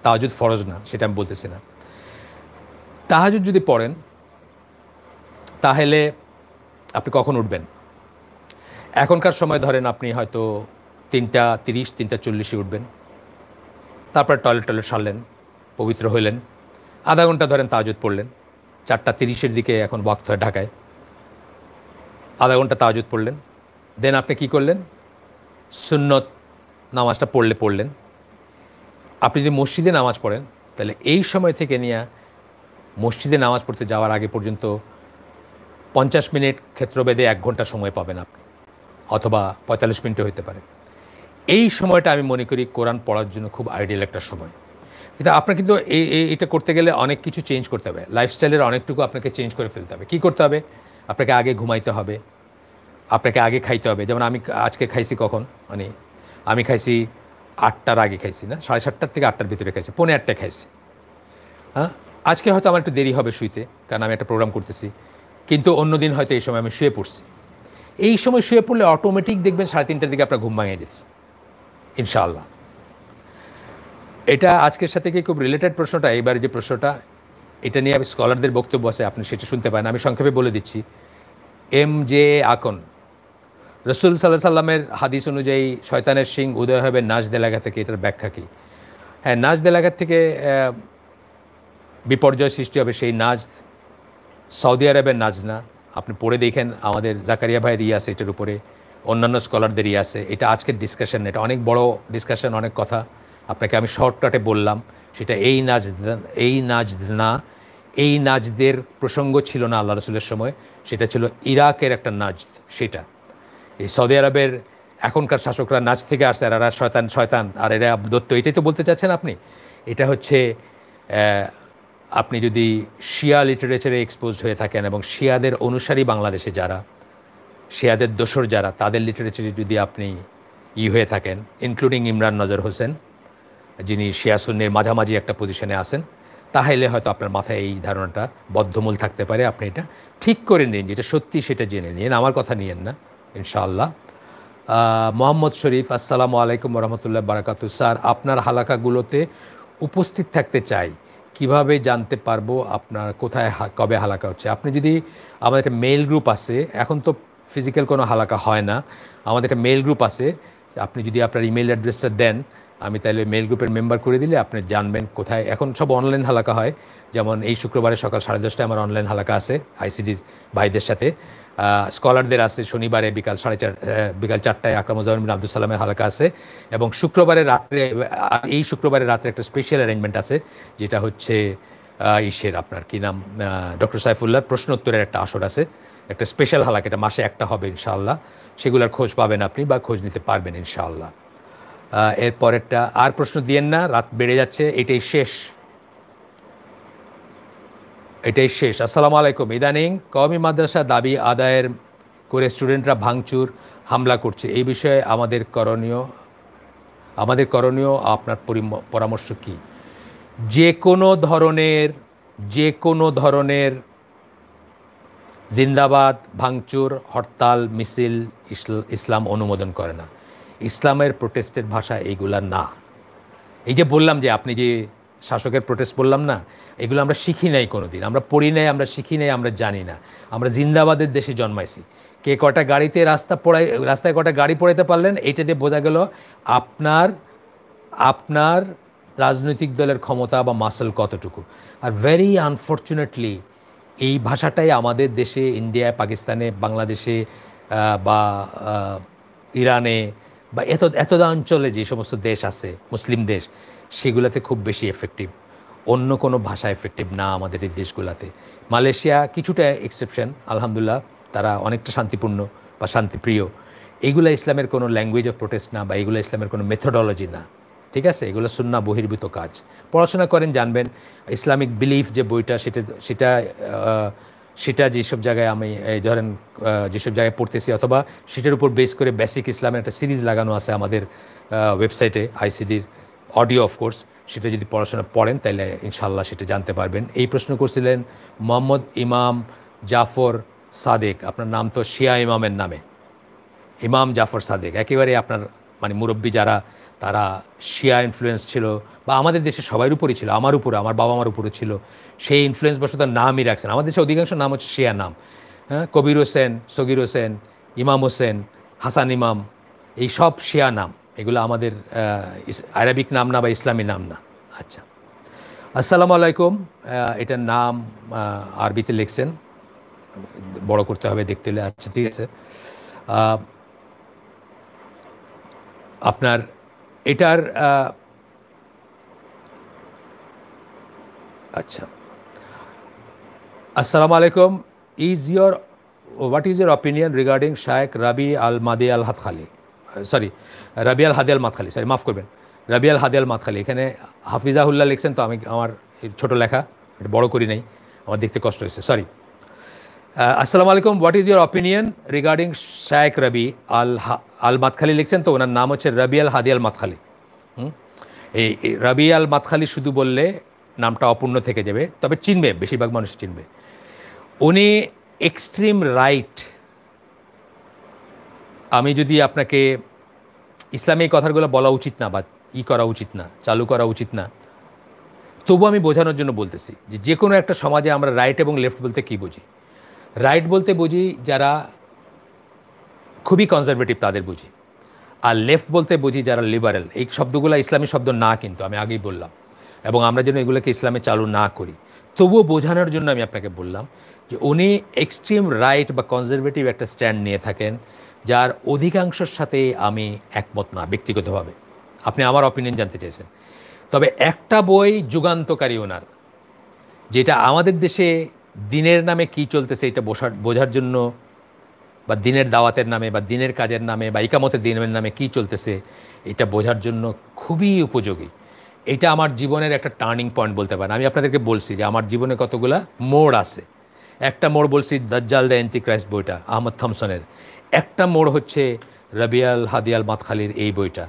A: তাহাজুদ ফরজ না সেটা আমি বলতেছি না তাহাজুদ যদি পড়েন তাহলে আপনি কখন উঠবেন এখনকার সময় ধরেন আপনি হয়তো তিনটা তিরিশ তিনটা চল্লিশে উঠবেন তারপর টয়লেট টয়লেট সারলেন পবিত্র হইলেন আধা ঘন্টা ধরেন তাহাজুদ পড়লেন চারটা তিরিশের দিকে এখন ওয়াক্ত হয় ঢাকায় আধা ঘন্টা তাজুদ পড়লেন দেন আপনি কি করলেন সুন্নত নামাজটা পড়লে পড়লেন আপনি যদি মসজিদে নামাজ পড়েন তাহলে এই সময় থেকে নিয়ে মসজিদে নামাজ পড়তে যাওয়ার আগে পর্যন্ত পঞ্চাশ মিনিট ক্ষেত্রভেদে এক ঘন্টা সময় পাবেন আপনি অথবা পঁয়তাল্লিশ মিনিটও হতে পারে এই সময়টা আমি মনে করি কোরআন পড়ার জন্য খুব আইডিয়াল একটা সময় কিন্তু আপনার কিন্তু এটা করতে গেলে অনেক কিছু চেঞ্জ করতে হবে লাইফস্টাইলের অনেকটুকু আপনাকে চেঞ্জ করে ফেলতে হবে কী করতে হবে আপনাকে আগে ঘুমাইতে হবে আপনাকে আগে খাইতে হবে যেমন আমি আজকে খাইছি কখন মানে আমি খাইছি আটটার আগে খাইছি না সাড়ে সাতটার থেকে আটটার ভিতরে খাইছি পনেরো আটটায় খাইছি হ্যাঁ আজকে হয়তো আমার একটু দেরি হবে শুইতে কারণ আমি একটা প্রোগ্রাম করতেছি কিন্তু অন্যদিন হয়তো এই সময় আমি শুয়ে পড়ছি এই সময় শুয়ে পড়লে অটোমেটিক দেখবেন সাড়ে তিনটার দিকে আপনার ঘুম ভাঙিয়ে দিচ্ছে ইনশাআল্লাহ এটা আজকের সাথে কি খুব রিলেটেড প্রশ্নটা এবার যে প্রশ্নটা এটা নিয়ে আমি স্কলারদের বক্তব্য আছে আপনি সেটা শুনতে পারেন আমি সংক্ষেপে বলে দিচ্ছি এম জে আকন রসুল সাল্লাহ সাল্লামের হাদিস অনুযায়ী শয়তানের সিং উদয় হবে নাজ দেলাগা থেকে এটার ব্যাখ্যা কী হ্যাঁ নাজ দেলাগার থেকে বিপর্যয় সৃষ্টি হবে সেই নাজ সৌদি আরবের নাজ না আপনি পড়ে দেখেন আমাদের জাকারিয়া ভাইয়ের ইয়ে আছে এটার উপরে অন্যান্য স্কলারদের ইয়ে আছে এটা আজকের ডিসকাশন এটা অনেক বড় ডিসকাশন অনেক কথা আপনাকে আমি শর্টকাটে বললাম সেটা এই নাচ এই নাচ না এই নাচদের প্রসঙ্গ ছিল না আল্লাহ রসুলের সময় সেটা ছিল ইরাকের একটা নাচ সেটা এই সৌদি আরবের এখনকার শাসকরা নাচ থেকে আসছে আর এরা শয়তান শয়তান আর এরা দত্ত এটাই তো বলতে চাচ্ছেন আপনি এটা হচ্ছে আপনি যদি শিয়া লিটারেচারে এক্সপোজড হয়ে থাকেন এবং শিয়াদের অনুসারী বাংলাদেশে যারা শিয়াদের দোসর যারা তাদের লিটারেচারে যদি আপনি ই হয়ে থাকেন ইনক্লুডিং ইমরান নজর হোসেন যিনি শিয়াসুন্নের মাঝামাঝি একটা পজিশনে আসেন তাহলে হয়তো আপনার মাথায় এই ধারণাটা বদ্ধমূল থাকতে পারে আপনি এটা ঠিক করে নিন যেটা সত্যি সেটা জেনে নিন আমার কথা নিয়েন না ইনশাআল্লাহ মোহাম্মদ শরীফ আসসালামু আলাইকুম রহমতুল্লাহ বারাকাত স্যার আপনার হালাকাগুলোতে উপস্থিত থাকতে চাই কিভাবে জানতে পারবো আপনার কোথায় কবে হালাকা হচ্ছে আপনি যদি আমাদের একটা মেল গ্রুপ আছে এখন তো ফিজিক্যাল কোনো হালাকা হয় না আমাদের একটা মেল গ্রুপ আছে আপনি যদি আপনার ইমেল অ্যাড্রেসটা দেন আমি তাহলে মেল গ্রুপের মেম্বার করে দিলে আপনি জানবেন কোথায় এখন সব অনলাইন হালাকা হয় যেমন এই শুক্রবারে সকাল সাড়ে দশটায় আমার অনলাইন হালাকা আছে আইসিডির ভাইদের সাথে স্কলারদের আছে শনিবারে বিকাল সাড়ে চার বিকাল চারটায় আকরামুজ্জামান বিন আব্দুল সালামের হালাকা আছে এবং শুক্রবারে রাত্রে এই শুক্রবারে রাত্রে একটা স্পেশাল অ্যারেঞ্জমেন্ট আছে যেটা হচ্ছে ইসের আপনার কী নাম ডক্টর সাইফুল্লাহ প্রশ্নোত্তরের একটা আসর আছে একটা স্পেশাল হালাক এটা মাসে একটা হবে ইনশাআল্লাহ সেগুলোর খোঁজ পাবেন আপনি বা খোঁজ নিতে পারবেন ইনশাআল্লাহ এরপরেরটা আর প্রশ্ন দিয়েন না রাত বেড়ে যাচ্ছে এটাই শেষ এটাই শেষ আসসালামু আলাইকুম ইদানিং কওমি মাদ্রাসা দাবি আদায়ের করে স্টুডেন্টরা ভাঙচুর হামলা করছে এই বিষয়ে আমাদের করণীয় আমাদের করণীয় আপনার পরামর্শ কি যে কোনো ধরনের যে কোনো ধরনের জিন্দাবাদ ভাঙচুর হরতাল মিছিল ইসলাম অনুমোদন করে না ইসলামের প্রোটেস্টের ভাষা এইগুলা না এই যে বললাম যে আপনি যে শাসকের প্রোটেস্ট বললাম না এগুলো আমরা শিখি নাই কোনো দিন আমরা পড়ি নাই আমরা শিখি নাই আমরা জানি না আমরা জিন্দাবাদের দেশে জন্মাইছি কে কটা গাড়িতে রাস্তা পড়াই রাস্তায় কটা গাড়ি পড়াইতে পারলেন দিয়ে বোঝা গেল আপনার আপনার রাজনৈতিক দলের ক্ষমতা বা মাসল কতটুকু আর ভেরি আনফর্চুনেটলি এই ভাষাটাই আমাদের দেশে ইন্ডিয়ায় পাকিস্তানে বাংলাদেশে বা ইরানে বা এত এত অঞ্চলে যে সমস্ত দেশ আছে মুসলিম দেশ সেগুলোতে খুব বেশি এফেক্টিভ অন্য কোনো ভাষা এফেক্টিভ না আমাদের এই দেশগুলোতে মালয়েশিয়া কিছুটা এক্সেপশন আলহামদুলিল্লাহ তারা অনেকটা শান্তিপূর্ণ বা শান্তিপ্রিয় এইগুলো ইসলামের কোনো ল্যাঙ্গুয়েজ অফ প্রোটেস্ট না বা এগুলো ইসলামের কোনো মেথোডোলজি না ঠিক আছে এগুলো সুন্না বহির্ভূত কাজ পড়াশোনা করেন জানবেন ইসলামিক বিলিফ যে বইটা সেটা সেটা সেটা যেসব জায়গায় আমি ধরেন যেসব জায়গায় পড়তেছি অথবা সেটার উপর বেস করে বেসিক ইসলামের একটা সিরিজ লাগানো আছে আমাদের ওয়েবসাইটে আইসিডির অডিও অফকোর্স সেটা যদি পড়াশোনা পড়েন তাহলে ইনশাল্লাহ সেটা জানতে পারবেন এই প্রশ্ন করছিলেন মোহাম্মদ ইমাম জাফর সাদেক আপনার নাম তো শিয়া ইমামের নামে ইমাম জাফর সাদেক একেবারে আপনার মানে মুরব্বী যারা তারা শিয়া ইনফ্লুয়েন্স ছিল বা আমাদের দেশে সবার উপরই ছিল আমার উপরে আমার বাবা আমার উপরে ছিল সেই ইনফ্লুয়েন্স বসত নামই রাখছেন আমাদের দেশে অধিকাংশ নাম হচ্ছে শিয়া নাম হ্যাঁ কবির হোসেন সগির হোসেন ইমাম হোসেন হাসান ইমাম এই সব শিয়া নাম এগুলো আমাদের আরবিক নাম না বা ইসলামী নাম না আচ্ছা আসসালামু আলাইকুম এটার নাম আরবিতে লিখছেন বড় করতে হবে দেখতে হলে আচ্ছা ঠিক আছে আপনার এটার আচ্ছা আসসালামু আলাইকুম is your what is your opinion regarding Sheikh Rabi al মাদে আল হাতখালি সরি রাবি আল হাদি আল মাতখালি সরি মাফ করবেন রাবি আল হাদি আল মাতখালি এখানে হাফিজাহুল্লাহ লিখছেন তো আমি আমার ছোট লেখা বড় করি নাই আমার দেখতে কষ্ট হয়েছে সরি Uh, আসসালামু আলাইকুম what is your opinion regarding Sheikh Rabi al হা আল মাতখালি লিখছেন তো ওনার নাম হচ্ছে রবি আল হাদি আল মাতখালি এই রবি আল মাতখালি শুধু বললে নামটা অপূর্ণ থেকে যাবে তবে চিনবে বেশিরভাগ মানুষ চিনবে উনি এক্সট্রিম রাইট আমি যদি আপনাকে ইসলামী কথাগুলো বলা উচিত না বা ই করা উচিত না চালু করা উচিত না তবু আমি বোঝানোর জন্য বলতেছি যে যে কোনো একটা সমাজে আমরা রাইট এবং লেফট বলতে কী বুঝি রাইট বলতে বুঝি যারা খুবই কনজারভেটিভ তাদের বুঝি আর লেফট বলতে বুঝি যারা লিবারেল এই শব্দগুলো ইসলামী শব্দ না কিন্তু আমি আগেই বললাম এবং আমরা যেন এগুলোকে ইসলামে চালু না করি তবুও বোঝানোর জন্য আমি আপনাকে বললাম যে উনি এক্সট্রিম রাইট বা কনজারভেটিভ একটা স্ট্যান্ড নিয়ে থাকেন যার অধিকাংশের সাথে আমি একমত না ব্যক্তিগতভাবে আপনি আমার অপিনিয়ন জানতে চেয়েছেন তবে একটা বই যুগান্তকারী ওনার যেটা আমাদের দেশে দিনের নামে কি চলতেছে এটা বোঝার বোঝার জন্য বা দিনের দাওয়াতের নামে বা দিনের কাজের নামে বা ইকামতের দিনের নামে কি চলতেছে এটা বোঝার জন্য খুবই উপযোগী এটা আমার জীবনের একটা টার্নিং পয়েন্ট বলতে পারেন আমি আপনাদেরকে বলছি যে আমার জীবনে কতগুলা মোড় আছে একটা মোড় বলছি দাজ্জাল দ্য অ্যান্টিক্রাইস্ট বইটা আহমদ থমসনের একটা মোড় হচ্ছে রবিয়াল হাদিয়াল মাতখালির এই বইটা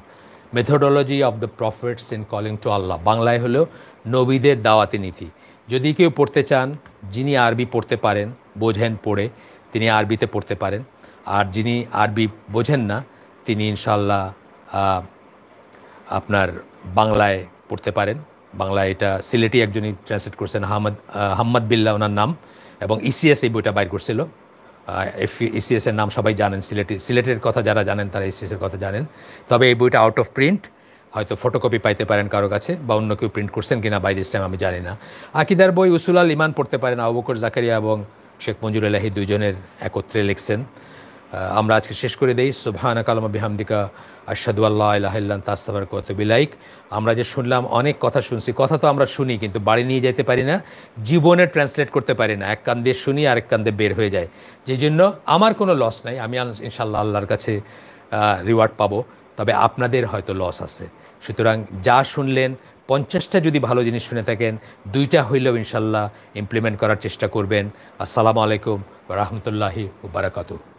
A: methodology of the prophets in calling to Allah বাংলায় হলো নবীদের দাওয়াতি নীতি যদি কেউ পড়তে চান যিনি আরবি পড়তে পারেন বোঝেন পড়ে তিনি আরবিতে পড়তে পারেন আর যিনি আরবি বোঝেন না তিনি ইনশাল্লাহ আপনার বাংলায় পড়তে পারেন বাংলায় এটা সিলেটি একজনই ট্রান্সলেট করছেন হাম্মদ হাম্মদ বিল্লা ওনার নাম এবং ইসিএস e এই বইটা বাইর করছিল ইসিএসের e নাম সবাই জানেন সিলেটি সিলেটের কথা যারা জানেন তারা ইসিএসের e কথা জানেন তবে এই বইটা আউট অফ প্রিন্ট হয়তো ফটোকপি পাইতে পারেন কারো কাছে বা অন্য কেউ প্রিন্ট করছেন কিনা বাই দিস টাইম আমি জানি না আকিদার বই উসুলাল ইমান পড়তে পারেন আবুকর জাকারিয়া এবং শেখ মঞ্জুর আলাহি দুজনের একত্রে লিখছেন আমরা আজকে শেষ করে দিই সুবহানা কালামা বিহামদিকা আশাদু আল্লাহ আল্লাহ কত বিলাইক আমরা যে শুনলাম অনেক কথা শুনছি কথা তো আমরা শুনি কিন্তু বাড়ি নিয়ে যেতে পারি না জীবনে ট্রান্সলেট করতে পারি না এক কান দিয়ে শুনি আর এক কান দিয়ে বের হয়ে যায় যে জন্য আমার কোনো লস নাই আমি ইনশাল্লাহ আল্লাহর কাছে রিওয়ার্ড পাবো তবে আপনাদের হয়তো লস আছে সুতরাং যা শুনলেন পঞ্চাশটা যদি ভালো জিনিস শুনে থাকেন দুইটা হইলেও ইনশাল্লাহ ইমপ্লিমেন্ট করার চেষ্টা করবেন আসসালামু আলাইকুম রহমতুল্লাহি বারাকাতু